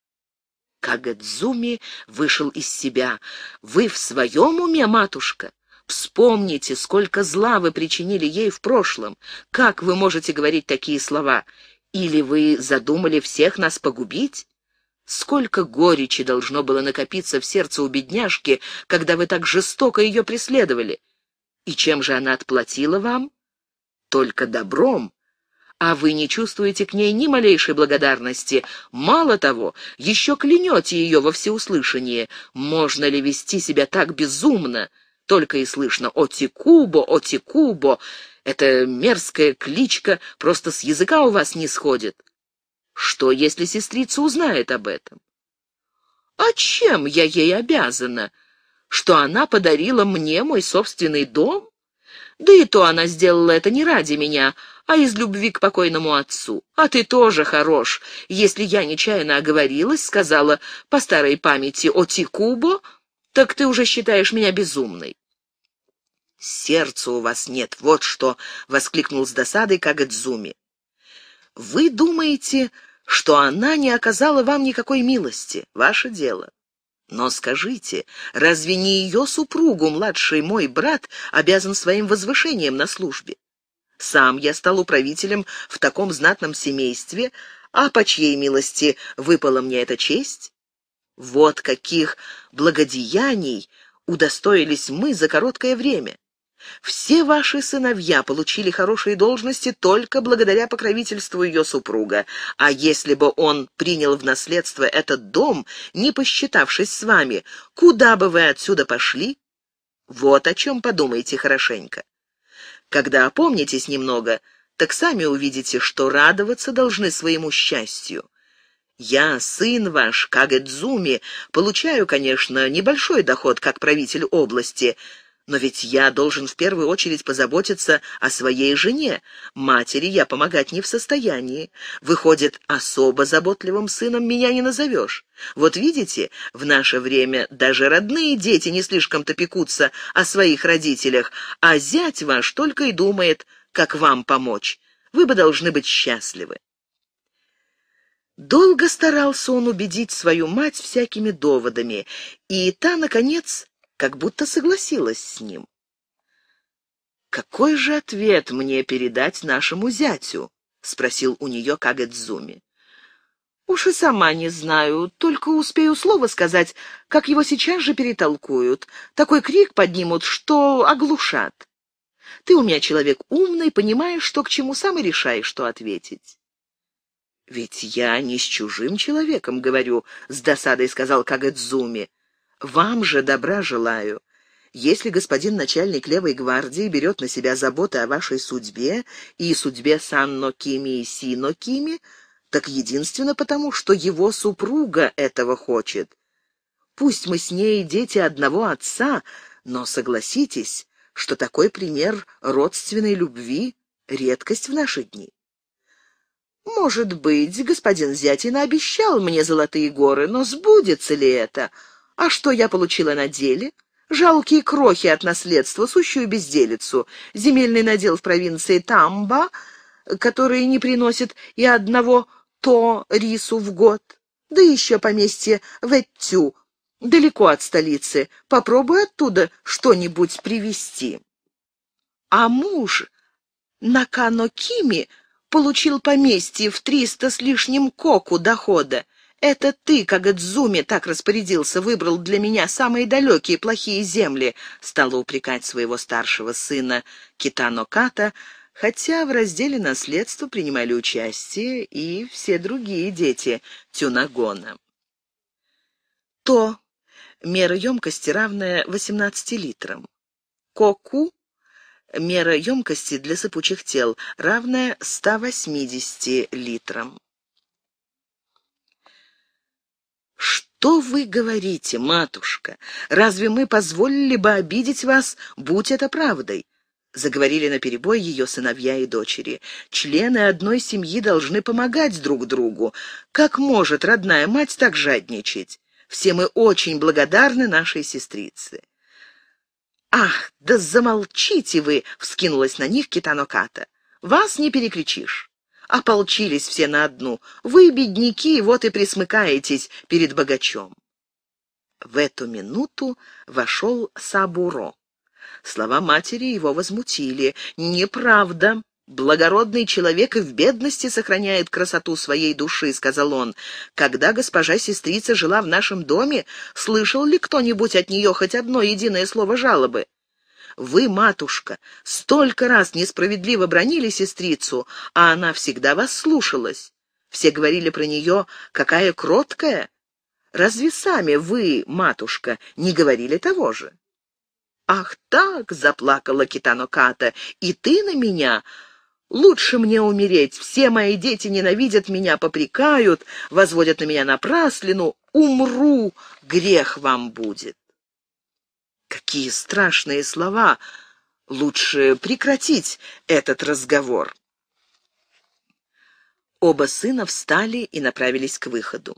S1: Кагадзуми вышел из себя. «Вы в своем уме, матушка? Вспомните, сколько зла вы причинили ей в прошлом. Как вы можете говорить такие слова? Или вы задумали всех нас погубить?» Сколько горечи должно было накопиться в сердце у бедняжки, когда вы так жестоко ее преследовали? И чем же она отплатила вам? только добром, а вы не чувствуете к ней ни малейшей благодарности. Мало того, еще клянете ее во всеуслышание. Можно ли вести себя так безумно? Только и слышно Отикубо, Отикубо, о Эта мерзкая кличка просто с языка у вас не сходит. Что, если сестрица узнает об этом? А чем я ей обязана? Что она подарила мне мой собственный дом? Да и то она сделала это не ради меня, а из любви к покойному отцу. А ты тоже хорош. Если я нечаянно оговорилась, сказала по старой памяти о Тикубо, так ты уже считаешь меня безумной. «Сердца у вас нет, вот что!» — воскликнул с досадой Кагадзуми. «Вы думаете, что она не оказала вам никакой милости? Ваше дело. Но скажите, разве не ее супругу младший мой брат обязан своим возвышением на службе? Сам я стал управителем в таком знатном семействе, а по чьей милости выпала мне эта честь? Вот каких благодеяний удостоились мы за короткое время. Все ваши сыновья получили хорошие должности только благодаря покровительству ее супруга. А если бы он принял в наследство этот дом, не посчитавшись с вами, куда бы вы отсюда пошли? Вот о чем подумайте хорошенько. Когда опомнитесь немного, так сами увидите, что радоваться должны своему счастью. Я, сын ваш, Кагэдзуми, получаю, конечно, небольшой доход как правитель области — но ведь я должен в первую очередь позаботиться о своей жене. Матери я помогать не в состоянии. Выходит, особо заботливым сыном меня не назовешь. Вот видите, в наше время даже родные дети не слишком-то пекутся о своих родителях, а зять ваш только и думает, как вам помочь. Вы бы должны быть счастливы. Долго старался он убедить свою мать всякими доводами, и та, наконец, как будто согласилась с ним. «Какой же ответ мне передать нашему зятю?» — спросил у нее Кагэдзуми. «Уж и сама не знаю, только успею слово сказать, как его сейчас же перетолкуют. Такой крик поднимут, что оглушат. Ты у меня человек умный, понимаешь, что к чему, сам и решаешь, что ответить». «Ведь я не с чужим человеком говорю», — с досадой сказал Кагэдзуми. Вам же добра желаю. Если господин начальник левой гвардии берет на себя заботы о вашей судьбе и судьбе Санно Кими и Сино Кими, так единственно потому, что его супруга этого хочет. Пусть мы с ней дети одного отца, но согласитесь, что такой пример родственной любви — редкость в наши дни. «Может быть, господин Зятина обещал мне золотые горы, но сбудется ли это?» А что я получила на деле? Жалкие крохи от наследства, сущую безделицу. Земельный надел в провинции Тамба, который не приносит и одного то рису в год. Да еще поместье Веттю, далеко от столицы. Попробуй оттуда что-нибудь привезти. А муж на Канокими получил поместье в триста с лишним коку дохода. Это ты, как Кагадзуми, так распорядился, выбрал для меня самые далекие плохие земли, стала упрекать своего старшего сына Китаноката, хотя в разделе наследства принимали участие и все другие дети Тюнагона. То – мера емкости, равная 18 литрам. Коку – мера емкости для сыпучих тел, равная 180 литрам. «Что вы говорите, матушка? Разве мы позволили бы обидеть вас, будь это правдой?» Заговорили наперебой ее сыновья и дочери. «Члены одной семьи должны помогать друг другу. Как может родная мать так жадничать? Все мы очень благодарны нашей сестрице». «Ах, да замолчите вы!» — вскинулась на них Китаноката. «Вас не перекричишь». Ополчились все на одну. Вы, бедняки, вот и присмыкаетесь перед богачом. В эту минуту вошел Сабуро. Слова матери его возмутили. «Неправда. Благородный человек и в бедности сохраняет красоту своей души», — сказал он. «Когда госпожа-сестрица жила в нашем доме, слышал ли кто-нибудь от нее хоть одно единое слово жалобы? Вы, матушка, столько раз несправедливо бронили сестрицу, а она всегда вас слушалась. Все говорили про нее, какая кроткая. Разве сами вы, матушка, не говорили того же? «Ах так!» — заплакала Китаноката. «И ты на меня? Лучше мне умереть. Все мои дети ненавидят меня, попрекают, возводят на меня напраслину. Умру, грех вам будет!» Какие страшные слова! Лучше прекратить этот разговор. Оба сына встали и направились к выходу.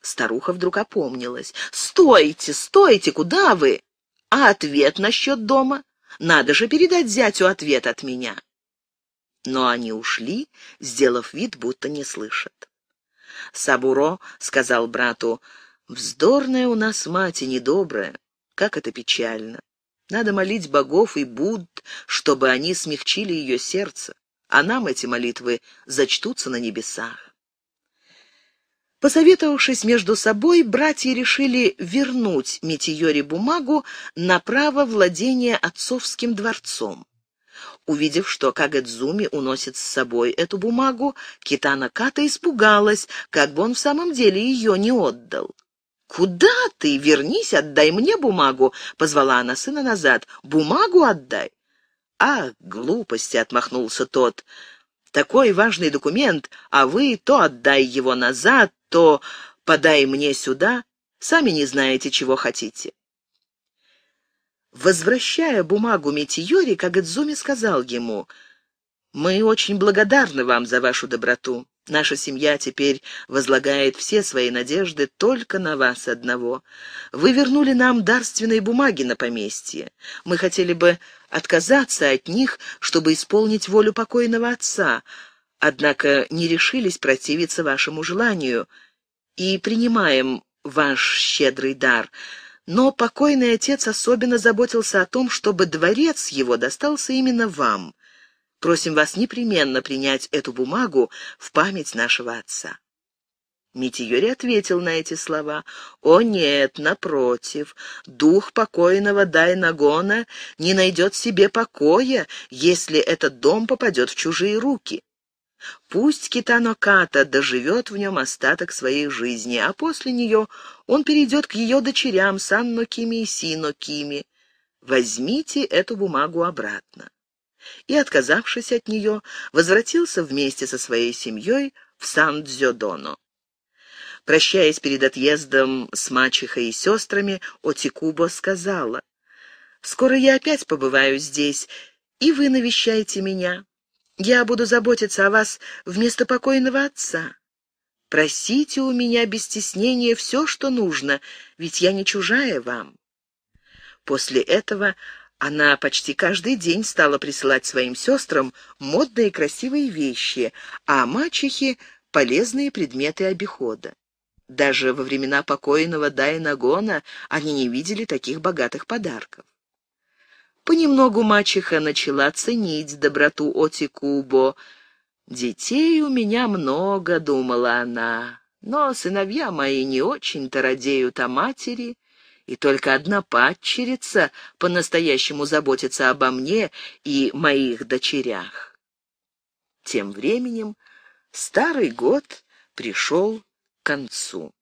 S1: Старуха вдруг опомнилась. «Стойте, стойте, куда вы? А ответ насчет дома? Надо же передать зятю ответ от меня». Но они ушли, сделав вид, будто не слышат. Сабуро сказал брату, «Вздорная у нас мать и недобрая. Как это печально! Надо молить богов и Будд, чтобы они смягчили ее сердце, а нам эти молитвы зачтутся на небесах. Посоветовавшись между собой, братья решили вернуть Митиори бумагу на право владения отцовским дворцом. Увидев, что Кагэдзуми уносит с собой эту бумагу, Китана Ката испугалась, как бы он в самом деле ее не отдал. «Куда ты? Вернись, отдай мне бумагу!» — позвала она сына назад. «Бумагу отдай!» «А, глупости!» — отмахнулся тот. «Такой важный документ, а вы то отдай его назад, то подай мне сюда. Сами не знаете, чего хотите». Возвращая бумагу Метиори, Кагадзуми сказал ему, «Мы очень благодарны вам за вашу доброту. Наша семья теперь возлагает все свои надежды только на вас одного. Вы вернули нам дарственные бумаги на поместье. Мы хотели бы отказаться от них, чтобы исполнить волю покойного отца, однако не решились противиться вашему желанию и принимаем ваш щедрый дар. Но покойный отец особенно заботился о том, чтобы дворец его достался именно вам. Просим вас непременно принять эту бумагу в память нашего отца». Митиори ответил на эти слова. «О нет, напротив, дух покойного Дайнагона не найдет себе покоя, если этот дом попадет в чужие руки. Пусть Китаноката доживет в нем остаток своей жизни, а после нее он перейдет к ее дочерям Санно и Синокими. Возьмите эту бумагу обратно» и, отказавшись от нее, возвратился вместе со своей семьей в Сан-Дзёдоно. Прощаясь перед отъездом с мачехой и сестрами, Отикубо сказала, «Скоро я опять побываю здесь, и вы навещаете меня. Я буду заботиться о вас вместо покойного отца. Просите у меня без стеснения все, что нужно, ведь я не чужая вам». После этого она почти каждый день стала присылать своим сестрам модные красивые вещи, а мачехе полезные предметы обихода. Даже во времена покойного Дайнагона они не видели таких богатых подарков. Понемногу мачеха начала ценить доброту Оти Кубо. «Детей у меня много», — думала она, — «но сыновья мои не очень-то радеют о матери, и только одна падчерица по-настоящему заботится обо мне и моих дочерях. Тем временем старый год пришел к концу.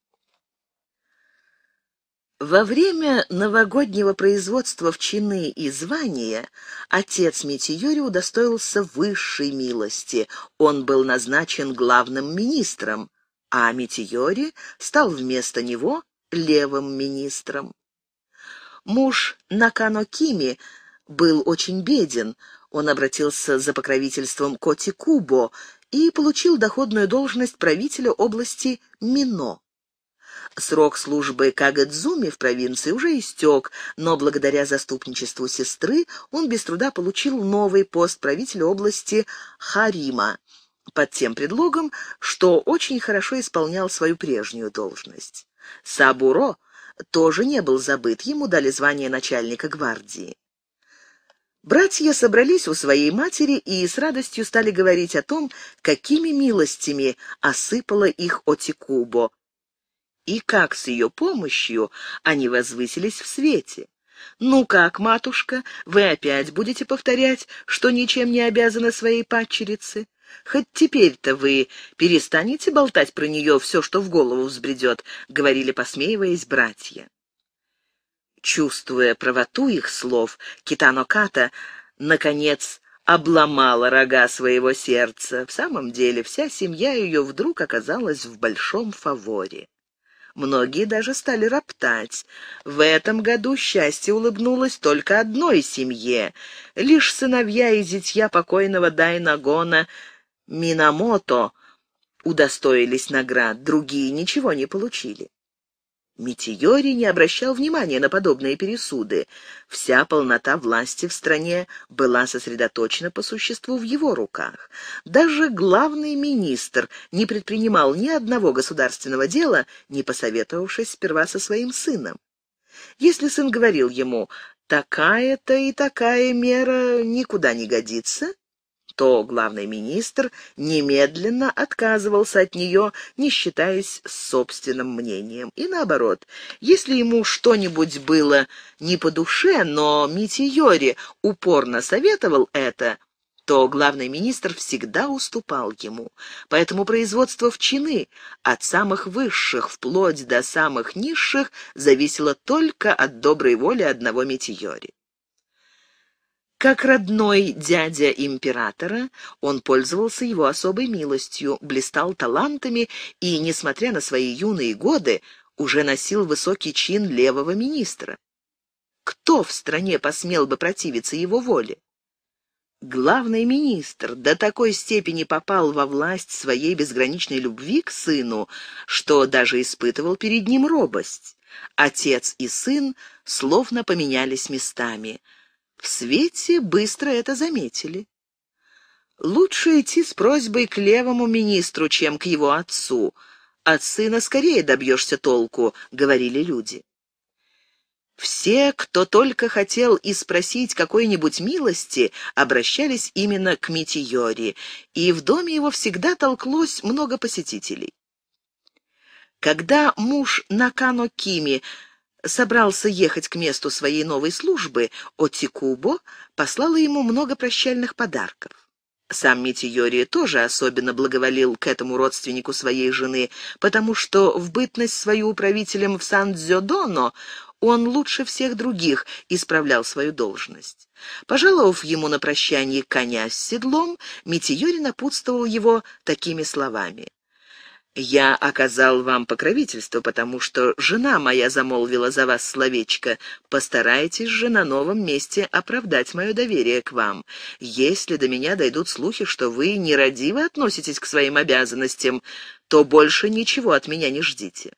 S1: Во время новогоднего производства в чины и звания отец Метеори удостоился высшей милости. Он был назначен главным министром, а Метеори стал вместо него левым министром. Муж Накано Кими был очень беден. Он обратился за покровительством Коти Кубо и получил доходную должность правителя области Мино. Срок службы Кагадзуми в провинции уже истек, но благодаря заступничеству сестры он без труда получил новый пост правителя области Харима под тем предлогом, что очень хорошо исполнял свою прежнюю должность. Сабуро тоже не был забыт, ему дали звание начальника гвардии. Братья собрались у своей матери и с радостью стали говорить о том, какими милостями осыпала их Отикубо, и как с ее помощью они возвысились в свете. «Ну как, матушка, вы опять будете повторять, что ничем не обязаны своей падчерице? Хоть теперь-то вы перестанете болтать про нее все, что в голову взбредет, — говорили, посмеиваясь, братья. Чувствуя правоту их слов, Китаноката наконец, обломала рога своего сердца. В самом деле, вся семья ее вдруг оказалась в большом фаворе. Многие даже стали роптать. В этом году счастье улыбнулось только одной семье. Лишь сыновья и зятья покойного Дайнагона — Минамото удостоились наград, другие ничего не получили. Митиори не обращал внимания на подобные пересуды. Вся полнота власти в стране была сосредоточена по существу в его руках. Даже главный министр не предпринимал ни одного государственного дела, не посоветовавшись сперва со своим сыном. Если сын говорил ему «такая-то и такая мера никуда не годится», то главный министр немедленно отказывался от нее, не считаясь собственным мнением. И наоборот, если ему что-нибудь было не по душе, но Митиори упорно советовал это, то главный министр всегда уступал ему. Поэтому производство в чины от самых высших вплоть до самых низших зависело только от доброй воли одного метеори. Как родной дядя императора, он пользовался его особой милостью, блистал талантами и, несмотря на свои юные годы, уже носил высокий чин левого министра. Кто в стране посмел бы противиться его воле? Главный министр до такой степени попал во власть своей безграничной любви к сыну, что даже испытывал перед ним робость. Отец и сын словно поменялись местами — в свете быстро это заметили. Лучше идти с просьбой к левому министру, чем к его отцу. От сына скорее добьешься толку, — говорили люди. Все, кто только хотел и спросить какой-нибудь милости, обращались именно к Митиори, и в доме его всегда толклось много посетителей. Когда муж Накано Кими собрался ехать к месту своей новой службы, Отикубо послала ему много прощальных подарков. Сам Митиори тоже особенно благоволил к этому родственнику своей жены, потому что в бытность свою управителем в Сан-Дзёдоно он лучше всех других исправлял свою должность. Пожаловав ему на прощание коня с седлом, Митиори напутствовал его такими словами. Я оказал вам покровительство, потому что жена моя замолвила за вас словечко. Постарайтесь же на новом месте оправдать мое доверие к вам. Если до меня дойдут слухи, что вы нерадиво относитесь к своим обязанностям, то больше ничего от меня не ждите».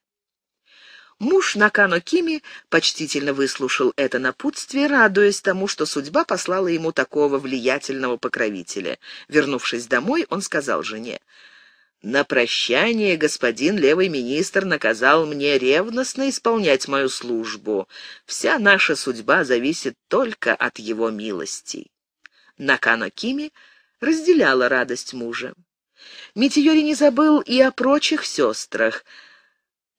S1: Муж Накано Кими почтительно выслушал это напутствие, радуясь тому, что судьба послала ему такого влиятельного покровителя. Вернувшись домой, он сказал жене — на прощание господин левый министр наказал мне ревностно исполнять мою службу. Вся наша судьба зависит только от его милостей. Накано Кими разделяла радость мужа. Митиори не забыл и о прочих сестрах.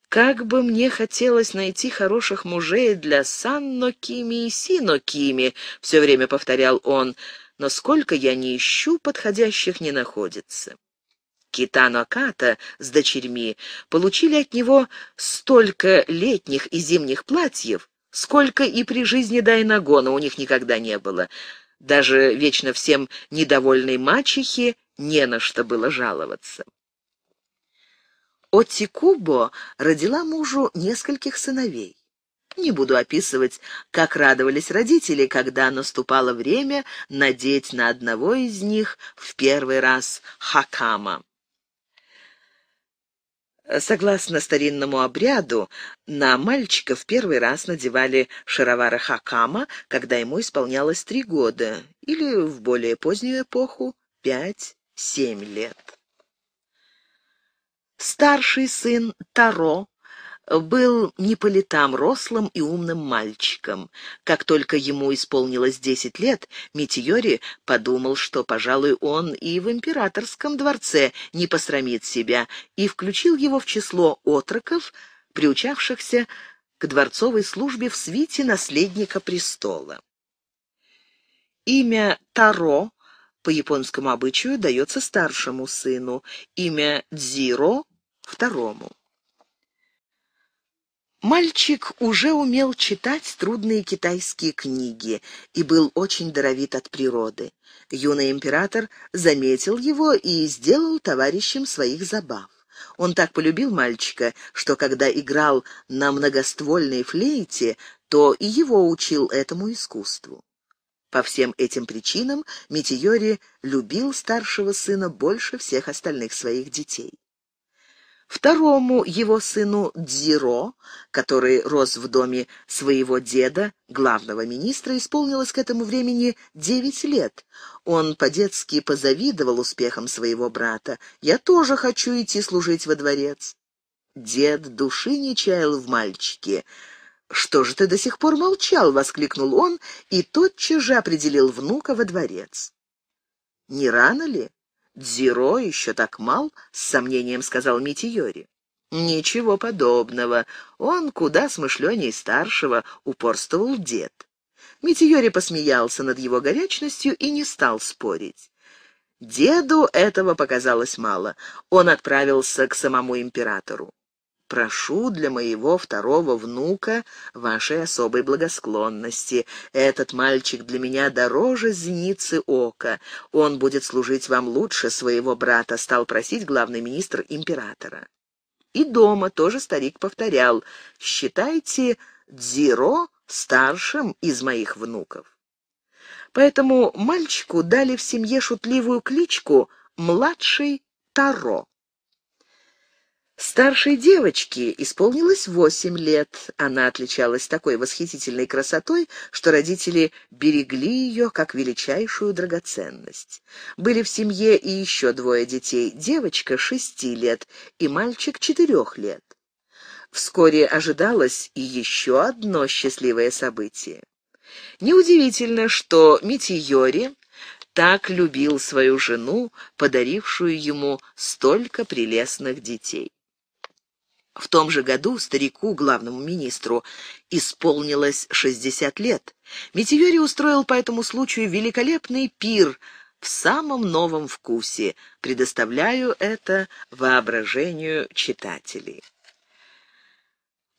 S1: Как бы мне хотелось найти хороших мужей для Санно Кими и Сино Кими, все время повторял он, но сколько я не ищу, подходящих не находится. Китано с дочерьми получили от него столько летних и зимних платьев, сколько и при жизни Дайнагона у них никогда не было. Даже вечно всем недовольной мачехе не на что было жаловаться. Отикубо родила мужу нескольких сыновей. Не буду описывать, как радовались родители, когда наступало время надеть на одного из них в первый раз хакама. Согласно старинному обряду, на мальчика в первый раз надевали шаровары хакама, когда ему исполнялось три года, или в более позднюю эпоху — пять-семь лет. Старший сын Таро был не по летам рослым и умным мальчиком. Как только ему исполнилось десять лет, Митиори подумал, что, пожалуй, он и в императорском дворце не посрамит себя, и включил его в число отроков, приучавшихся к дворцовой службе в свите наследника престола. Имя Таро по японскому обычаю дается старшему сыну, имя Дзиро — второму. Мальчик уже умел читать трудные китайские книги и был очень даровит от природы. Юный император заметил его и сделал товарищем своих забав. Он так полюбил мальчика, что когда играл на многоствольной флейте, то и его учил этому искусству. По всем этим причинам Митиори любил старшего сына больше всех остальных своих детей. Второму его сыну Дзиро, который рос в доме своего деда, главного министра, исполнилось к этому времени девять лет. Он по-детски позавидовал успехам своего брата. «Я тоже хочу идти служить во дворец». Дед души не чаял в мальчике. «Что же ты до сих пор молчал?» — воскликнул он и тотчас же определил внука во дворец. «Не рано ли?» Дзиро еще так мал, с сомнением сказал Митиори. Ничего подобного. Он куда смышленней старшего, упорствовал дед. Митиори посмеялся над его горячностью и не стал спорить. Деду этого показалось мало. Он отправился к самому императору. Прошу для моего второго внука вашей особой благосклонности. Этот мальчик для меня дороже зеницы ока. Он будет служить вам лучше своего брата, стал просить главный министр императора. И дома тоже старик повторял: "Считайте Дзиро старшим из моих внуков". Поэтому мальчику дали в семье шутливую кличку младший Таро. Старшей девочке исполнилось восемь лет. Она отличалась такой восхитительной красотой, что родители берегли ее как величайшую драгоценность. Были в семье и еще двое детей, девочка шести лет и мальчик четырех лет. Вскоре ожидалось и еще одно счастливое событие. Неудивительно, что Митиори так любил свою жену, подарившую ему столько прелестных детей. В том же году старику, главному министру, исполнилось 60 лет. Метиори устроил по этому случаю великолепный пир в самом новом вкусе. Предоставляю это воображению читателей.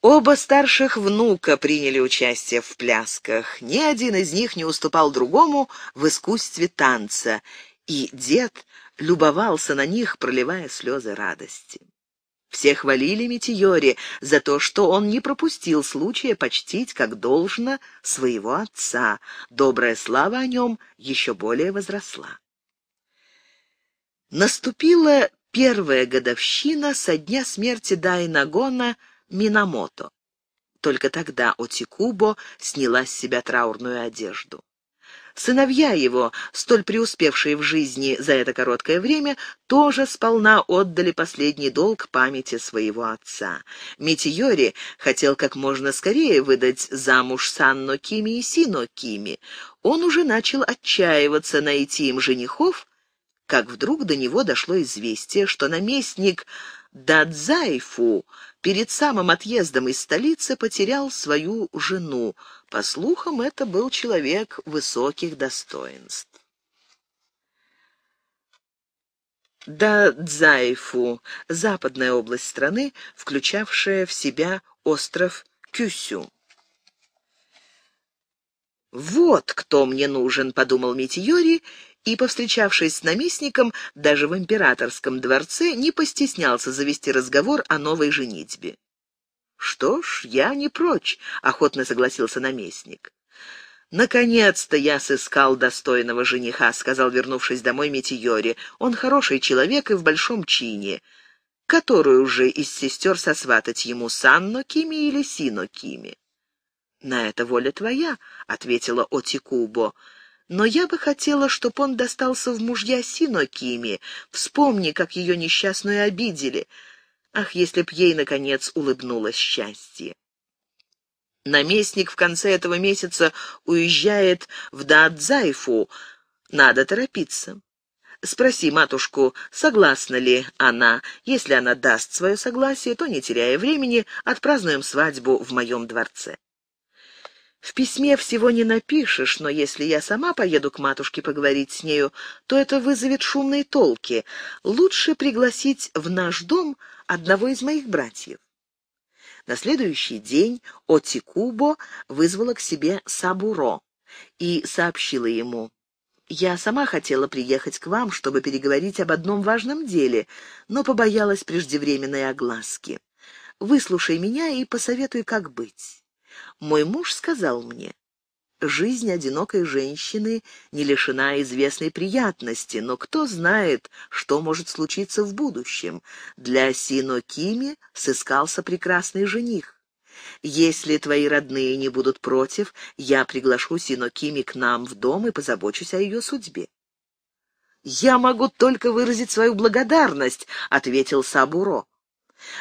S1: Оба старших внука приняли участие в плясках. Ни один из них не уступал другому в искусстве танца, и дед любовался на них, проливая слезы радости. Все хвалили метеори за то, что он не пропустил случая почтить как должно своего отца. Добрая слава о нем еще более возросла. Наступила первая годовщина со дня смерти Дайнагона Минамото. Только тогда Отикубо сняла с себя траурную одежду. Сыновья его, столь преуспевшие в жизни за это короткое время, тоже сполна отдали последний долг памяти своего отца. Митиори хотел как можно скорее выдать замуж Санно Кими и Сино Кими. Он уже начал отчаиваться найти им женихов, как вдруг до него дошло известие, что наместник Дадзайфу перед самым отъездом из столицы потерял свою жену. По слухам, это был человек высоких достоинств. Да Дзайфу, западная область страны, включавшая в себя остров Кюсю. «Вот кто мне нужен», — подумал Митиори и, повстречавшись с наместником, даже в императорском дворце, не постеснялся завести разговор о новой женитьбе. «Что ж, я не прочь», — охотно согласился наместник. «Наконец-то я сыскал достойного жениха», — сказал, вернувшись домой метеори. «Он хороший человек и в большом чине. Которую же из сестер сосватать ему, Санно Кими или Сино Кими?» «На это воля твоя», — ответила Отикубо. «Отикубо». Но я бы хотела, чтоб он достался в мужья синокими. Вспомни, как ее несчастную обидели. Ах, если б ей, наконец, улыбнулось счастье. Наместник в конце этого месяца уезжает в Даадзайфу. Надо торопиться. Спроси матушку, согласна ли она. Если она даст свое согласие, то, не теряя времени, отпразднуем свадьбу в моем дворце. В письме всего не напишешь, но если я сама поеду к матушке поговорить с нею, то это вызовет шумные толки. Лучше пригласить в наш дом одного из моих братьев». На следующий день Отикубо вызвала к себе Сабуро и сообщила ему. «Я сама хотела приехать к вам, чтобы переговорить об одном важном деле, но побоялась преждевременной огласки. Выслушай меня и посоветуй, как быть». Мой муж сказал мне, жизнь одинокой женщины не лишена известной приятности, но кто знает, что может случиться в будущем. Для Сино Кими сыскался прекрасный жених. Если твои родные не будут против, я приглашу Сино Кими к нам в дом и позабочусь о ее судьбе. «Я могу только выразить свою благодарность», — ответил Сабуро.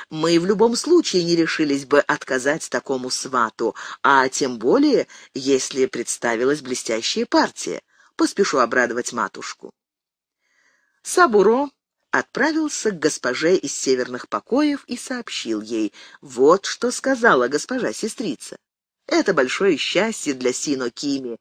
S1: Мы в любом случае не решились бы отказать такому свату, а тем более, если представилась блестящая партия. Поспешу обрадовать матушку. Сабуро отправился к госпоже из северных покоев и сообщил ей, вот что сказала госпожа-сестрица. Это большое счастье для Сино Кими.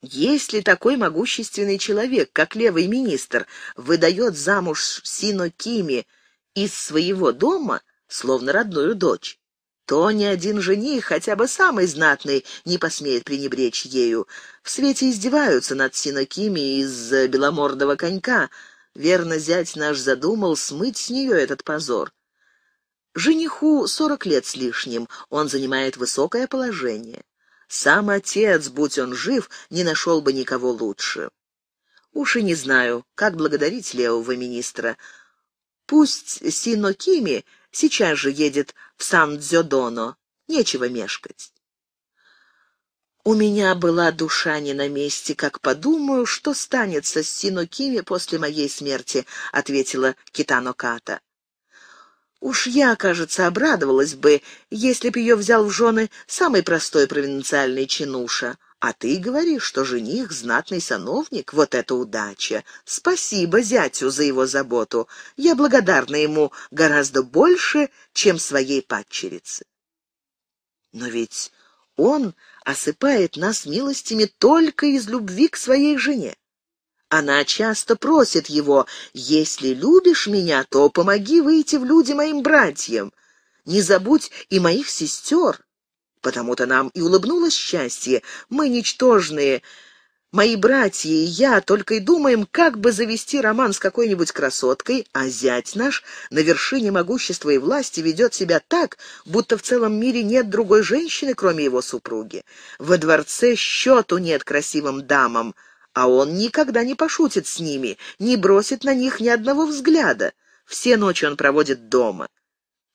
S1: Если такой могущественный человек, как левый министр, выдает замуж Сино Кими, из своего дома, словно родную дочь. То ни один жених, хотя бы самый знатный, не посмеет пренебречь ею. В свете издеваются над Синокими из беломордого конька. Верно, зять наш задумал смыть с нее этот позор. Жениху сорок лет с лишним, он занимает высокое положение. Сам отец, будь он жив, не нашел бы никого лучше. Уж и не знаю, как благодарить левого министра. Пусть Синокими сейчас же едет в Сан-Дзёдоно. Нечего мешкать. У меня была душа не на месте, как подумаю, что станется с Синокими после моей смерти, — ответила Китаноката. Уж я, кажется, обрадовалась бы, если б ее взял в жены самый простой провинциальный чинуша. А ты говоришь, что жених — знатный сановник. Вот это удача! Спасибо зятю за его заботу. Я благодарна ему гораздо больше, чем своей падчерице. Но ведь он осыпает нас милостями только из любви к своей жене. Она часто просит его, «Если любишь меня, то помоги выйти в люди моим братьям. Не забудь и моих сестер». Потому-то нам и улыбнулось счастье. Мы ничтожные, мои братья и я только и думаем, как бы завести роман с какой-нибудь красоткой, а зять наш на вершине могущества и власти ведет себя так, будто в целом мире нет другой женщины, кроме его супруги. Во дворце счету нет красивым дамам, а он никогда не пошутит с ними, не бросит на них ни одного взгляда. Все ночи он проводит дома.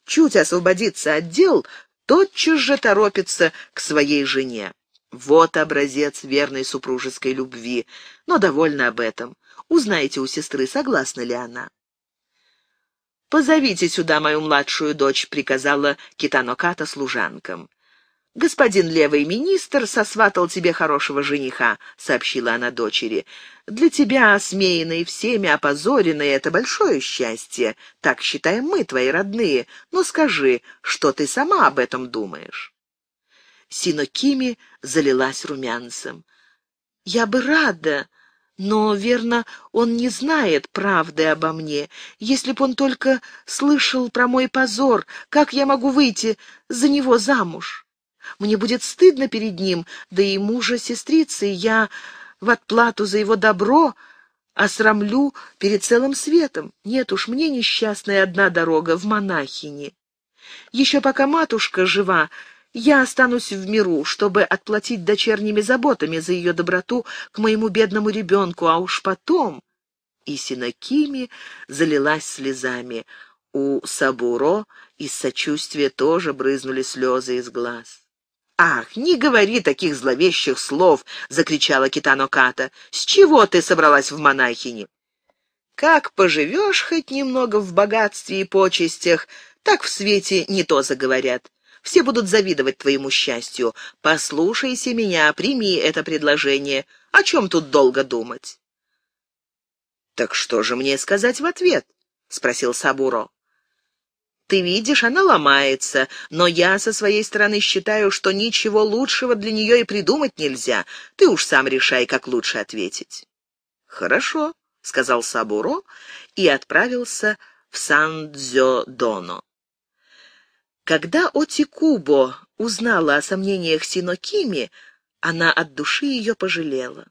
S1: Чуть освободится от дел, тотчас же торопится к своей жене. Вот образец верной супружеской любви, но довольна об этом. Узнаете у сестры, согласна ли она. «Позовите сюда мою младшую дочь», — приказала Китаноката служанкам. «Господин левый министр сосватал тебе хорошего жениха», — сообщила она дочери. «Для тебя, осмеянной всеми, опозоренной, это большое счастье. Так считаем мы, твои родные. Но скажи, что ты сама об этом думаешь?» Синокими залилась румянцем. «Я бы рада, но, верно, он не знает правды обо мне. Если б он только слышал про мой позор, как я могу выйти за него замуж?» Мне будет стыдно перед ним, да и мужа сестрицы, и я в отплату за его добро осрамлю перед целым светом. Нет уж, мне несчастная одна дорога в монахини. Еще пока матушка жива, я останусь в миру, чтобы отплатить дочерними заботами за ее доброту к моему бедному ребенку, а уж потом...» И Синакими залилась слезами. У Сабуро из сочувствия тоже брызнули слезы из глаз. «Ах, не говори таких зловещих слов!» — закричала Китано Ката. «С чего ты собралась в монахини?» «Как поживешь хоть немного в богатстве и почестях, так в свете не то заговорят. Все будут завидовать твоему счастью. Послушайся меня, прими это предложение. О чем тут долго думать?» «Так что же мне сказать в ответ?» — спросил Сабуро. Ты видишь, она ломается, но я со своей стороны считаю, что ничего лучшего для нее и придумать нельзя. Ты уж сам решай, как лучше ответить». «Хорошо», — сказал Сабуро и отправился в сан доно Когда Отикубо узнала о сомнениях Синокими, она от души ее пожалела.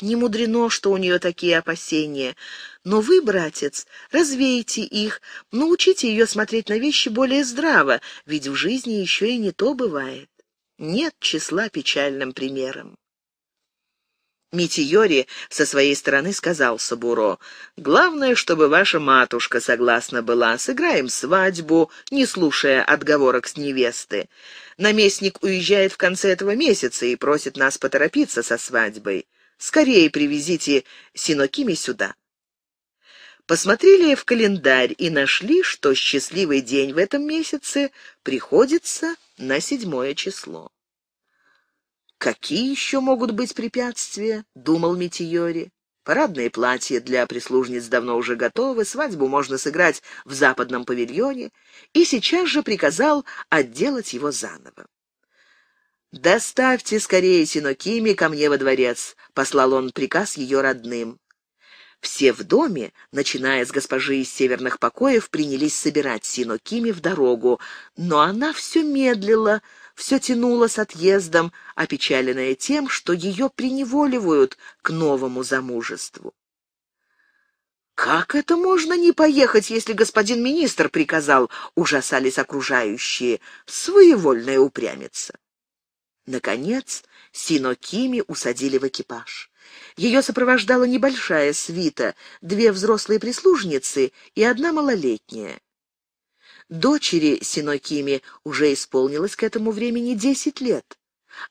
S1: Не мудрено, что у нее такие опасения. Но вы, братец, развейте их, научите ее смотреть на вещи более здраво, ведь в жизни еще и не то бывает. Нет числа печальным примером. Митиори со своей стороны сказал Сабуро, «Главное, чтобы ваша матушка согласна была. Сыграем свадьбу, не слушая отговорок с невесты. Наместник уезжает в конце этого месяца и просит нас поторопиться со свадьбой». Скорее привезите Синокими сюда». Посмотрели в календарь и нашли, что счастливый день в этом месяце приходится на седьмое число. «Какие еще могут быть препятствия?» — думал Митиори. Парадные платья для прислужниц давно уже готовы, свадьбу можно сыграть в западном павильоне, и сейчас же приказал отделать его заново. «Доставьте скорее Синокими ко мне во дворец», — послал он приказ ее родным. Все в доме, начиная с госпожи из северных покоев, принялись собирать Синокими в дорогу, но она все медлила, все тянула с отъездом, опечаленная тем, что ее приневоливают к новому замужеству. «Как это можно не поехать, если господин министр приказал?» — ужасались окружающие. «Своевольная упрямица». Наконец, Синокими усадили в экипаж. Ее сопровождала небольшая свита, две взрослые прислужницы и одна малолетняя. Дочери Синокими уже исполнилось к этому времени десять лет.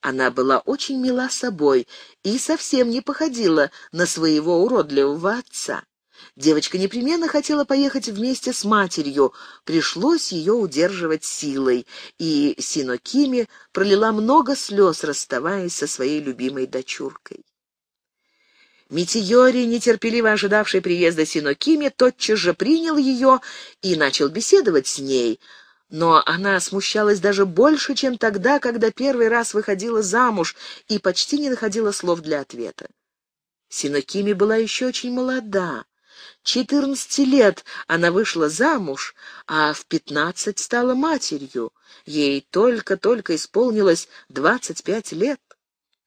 S1: Она была очень мила собой и совсем не походила на своего уродливого отца. Девочка непременно хотела поехать вместе с матерью, пришлось ее удерживать силой, и Синокими пролила много слез, расставаясь со своей любимой дочуркой. Митиори, нетерпеливо ожидавший приезда Синокими, тотчас же принял ее и начал беседовать с ней — но она смущалась даже больше, чем тогда, когда первый раз выходила замуж и почти не находила слов для ответа. Синокими была еще очень молода. 14 лет она вышла замуж, а в пятнадцать стала матерью. Ей только-только исполнилось двадцать пять лет.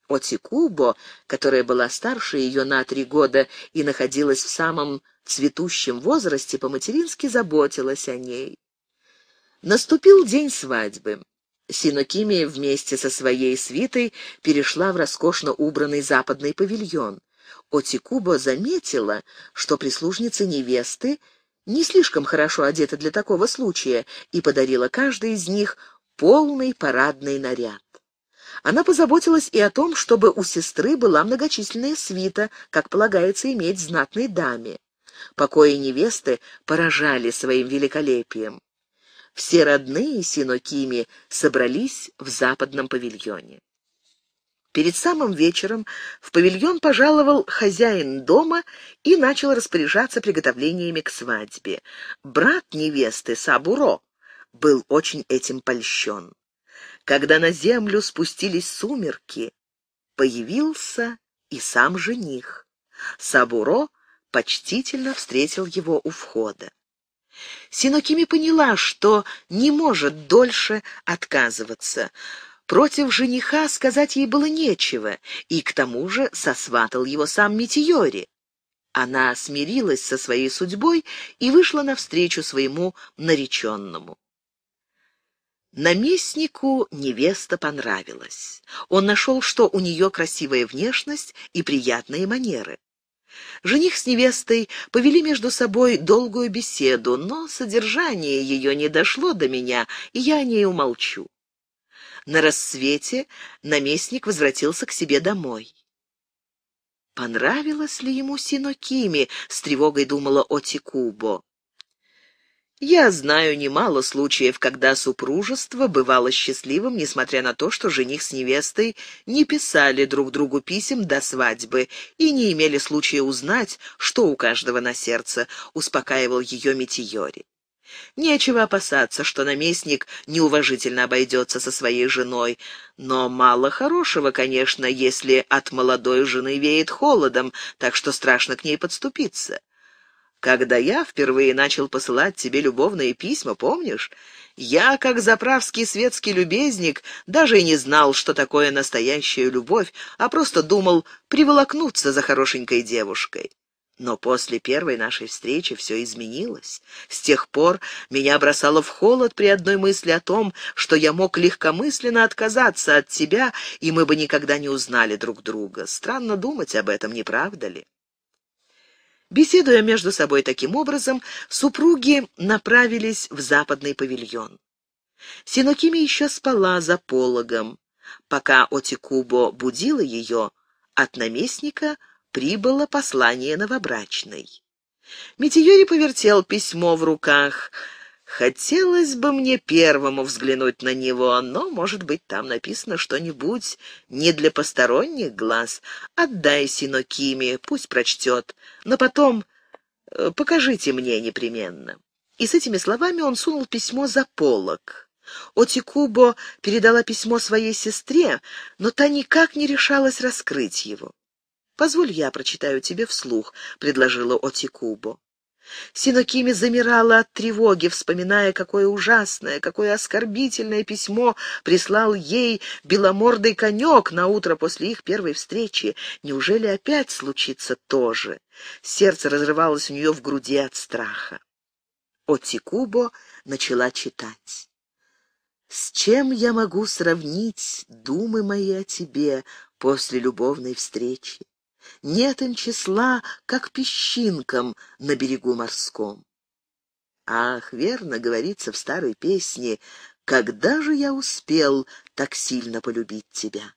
S1: Отикубо, которая была старше ее на три года и находилась в самом цветущем возрасте, по-матерински заботилась о ней. Наступил день свадьбы. Синокими вместе со своей свитой перешла в роскошно убранный западный павильон. Отикуба заметила, что прислужницы невесты не слишком хорошо одеты для такого случая и подарила каждой из них полный парадный наряд. Она позаботилась и о том, чтобы у сестры была многочисленная свита, как полагается иметь знатной даме. Покои невесты поражали своим великолепием. Все родные Синокими собрались в западном павильоне. Перед самым вечером в павильон пожаловал хозяин дома и начал распоряжаться приготовлениями к свадьбе. Брат невесты, Сабуро, был очень этим польщен. Когда на землю спустились сумерки, появился и сам жених. Сабуро почтительно встретил его у входа. Синокими поняла, что не может дольше отказываться — Против жениха сказать ей было нечего, и к тому же сосватал его сам Метеори. Она смирилась со своей судьбой и вышла навстречу своему нареченному. Наместнику невеста понравилась. Он нашел, что у нее красивая внешность и приятные манеры. Жених с невестой повели между собой долгую беседу, но содержание ее не дошло до меня, и я о ней умолчу. На рассвете наместник возвратился к себе домой. Понравилось ли ему Синокими, с тревогой думала Отикубо. Я знаю немало случаев, когда супружество бывало счастливым, несмотря на то, что жених с невестой не писали друг другу писем до свадьбы и не имели случая узнать, что у каждого на сердце, успокаивал ее Метиори. Нечего опасаться, что наместник неуважительно обойдется со своей женой. Но мало хорошего, конечно, если от молодой жены веет холодом, так что страшно к ней подступиться. Когда я впервые начал посылать тебе любовные письма, помнишь? Я, как заправский светский любезник, даже и не знал, что такое настоящая любовь, а просто думал приволокнуться за хорошенькой девушкой. Но после первой нашей встречи все изменилось. С тех пор меня бросало в холод при одной мысли о том, что я мог легкомысленно отказаться от тебя, и мы бы никогда не узнали друг друга. Странно думать об этом, не правда ли? Беседуя между собой таким образом, супруги направились в западный павильон. Синокими еще спала за пологом. Пока Отикубо будила ее, от наместника — прибыло послание новобрачной. Метиори повертел письмо в руках. Хотелось бы мне первому взглянуть на него, но, может быть, там написано что-нибудь не для посторонних глаз. Отдай Синокиме, пусть прочтет, но потом э, покажите мне непременно. И с этими словами он сунул письмо за полок. Отикубо передала письмо своей сестре, но та никак не решалась раскрыть его. «Позволь я прочитаю тебе вслух», — предложила Отикубо. Синокими замирала от тревоги, вспоминая, какое ужасное, какое оскорбительное письмо прислал ей беломордый конек на утро после их первой встречи. Неужели опять случится то же? Сердце разрывалось у нее в груди от страха. Отикубо начала читать. «С чем я могу сравнить думы мои о тебе после любовной встречи? нет им числа, как песчинкам на берегу морском. Ах, верно говорится в старой песне, когда же я успел так сильно полюбить тебя?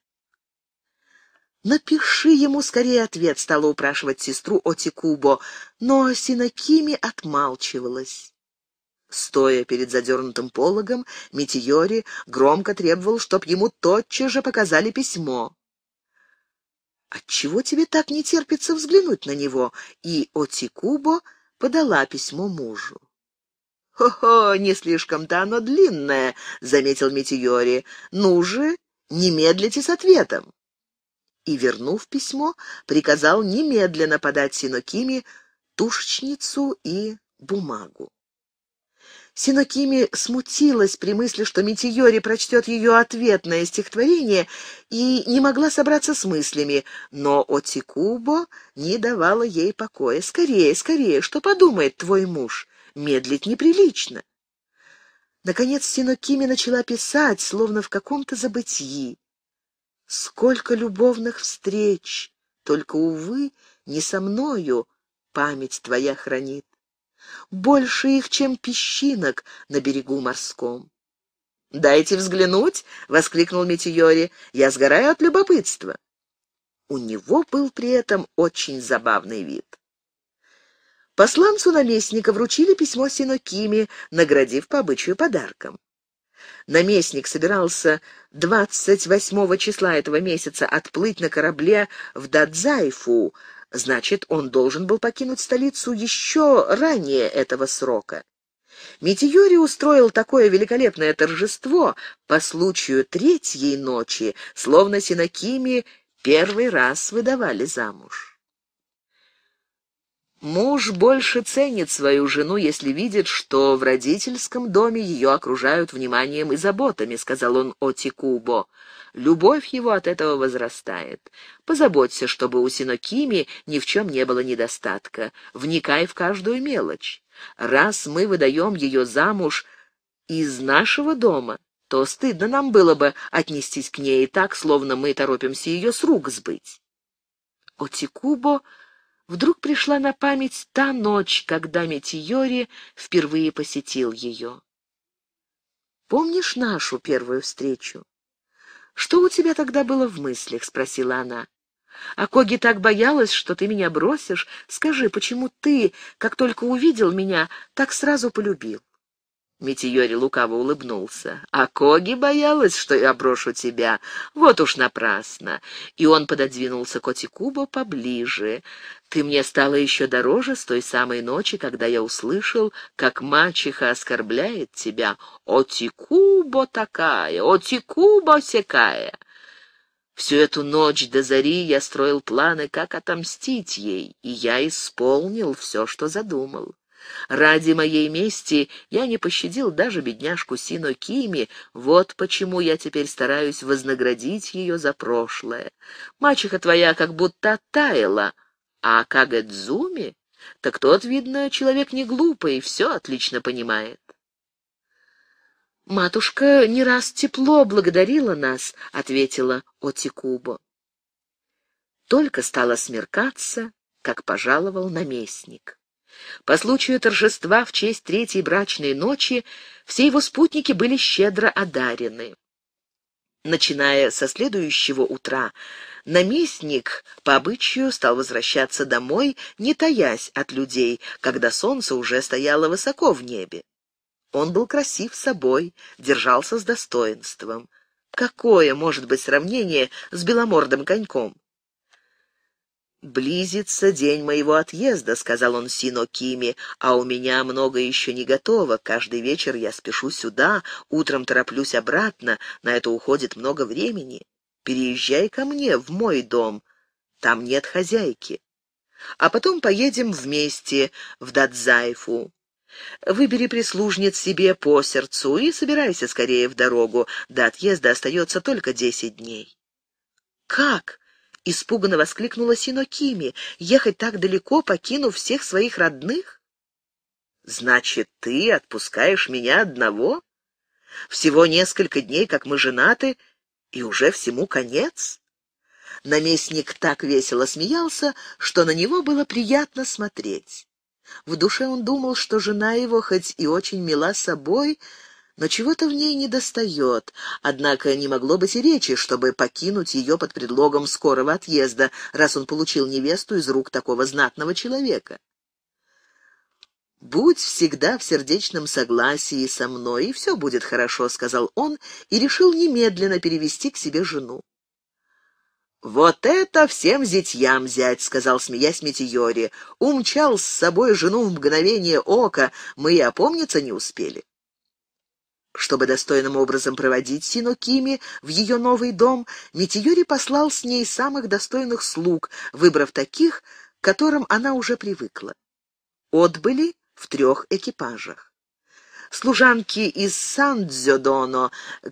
S1: «Напиши ему скорее ответ», — стала упрашивать сестру Отикубо, но Синакими отмалчивалась. Стоя перед задернутым пологом, Митиори громко требовал, чтоб ему тотчас же показали письмо. Отчего тебе так не терпится взглянуть на него? И Отикубо подала письмо мужу. «Хо-хо, не слишком-то оно длинное», — заметил Метеори. «Ну же, не медлите с ответом». И, вернув письмо, приказал немедленно подать Синокиме тушечницу и бумагу. Синокими смутилась при мысли, что Митиори прочтет ее ответное стихотворение и не могла собраться с мыслями, но Отикубо не давала ей покоя. «Скорее, скорее, что подумает твой муж? Медлить неприлично». Наконец Синокими начала писать, словно в каком-то забытии. «Сколько любовных встреч! Только, увы, не со мною память твоя хранит. Больше их, чем песчинок на берегу морском. «Дайте взглянуть!» — воскликнул метеори. «Я сгораю от любопытства!» У него был при этом очень забавный вид. Посланцу наместника вручили письмо синокиме, наградив по обычаю подарком. Наместник собирался 28 числа этого месяца отплыть на корабле в Дадзайфу Значит, он должен был покинуть столицу еще ранее этого срока. Митиори устроил такое великолепное торжество по случаю третьей ночи, словно Синакими первый раз выдавали замуж. Муж больше ценит свою жену, если видит, что в родительском доме ее окружают вниманием и заботами, сказал он Отикубо. Любовь его от этого возрастает. Позаботься, чтобы у Синокими ни в чем не было недостатка. Вникай в каждую мелочь. Раз мы выдаем ее замуж из нашего дома, то стыдно нам было бы отнестись к ней так, словно мы торопимся ее с рук сбыть. Отикубо вдруг пришла на память та ночь, когда Метиори впервые посетил ее. «Помнишь нашу первую встречу?» «Что у тебя тогда было в мыслях?» — спросила она. «А Коги так боялась, что ты меня бросишь. Скажи, почему ты, как только увидел меня, так сразу полюбил?» Митиори лукаво улыбнулся. «А Коги боялась, что я брошу тебя. Вот уж напрасно!» И он пододвинулся к Отикубо поближе. «Ты мне стала еще дороже с той самой ночи, когда я услышал, как мачеха оскорбляет тебя. Отикубо такая, Отикубо секая!» Всю эту ночь до зари я строил планы, как отомстить ей, и я исполнил все, что задумал. Ради моей мести я не пощадил даже бедняжку Сино Кими, вот почему я теперь стараюсь вознаградить ее за прошлое. Мачеха твоя как будто оттаяла, а Кагадзуми, так тот, видно, человек не глупый, все отлично понимает. «Матушка не раз тепло благодарила нас», — ответила Отикубо. Только стало смеркаться, как пожаловал наместник. По случаю торжества в честь третьей брачной ночи все его спутники были щедро одарены. Начиная со следующего утра, наместник по обычаю стал возвращаться домой, не таясь от людей, когда солнце уже стояло высоко в небе. Он был красив собой, держался с достоинством. Какое может быть сравнение с беломордым коньком? «Близится день моего отъезда», — сказал он Сино Кими, «а у меня много еще не готово. Каждый вечер я спешу сюда, утром тороплюсь обратно, на это уходит много времени. Переезжай ко мне, в мой дом, там нет хозяйки. А потом поедем вместе в Дадзайфу. Выбери прислужниц себе по сердцу и собирайся скорее в дорогу. До отъезда остается только десять дней». «Как?» — испуганно воскликнула Синокими. «Ехать так далеко, покинув всех своих родных?» «Значит, ты отпускаешь меня одного? Всего несколько дней, как мы женаты, и уже всему конец?» Наместник так весело смеялся, что на него было приятно смотреть. В душе он думал, что жена его, хоть и очень мила собой, но чего-то в ней недостает. Однако не могло быть и речи, чтобы покинуть ее под предлогом скорого отъезда, раз он получил невесту из рук такого знатного человека. «Будь всегда в сердечном согласии со мной, и все будет хорошо», — сказал он и решил немедленно перевести к себе жену. «Вот это всем зятьям зять!» — сказал, смеясь Метеори. «Умчал с собой жену в мгновение ока, мы и опомниться не успели». Чтобы достойным образом проводить Синокими в ее новый дом, Митиюри послал с ней самых достойных слуг, выбрав таких, к которым она уже привыкла. Отбыли в трех экипажах. Служанки из сан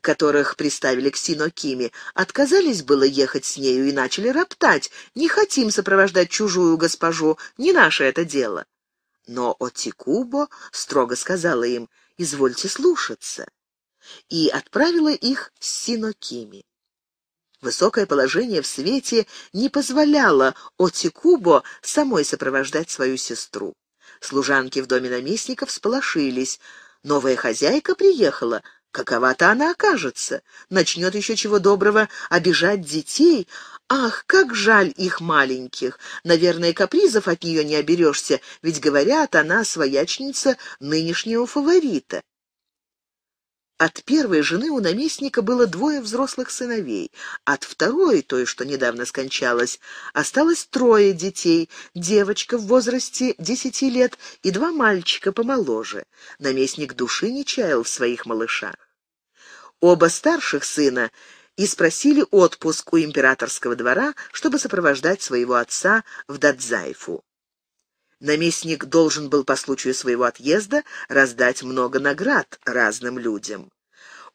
S1: которых приставили к Синокими, отказались было ехать с нею и начали роптать. «Не хотим сопровождать чужую госпожу, не наше это дело». Но Отикубо строго сказала им, извольте слушаться, и отправила их с Синокими. Высокое положение в свете не позволяло Отикубо самой сопровождать свою сестру. Служанки в доме наместников всполошились. Новая хозяйка приехала. Какова-то она окажется. Начнет еще чего доброго обижать детей, Ах, как жаль их маленьких! Наверное, капризов от нее не оберешься, ведь, говорят, она своячница нынешнего фаворита. От первой жены у наместника было двое взрослых сыновей, от второй, той, что недавно скончалась, осталось трое детей, девочка в возрасте десяти лет и два мальчика помоложе. Наместник души не чаял в своих малышах. Оба старших сына — и спросили отпуск у императорского двора, чтобы сопровождать своего отца в Дадзайфу. Наместник должен был по случаю своего отъезда раздать много наград разным людям.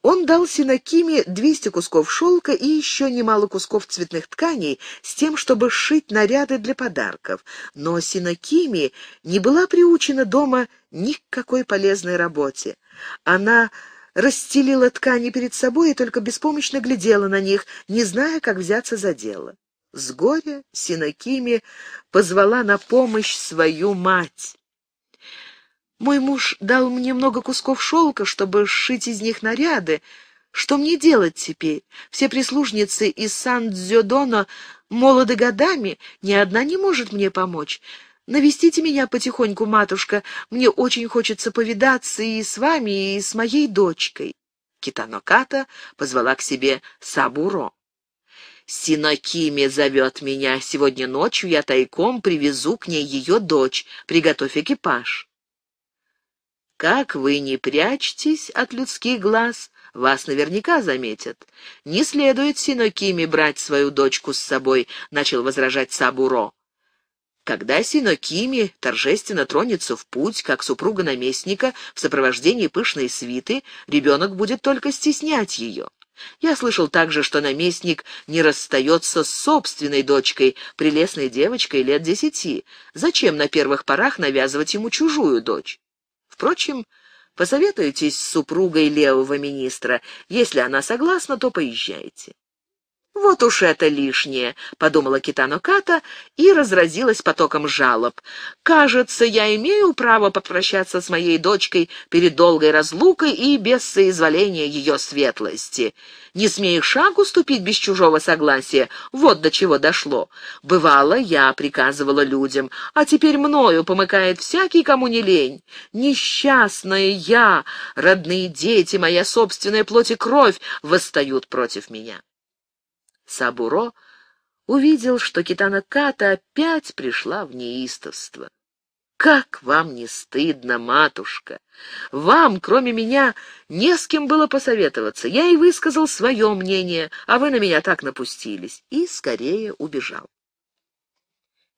S1: Он дал Синакиме 200 кусков шелка и еще немало кусков цветных тканей с тем, чтобы сшить наряды для подарков. Но Синакиме не была приучена дома ни к какой полезной работе. Она расстелила ткани перед собой и только беспомощно глядела на них, не зная, как взяться за дело. С горя Синакими позвала на помощь свою мать. «Мой муж дал мне много кусков шелка, чтобы сшить из них наряды. Что мне делать теперь? Все прислужницы из Сан-Дзюдоно молоды годами, ни одна не может мне помочь. Навестите меня потихоньку, матушка. Мне очень хочется повидаться и с вами, и с моей дочкой». Китаноката позвала к себе Сабуро. «Синокими зовет меня. Сегодня ночью я тайком привезу к ней ее дочь. Приготовь экипаж». «Как вы не прячетесь от людских глаз, вас наверняка заметят. Не следует Синокими брать свою дочку с собой», — начал возражать Сабуро когда Синокими торжественно тронется в путь, как супруга наместника, в сопровождении пышной свиты, ребенок будет только стеснять ее. Я слышал также, что наместник не расстается с собственной дочкой, прелестной девочкой лет десяти. Зачем на первых порах навязывать ему чужую дочь? Впрочем, посоветуйтесь с супругой левого министра. Если она согласна, то поезжайте. «Вот уж это лишнее», — подумала Китано Ката и разразилась потоком жалоб. «Кажется, я имею право попрощаться с моей дочкой перед долгой разлукой и без соизволения ее светлости. Не смею шагу ступить без чужого согласия. Вот до чего дошло. Бывало, я приказывала людям, а теперь мною помыкает всякий, кому не лень. Несчастная я, родные дети, моя собственная плоть и кровь восстают против меня». Сабуро увидел, что Китана Ката опять пришла в неистовство. «Как вам не стыдно, матушка! Вам, кроме меня, не с кем было посоветоваться. Я и высказал свое мнение, а вы на меня так напустились». И скорее убежал.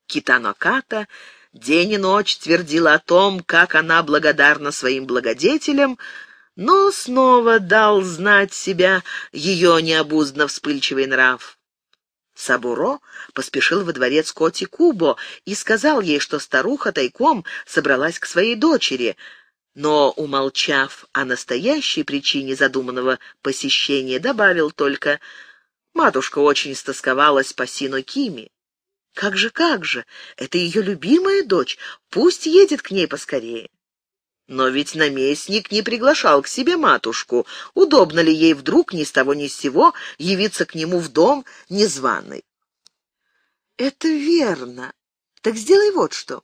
S1: Китаноката день и ночь твердила о том, как она благодарна своим благодетелям, но снова дал знать себя ее необузданно вспыльчивый нрав. Сабуро поспешил во дворец Коти Кубо и сказал ей, что старуха тайком собралась к своей дочери, но, умолчав о настоящей причине задуманного посещения, добавил только «Матушка очень стосковалась по Сино Кими». «Как же, как же! Это ее любимая дочь! Пусть едет к ней поскорее!» Но ведь наместник не приглашал к себе матушку. Удобно ли ей вдруг ни с того ни с сего явиться к нему в дом незваной? «Это верно. Так сделай вот что.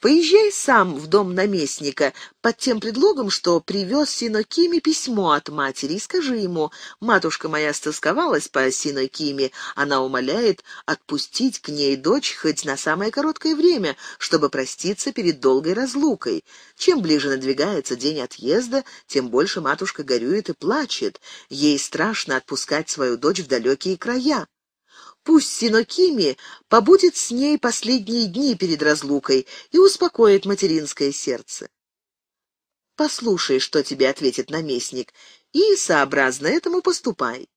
S1: Поезжай сам в дом наместника под тем предлогом, что привез Синокиме письмо от матери, и скажи ему, матушка моя стосковалась по Синокиме, она умоляет отпустить к ней дочь хоть на самое короткое время, чтобы проститься перед долгой разлукой. Чем ближе надвигается день отъезда, тем больше матушка горюет и плачет. Ей страшно отпускать свою дочь в далекие края. Пусть Синокими побудет с ней последние дни перед разлукой и успокоит материнское сердце. Послушай, что тебе ответит наместник, и, сообразно этому, поступай.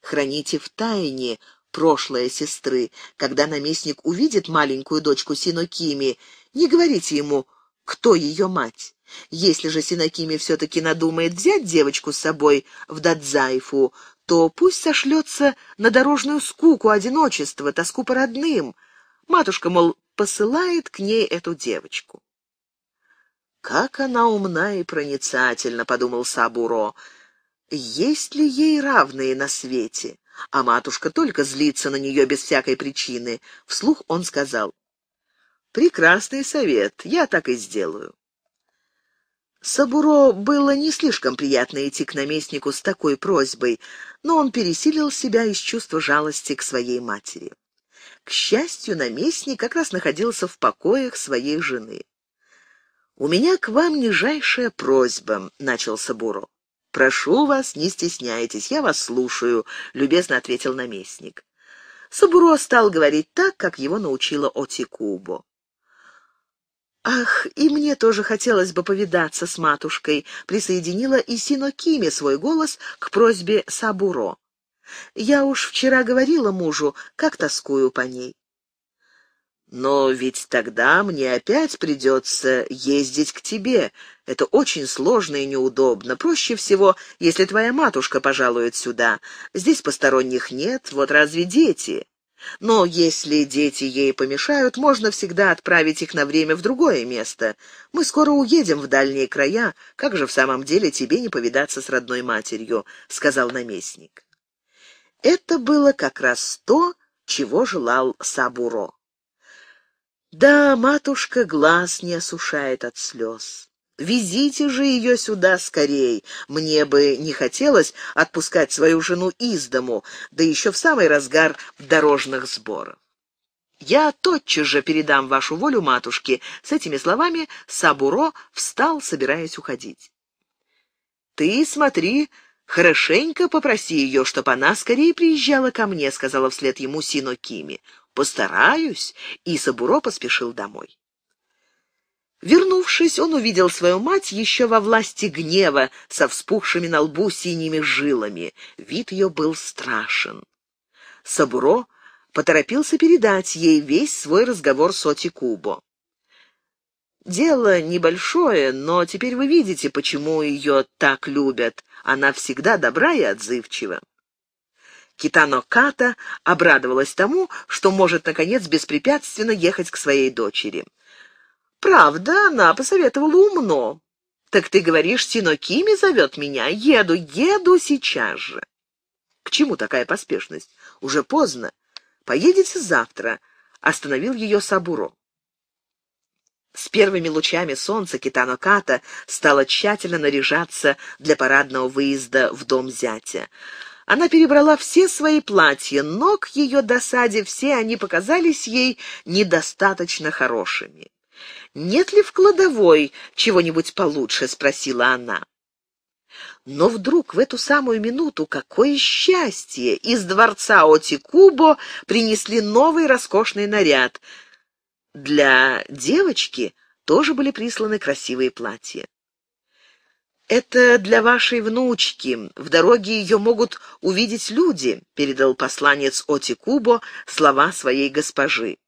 S1: Храните в тайне прошлое сестры. Когда наместник увидит маленькую дочку Синокими, не говорите ему, кто ее мать. Если же Синокими все-таки надумает взять девочку с собой в Дадзайфу, то пусть сошлется на дорожную скуку, одиночества, тоску по родным. Матушка, мол, посылает к ней эту девочку. «Как она умна и проницательна», — подумал Сабуро. «Есть ли ей равные на свете?» А матушка только злится на нее без всякой причины. Вслух он сказал. «Прекрасный совет, я так и сделаю». Сабуро было не слишком приятно идти к наместнику с такой просьбой, но он пересилил себя из чувства жалости к своей матери. К счастью, наместник как раз находился в покоях своей жены. «У меня к вам нижайшая просьба», — начал Сабуро. «Прошу вас, не стесняйтесь, я вас слушаю», — любезно ответил наместник. Сабуро стал говорить так, как его научила Отикубо. «Ах, и мне тоже хотелось бы повидаться с матушкой», — присоединила Исино Кими свой голос к просьбе Сабуро. «Я уж вчера говорила мужу, как тоскую по ней». «Но ведь тогда мне опять придется ездить к тебе. Это очень сложно и неудобно. Проще всего, если твоя матушка пожалует сюда. Здесь посторонних нет, вот разве дети?» Но если дети ей помешают, можно всегда отправить их на время в другое место. Мы скоро уедем в дальние края, как же в самом деле тебе не повидаться с родной матерью», — сказал наместник. Это было как раз то, чего желал Сабуро. «Да, матушка глаз не осушает от слез». Везите же ее сюда скорей. Мне бы не хотелось отпускать свою жену из дому, да еще в самый разгар дорожных сборов. Я тотчас же передам вашу волю матушке. С этими словами Сабуро встал, собираясь уходить. Ты смотри, хорошенько попроси ее, чтобы она скорее приезжала ко мне, сказала вслед ему Сино Кими. Постараюсь, и Сабуро поспешил домой. Вернувшись, он увидел свою мать еще во власти гнева, со вспухшими на лбу синими жилами. Вид ее был страшен. Сабуро поторопился передать ей весь свой разговор с Оти Кубо. «Дело небольшое, но теперь вы видите, почему ее так любят. Она всегда добра и отзывчива». Китано Ката обрадовалась тому, что может, наконец, беспрепятственно ехать к своей дочери. Правда, она посоветовала умно. Так ты говоришь, Синокими зовет меня. Еду, еду сейчас же. К чему такая поспешность? Уже поздно. Поедете завтра. Остановил ее Сабуро. С первыми лучами солнца Китаноката стала тщательно наряжаться для парадного выезда в дом зятя. Она перебрала все свои платья, но к ее досаде все они показались ей недостаточно хорошими. «Нет ли в кладовой чего-нибудь получше?» — спросила она. Но вдруг в эту самую минуту какое счастье! Из дворца Отикубо принесли новый роскошный наряд. Для девочки тоже были присланы красивые платья. «Это для вашей внучки. В дороге ее могут увидеть люди», — передал посланец Отикубо слова своей госпожи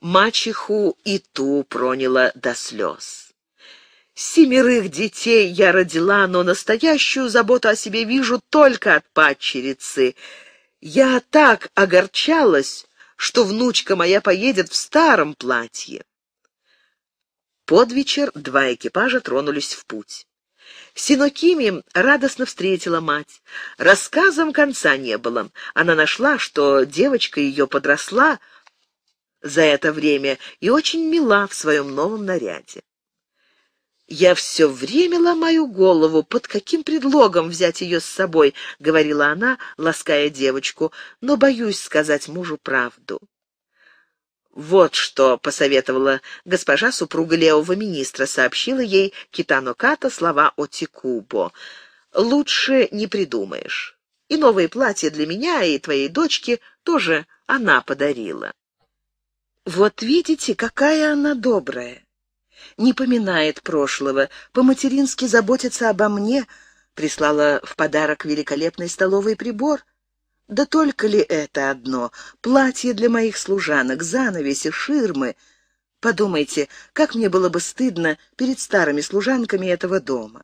S1: мачеху и ту проняла до слез. Семерых детей я родила, но настоящую заботу о себе вижу только от падчерицы. Я так огорчалась, что внучка моя поедет в старом платье. Под вечер два экипажа тронулись в путь. Синокими радостно встретила мать. Рассказом конца не было. Она нашла, что девочка ее подросла, за это время и очень мила в своем новом наряде. «Я все время ломаю голову, под каким предлогом взять ее с собой», — говорила она, лаская девочку, — «но боюсь сказать мужу правду». Вот что посоветовала госпожа супруга левого министра, сообщила ей Китано Ката слова о Тикубо. «Лучше не придумаешь. И новые платья для меня и твоей дочки тоже она подарила». Вот видите, какая она добрая. Не поминает прошлого, по-матерински заботится обо мне, прислала в подарок великолепный столовый прибор. Да только ли это одно? Платье для моих служанок, занавеси, ширмы. Подумайте, как мне было бы стыдно перед старыми служанками этого дома.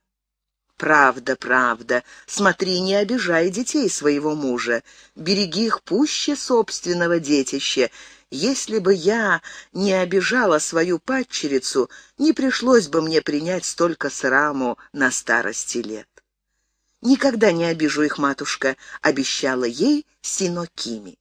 S1: «Правда, правда. Смотри, не обижай детей своего мужа. Береги их пуще собственного детища. Если бы я не обижала свою падчерицу, не пришлось бы мне принять столько сраму на старости лет. «Никогда не обижу их, матушка», — обещала ей Синокими.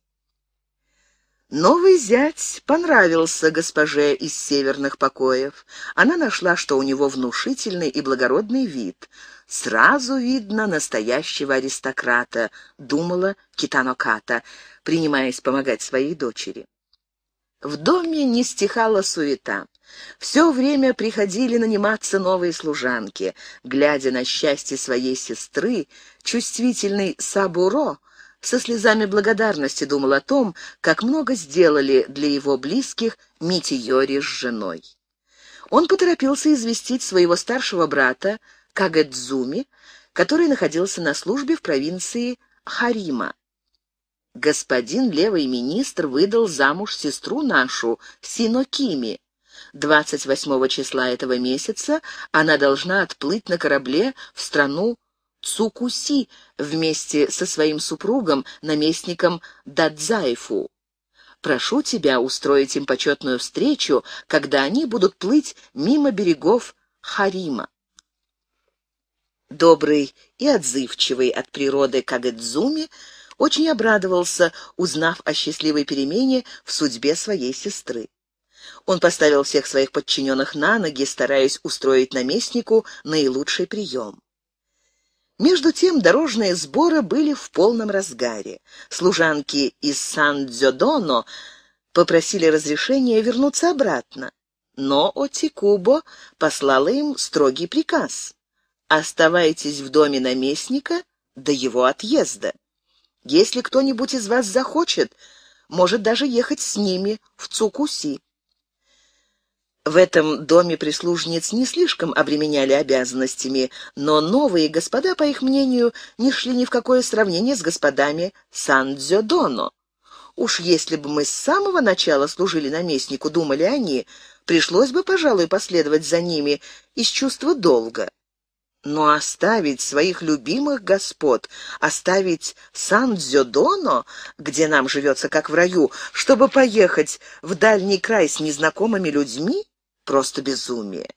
S1: Новый зять понравился госпоже из северных покоев. Она нашла, что у него внушительный и благородный вид. «Сразу видно настоящего аристократа», — думала Китаноката, принимаясь помогать своей дочери. В доме не стихала суета. Все время приходили наниматься новые служанки. Глядя на счастье своей сестры, чувствительный Сабуро со слезами благодарности думал о том, как много сделали для его близких Митиори с женой. Он поторопился известить своего старшего брата Кагэдзуми, который находился на службе в провинции Харима господин левый министр выдал замуж сестру нашу, Синокими. 28 числа этого месяца она должна отплыть на корабле в страну Цукуси вместе со своим супругом, наместником Дадзайфу. Прошу тебя устроить им почетную встречу, когда они будут плыть мимо берегов Харима. Добрый и отзывчивый от природы Кагэдзуми — очень обрадовался, узнав о счастливой перемене в судьбе своей сестры. Он поставил всех своих подчиненных на ноги, стараясь устроить наместнику наилучший прием. Между тем дорожные сборы были в полном разгаре. Служанки из Сан-Дзёдоно попросили разрешения вернуться обратно, но Отикубо послала им строгий приказ. «Оставайтесь в доме наместника до его отъезда». Если кто-нибудь из вас захочет, может даже ехать с ними в Цукуси. В этом доме прислужниц не слишком обременяли обязанностями, но новые господа, по их мнению, не шли ни в какое сравнение с господами Сан-Дзёдоно. Уж если бы мы с самого начала служили наместнику, думали они, пришлось бы, пожалуй, последовать за ними из чувства долга. Но оставить своих любимых господ, оставить Сан-Дзюдоно, где нам живется как в раю, чтобы поехать в дальний край с незнакомыми людьми — просто безумие.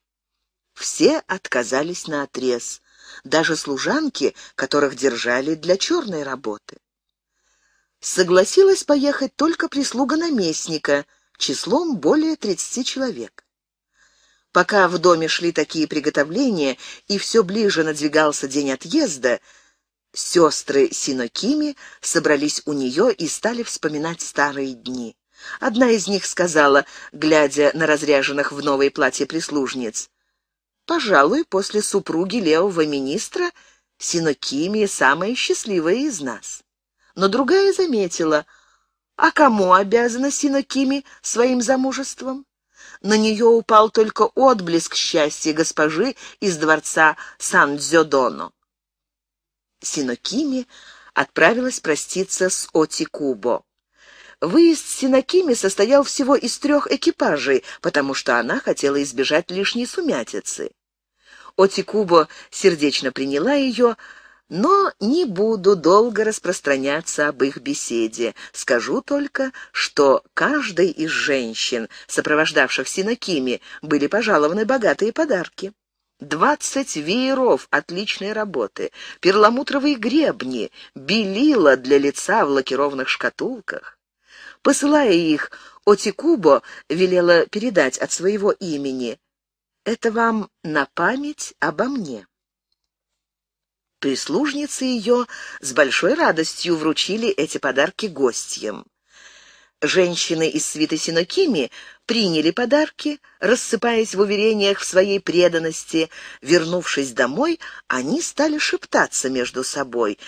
S1: Все отказались на отрез, даже служанки, которых держали для черной работы. Согласилась поехать только прислуга наместника, числом более тридцати человек. Пока в доме шли такие приготовления, и все ближе надвигался день отъезда, сестры Синокими собрались у нее и стали вспоминать старые дни. Одна из них сказала, глядя на разряженных в новой платье прислужниц, «Пожалуй, после супруги левого министра Синокими самая счастливая из нас». Но другая заметила, «А кому обязана Синокими своим замужеством?» на нее упал только отблеск счастья госпожи из дворца Сан-Дзёдоно. Синокими отправилась проститься с Отикубо. Выезд Синокими состоял всего из трех экипажей, потому что она хотела избежать лишней сумятицы. Отикубо сердечно приняла ее, но не буду долго распространяться об их беседе. Скажу только, что каждой из женщин, сопровождавших Синакими, были пожалованы богатые подарки. Двадцать вееров отличной работы, перламутровые гребни, белила для лица в лакированных шкатулках. Посылая их, Отикубо велела передать от своего имени. «Это вам на память обо мне» прислужницы ее с большой радостью вручили эти подарки гостям. Женщины из свиты Синокими приняли подарки, рассыпаясь в уверениях в своей преданности. Вернувшись домой, они стали шептаться между собой.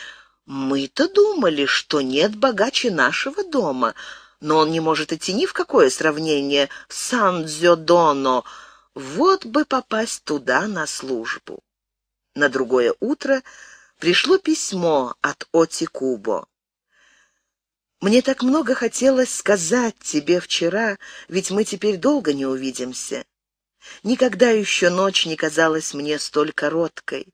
S1: «Мы-то думали, что нет богаче нашего дома, но он не может идти ни в какое сравнение с Сан-Дзё-Доно. Вот бы попасть туда на службу». На другое утро пришло письмо от Оти Кубо. «Мне так много хотелось сказать тебе вчера, ведь мы теперь долго не увидимся. Никогда еще ночь не казалась мне столь короткой.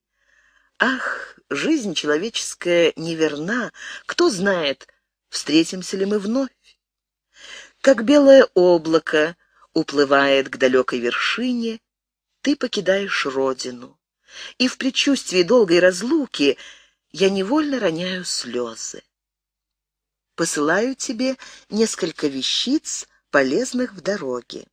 S1: Ах, жизнь человеческая неверна, кто знает, встретимся ли мы вновь. Как белое облако уплывает к далекой вершине, ты покидаешь родину и в предчувствии долгой разлуки я невольно роняю слезы. Посылаю тебе несколько вещиц, полезных в дороге.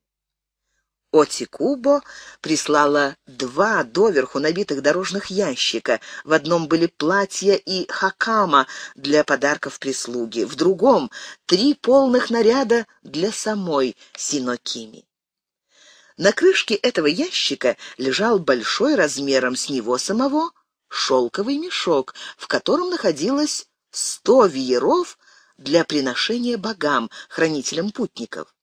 S1: Отикубо прислала два доверху набитых дорожных ящика. В одном были платья и хакама для подарков прислуги, в другом — три полных наряда для самой Синокими. На крышке этого ящика лежал большой размером с него самого шелковый мешок, в котором находилось сто вееров для приношения богам, хранителям путников.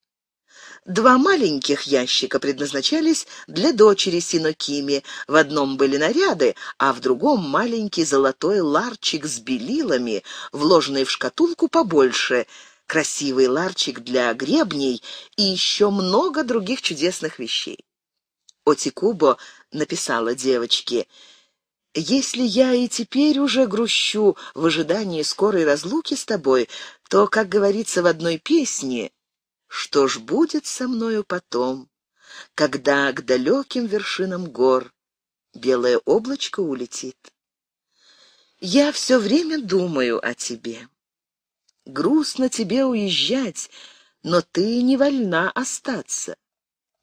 S1: Два маленьких ящика предназначались для дочери Синокими. В одном были наряды, а в другом маленький золотой ларчик с белилами, вложенный в шкатулку побольше — красивый ларчик для гребней и еще много других чудесных вещей. Отикубо написала девочке «Если я и теперь уже грущу в ожидании скорой разлуки с тобой, то, как говорится в одной песне, что ж будет со мною потом, когда к далеким вершинам гор белое облачко улетит? Я все время думаю о тебе». Грустно тебе уезжать, но ты не вольна остаться.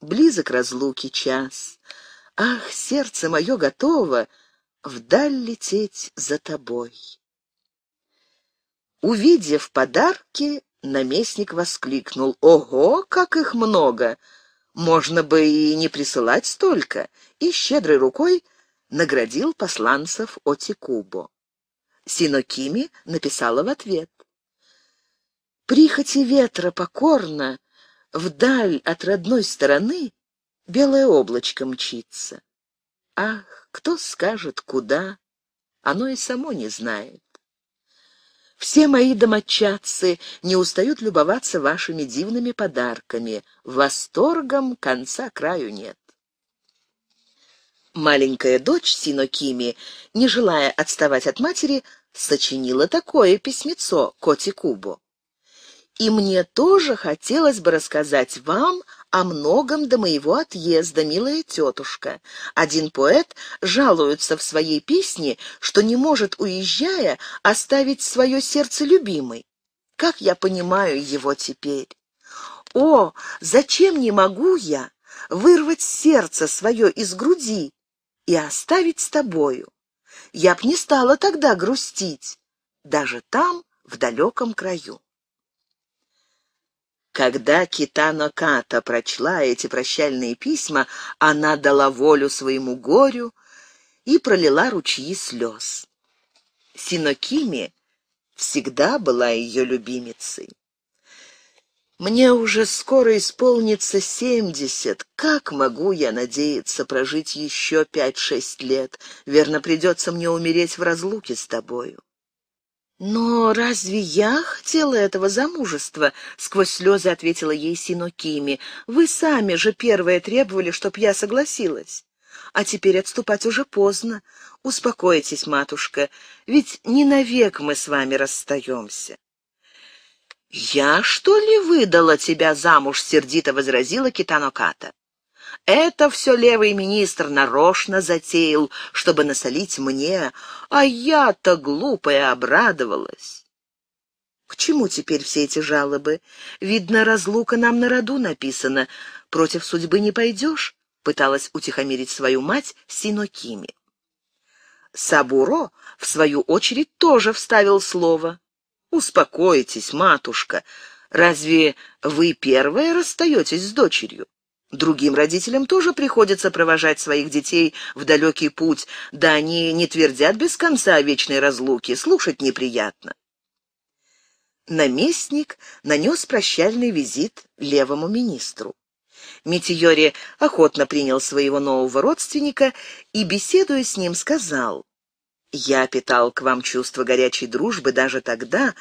S1: Близок разлуки час. Ах, сердце мое готово вдаль лететь за тобой. Увидев подарки, наместник воскликнул. Ого, как их много! Можно бы и не присылать столько. И щедрой рукой наградил посланцев Отикубо. Синокими написала в ответ прихоти ветра покорно, вдаль от родной стороны белое облачко мчится. Ах, кто скажет, куда, оно и само не знает. Все мои домочадцы не устают любоваться вашими дивными подарками. Восторгом конца краю нет. Маленькая дочь Синокими, не желая отставать от матери, сочинила такое письмецо Коти Кубо и мне тоже хотелось бы рассказать вам о многом до моего отъезда, милая тетушка. Один поэт жалуется в своей песне, что не может, уезжая, оставить свое сердце любимой. Как я понимаю его теперь? О, зачем не могу я вырвать сердце свое из груди и оставить с тобою? Я б не стала тогда грустить, даже там, в далеком краю. Когда Китана Ката прочла эти прощальные письма, она дала волю своему горю и пролила ручьи слез. Синокими всегда была ее любимицей. «Мне уже скоро исполнится семьдесят. Как могу я надеяться прожить еще пять-шесть лет? Верно, придется мне умереть в разлуке с тобою». «Но разве я хотела этого замужества?» — сквозь слезы ответила ей Синокими. «Вы сами же первые требовали, чтоб я согласилась. А теперь отступать уже поздно. Успокойтесь, матушка, ведь не навек мы с вами расстаемся». «Я, что ли, выдала тебя замуж?» — сердито возразила Китаноката. Это все левый министр нарочно затеял, чтобы насолить мне, а я-то глупая обрадовалась. К чему теперь все эти жалобы? Видно, разлука нам на роду написана. Против судьбы не пойдешь? Пыталась утихомирить свою мать Синокими. Сабуро, в свою очередь, тоже вставил слово. «Успокойтесь, матушка. Разве вы первая расстаетесь с дочерью?» Другим родителям тоже приходится провожать своих детей в далекий путь, да они не твердят без конца о вечной разлуке, слушать неприятно. Наместник нанес прощальный визит левому министру. Митиори охотно принял своего нового родственника и, беседуя с ним, сказал, «Я питал к вам чувство горячей дружбы даже тогда,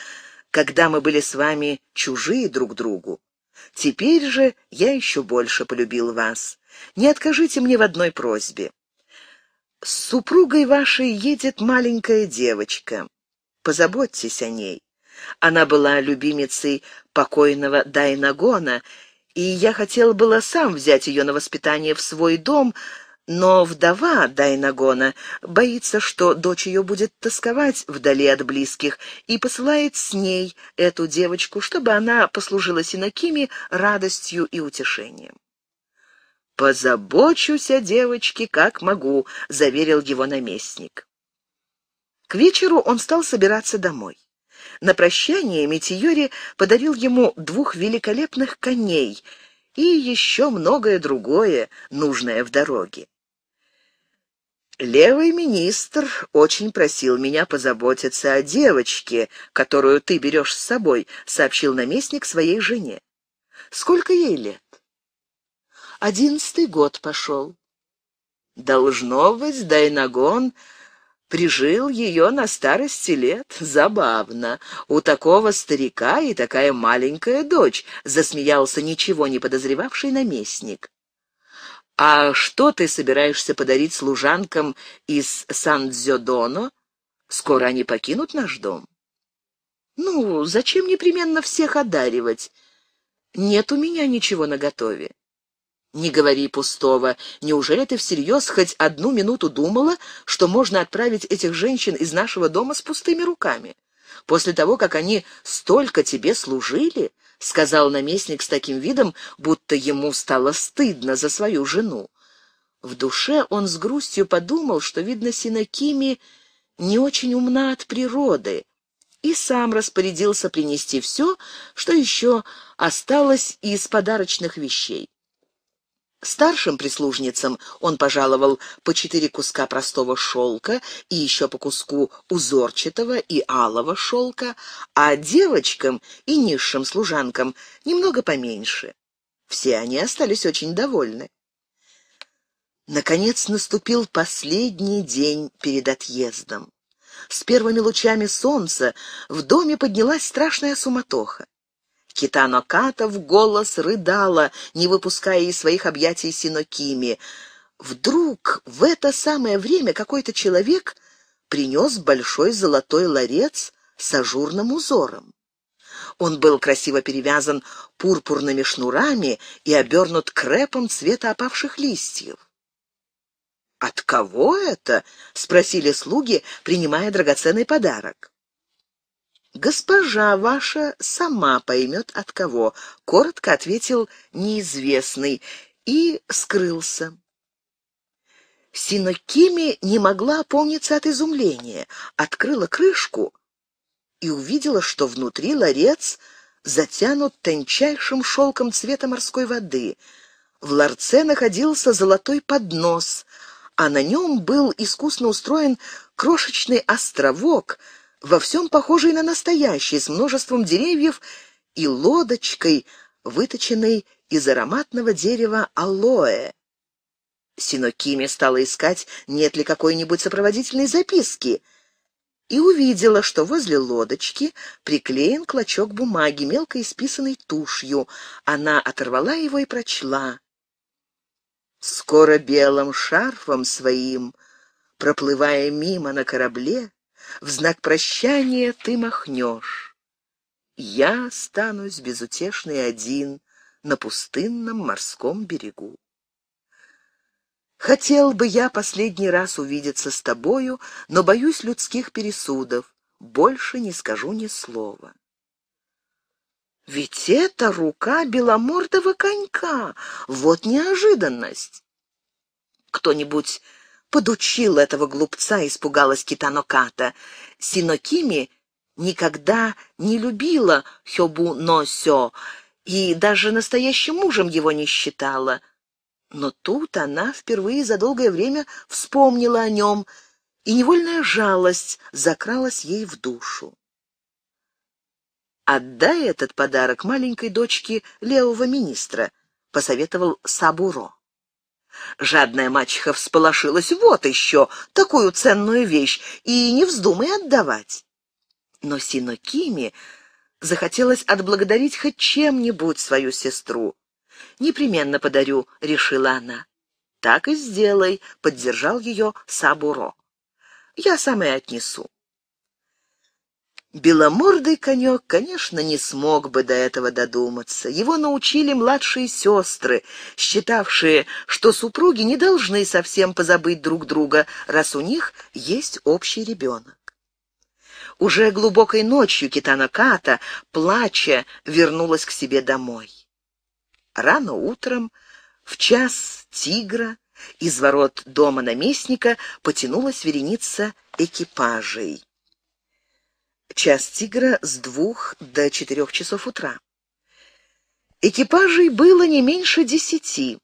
S1: когда мы были с вами чужие друг другу. Теперь же я еще больше полюбил вас. Не откажите мне в одной просьбе. С супругой вашей едет маленькая девочка. Позаботьтесь о ней. Она была любимицей покойного Дайнагона, и я хотел было сам взять ее на воспитание в свой дом, но вдова Дайнагона боится, что дочь ее будет тосковать вдали от близких, и посылает с ней эту девочку, чтобы она послужила Синакиме радостью и утешением. «Позабочусь о девочке, как могу», — заверил его наместник. К вечеру он стал собираться домой. На прощание Метиори подарил ему двух великолепных коней и еще многое другое, нужное в дороге. Левый министр очень просил меня позаботиться о девочке, которую ты берешь с собой, сообщил наместник своей жене. Сколько ей лет? Одиннадцатый год пошел. Должно быть, Дайнагон прижил ее на старости лет. Забавно. У такого старика и такая маленькая дочь, засмеялся ничего не подозревавший наместник. «А что ты собираешься подарить служанкам из Сан-Дзёдоно? Скоро они покинут наш дом». «Ну, зачем непременно всех одаривать? Нет у меня ничего наготове». «Не говори пустого. Неужели ты всерьез хоть одну минуту думала, что можно отправить этих женщин из нашего дома с пустыми руками? После того, как они столько тебе служили, — сказал наместник с таким видом, будто ему стало стыдно за свою жену. В душе он с грустью подумал, что, видно, Синакими не очень умна от природы, и сам распорядился принести все, что еще осталось из подарочных вещей. Старшим прислужницам он пожаловал по четыре куска простого шелка и еще по куску узорчатого и алого шелка, а девочкам и низшим служанкам немного поменьше. Все они остались очень довольны. Наконец наступил последний день перед отъездом. С первыми лучами солнца в доме поднялась страшная суматоха. Китаноката в голос рыдала, не выпуская из своих объятий Синокими. Вдруг в это самое время какой-то человек принес большой золотой ларец с ажурным узором. Он был красиво перевязан пурпурными шнурами и обернут крепом цвета опавших листьев. «От кого это?» — спросили слуги, принимая драгоценный подарок. Госпожа ваша сама поймет от кого, коротко ответил неизвестный и скрылся. Синокими не могла опомниться от изумления, открыла крышку и увидела, что внутри ларец затянут тончайшим шелком цвета морской воды. В ларце находился золотой поднос, а на нем был искусно устроен крошечный островок — во всем похожий на настоящий, с множеством деревьев и лодочкой, выточенной из ароматного дерева алоэ. Синокими стала искать, нет ли какой-нибудь сопроводительной записки, и увидела, что возле лодочки приклеен клочок бумаги, мелко исписанной тушью. Она оторвала его и прочла. «Скоро белым шарфом своим, проплывая мимо на корабле, в знак прощания ты махнешь. Я останусь безутешный один на пустынном морском берегу. Хотел бы я последний раз увидеться с тобою, но боюсь людских пересудов. Больше не скажу ни слова. Ведь это рука беломордого конька. Вот неожиданность. Кто-нибудь подучил этого глупца, испугалась Китаноката. Синокими никогда не любила Хёбу Носё и даже настоящим мужем его не считала. Но тут она впервые за долгое время вспомнила о нем, и невольная жалость закралась ей в душу. «Отдай этот подарок маленькой дочке левого министра», — посоветовал Сабуро. Жадная мачеха всполошилась. Вот еще такую ценную вещь, и не вздумай отдавать. Но Синокими захотелось отблагодарить хоть чем-нибудь свою сестру. «Непременно подарю», — решила она. «Так и сделай», — поддержал ее Сабуро. «Я сам и отнесу». Беломордый конек, конечно, не смог бы до этого додуматься. Его научили младшие сестры, считавшие, что супруги не должны совсем позабыть друг друга, раз у них есть общий ребенок. Уже глубокой ночью Китанаката, плача, вернулась к себе домой. Рано утром, в час тигра, из ворот дома наместника потянулась вереница экипажей. Час тигра с двух до четырех часов утра. Экипажей было не меньше десяти.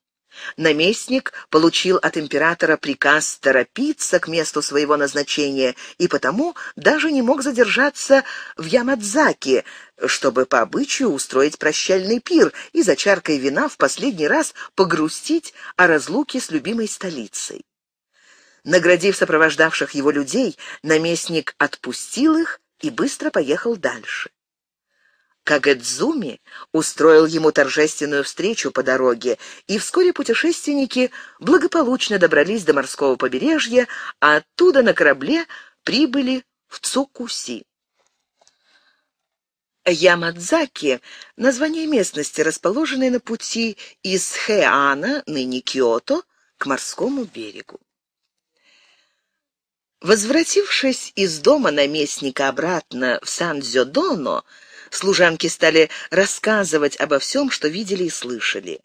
S1: Наместник получил от императора приказ торопиться к месту своего назначения и потому даже не мог задержаться в Ямадзаке, чтобы по обычаю устроить прощальный пир и за чаркой вина в последний раз погрустить о разлуке с любимой столицей. Наградив сопровождавших его людей, наместник отпустил их и быстро поехал дальше. Кагэдзуми устроил ему торжественную встречу по дороге, и вскоре путешественники благополучно добрались до морского побережья, а оттуда на корабле прибыли в Цукуси. Ямадзаки — название местности, расположенной на пути из Хэана, ныне Киото, к морскому берегу. Возвратившись из дома наместника обратно в Сан-Зёдоно, служанки стали рассказывать обо всем, что видели и слышали.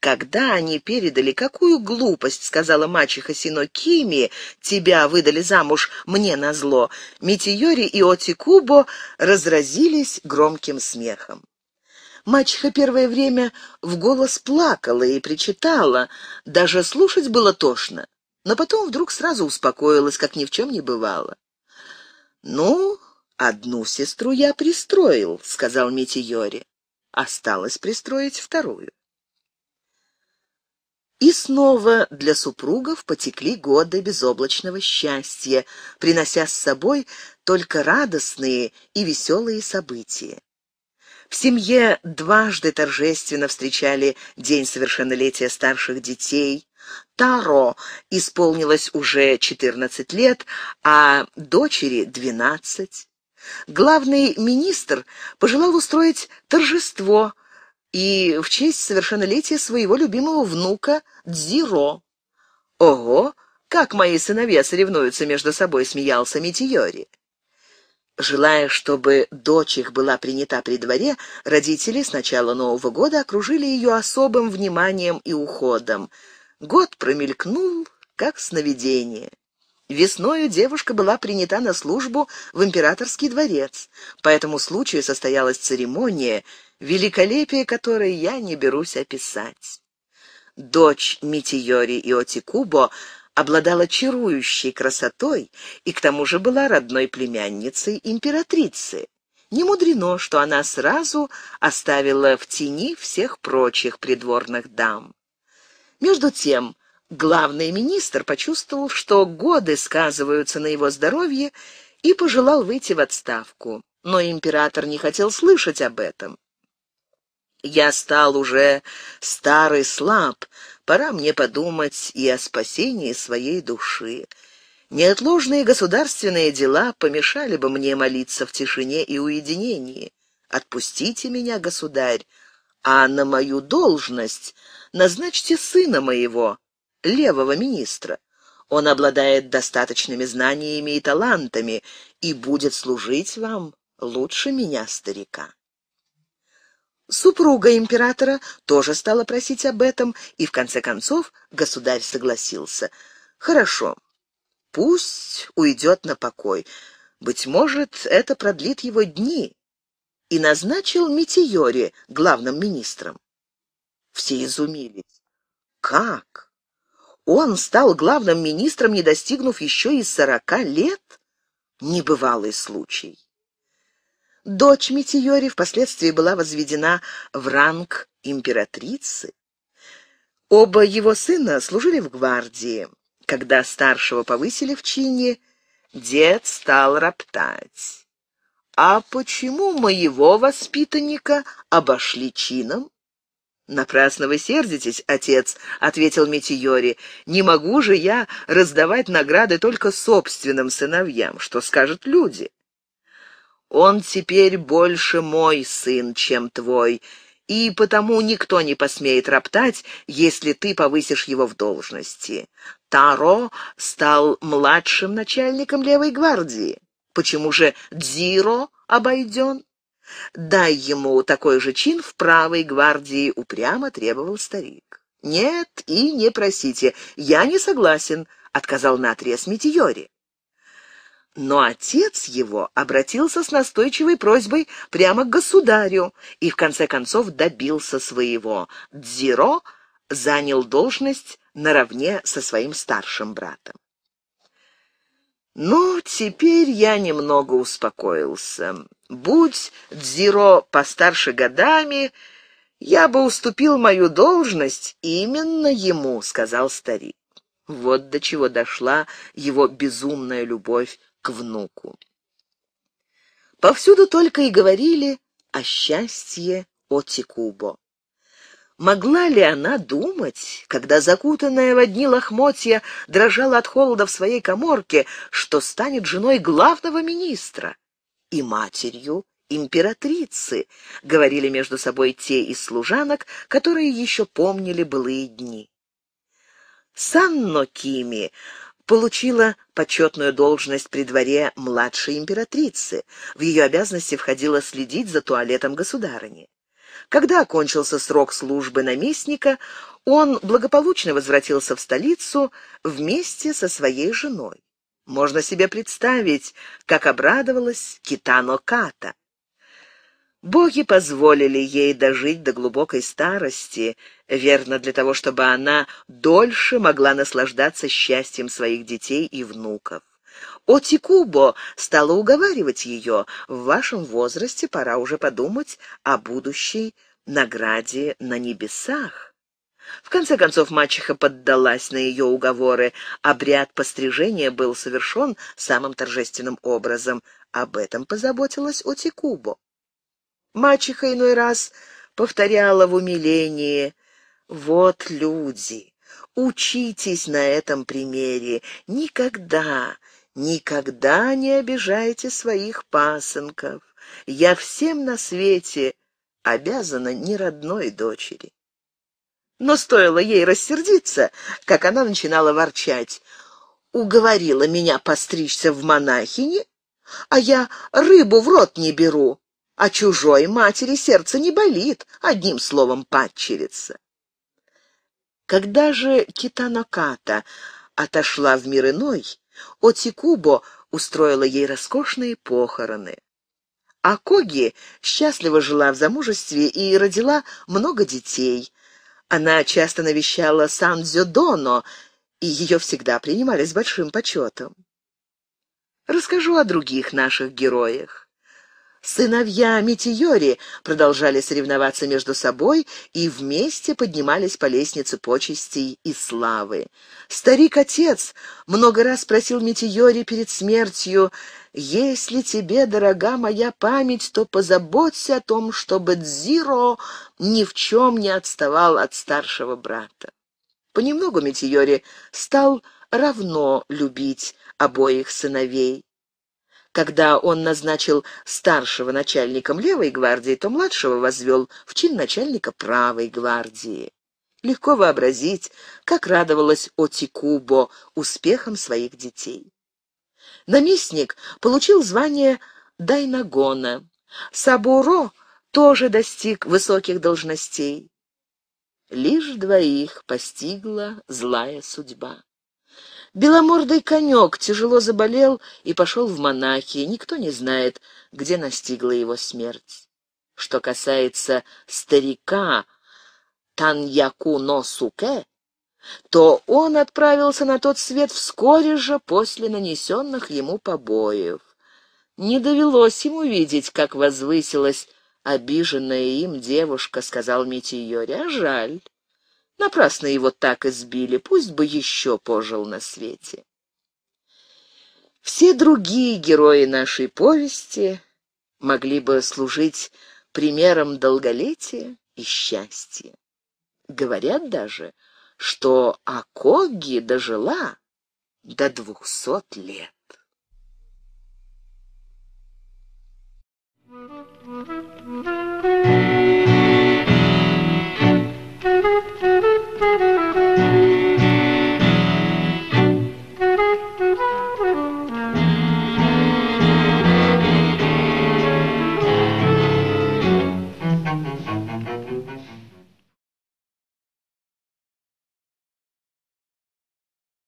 S1: Когда они передали, какую глупость, сказала мачеха Синокими, тебя выдали замуж мне на зло, Митиори и Отикубо разразились громким смехом. Мачеха первое время в голос плакала и причитала, даже слушать было тошно но потом вдруг сразу успокоилась, как ни в чем не бывало. «Ну, одну сестру я пристроил», — сказал Митиори. «Осталось пристроить вторую». И снова для супругов потекли годы безоблачного счастья, принося с собой только радостные и веселые события. В семье дважды торжественно встречали день совершеннолетия старших детей, Таро исполнилось уже 14 лет, а дочери 12. Главный министр пожелал устроить торжество и в честь совершеннолетия своего любимого внука Дзиро. «Ого, как мои сыновья соревнуются между собой», — смеялся Митиори. Желая, чтобы дочь их была принята при дворе, родители с начала Нового года окружили ее особым вниманием и уходом — Год промелькнул, как сновидение. Весною девушка была принята на службу в императорский дворец. По этому случаю состоялась церемония, великолепие которой я не берусь описать. Дочь Митиори и Отикубо обладала чарующей красотой и к тому же была родной племянницей императрицы. Не мудрено, что она сразу оставила в тени всех прочих придворных дам. Между тем, главный министр почувствовал, что годы сказываются на его здоровье, и пожелал выйти в отставку. Но император не хотел слышать об этом. «Я стал уже старый слаб, пора мне подумать и о спасении своей души. Неотложные государственные дела помешали бы мне молиться в тишине и уединении. Отпустите меня, государь, а на мою должность назначьте сына моего, левого министра. Он обладает достаточными знаниями и талантами и будет служить вам лучше меня, старика». Супруга императора тоже стала просить об этом, и в конце концов государь согласился. «Хорошо, пусть уйдет на покой. Быть может, это продлит его дни, и назначил Митиори главным министром. Все изумились. Как? Он стал главным министром, не достигнув еще и сорока лет? Небывалый случай. Дочь Митиори впоследствии была возведена в ранг императрицы. Оба его сына служили в гвардии. Когда старшего повысили в чине, дед стал роптать. «А почему моего воспитанника обошли чином?» «Напрасно вы сердитесь, отец», — ответил метеори. «Не могу же я раздавать награды только собственным сыновьям. Что скажут люди?» «Он теперь больше мой сын, чем твой, и потому никто не посмеет роптать, если ты повысишь его в должности. Таро стал младшим начальником левой гвардии». Почему же Дзиро обойден? Дай ему такой же чин в правой гвардии, упрямо требовал старик. Нет и не просите, я не согласен, отказал наотрез Митиори. Но отец его обратился с настойчивой просьбой прямо к государю и в конце концов добился своего. Дзиро занял должность наравне со своим старшим братом. Ну, теперь я немного успокоился. Будь Дзиро постарше годами, я бы уступил мою должность именно ему, сказал старик. Вот до чего дошла его безумная любовь к внуку. Повсюду только и говорили о счастье Отикубо. Могла ли она думать, когда закутанная в одни лохмотья дрожала от холода в своей коморке, что станет женой главного министра и матерью императрицы, говорили между собой те из служанок, которые еще помнили былые дни. Санно Кими получила почетную должность при дворе младшей императрицы. В ее обязанности входило следить за туалетом государыни. Когда окончился срок службы наместника, он благополучно возвратился в столицу вместе со своей женой. Можно себе представить, как обрадовалась Китано Ката. Боги позволили ей дожить до глубокой старости, верно для того, чтобы она дольше могла наслаждаться счастьем своих детей и внуков. Отикубо стала уговаривать ее, в вашем возрасте пора уже подумать о будущей награде на небесах. В конце концов мачеха поддалась на ее уговоры. Обряд пострижения был совершен самым торжественным образом. Об этом позаботилась Отикубо. Мачеха иной раз повторяла в умилении «Вот люди, учитесь на этом примере, никогда Никогда не обижайте своих пасынков. Я всем на свете обязана не родной дочери. Но стоило ей рассердиться, как она начинала ворчать. Уговорила меня постричься в монахини, а я рыбу в рот не беру, а чужой матери сердце не болит, одним словом, падчерица. Когда же Китаноката отошла в мир иной, Отикубо устроила ей роскошные похороны. А Коги счастливо жила в замужестве и родила много детей. Она часто навещала Сан-Дзюдоно, и ее всегда принимали с большим почетом. Расскажу о других наших героях. Сыновья Митиори продолжали соревноваться между собой и вместе поднимались по лестнице почестей и славы. Старик-отец много раз спросил Митиори перед смертью, «Если тебе, дорога моя память, то позаботься о том, чтобы Дзиро ни в чем не отставал от старшего брата». Понемногу Митиори стал равно любить обоих сыновей. Когда он назначил старшего начальником левой гвардии, то младшего возвел в чин начальника правой гвардии. Легко вообразить, как радовалась Отикубо успехом своих детей. Наместник получил звание Дайнагона. Сабуро тоже достиг высоких должностей. Лишь двоих постигла злая судьба. Беломордый конек тяжело заболел и пошел в монахи. Никто не знает, где настигла его смерть. Что касается старика Таньяку Носуке, то он отправился на тот свет вскоре же после нанесенных ему побоев. Не довелось ему видеть, как возвысилась обиженная им девушка, сказал Митиори, а жаль. Напрасно его так избили, пусть бы еще пожил на свете. Все другие герои нашей повести могли бы служить примером долголетия и счастья. Говорят даже, что Акоги дожила до двухсот лет. Thank you.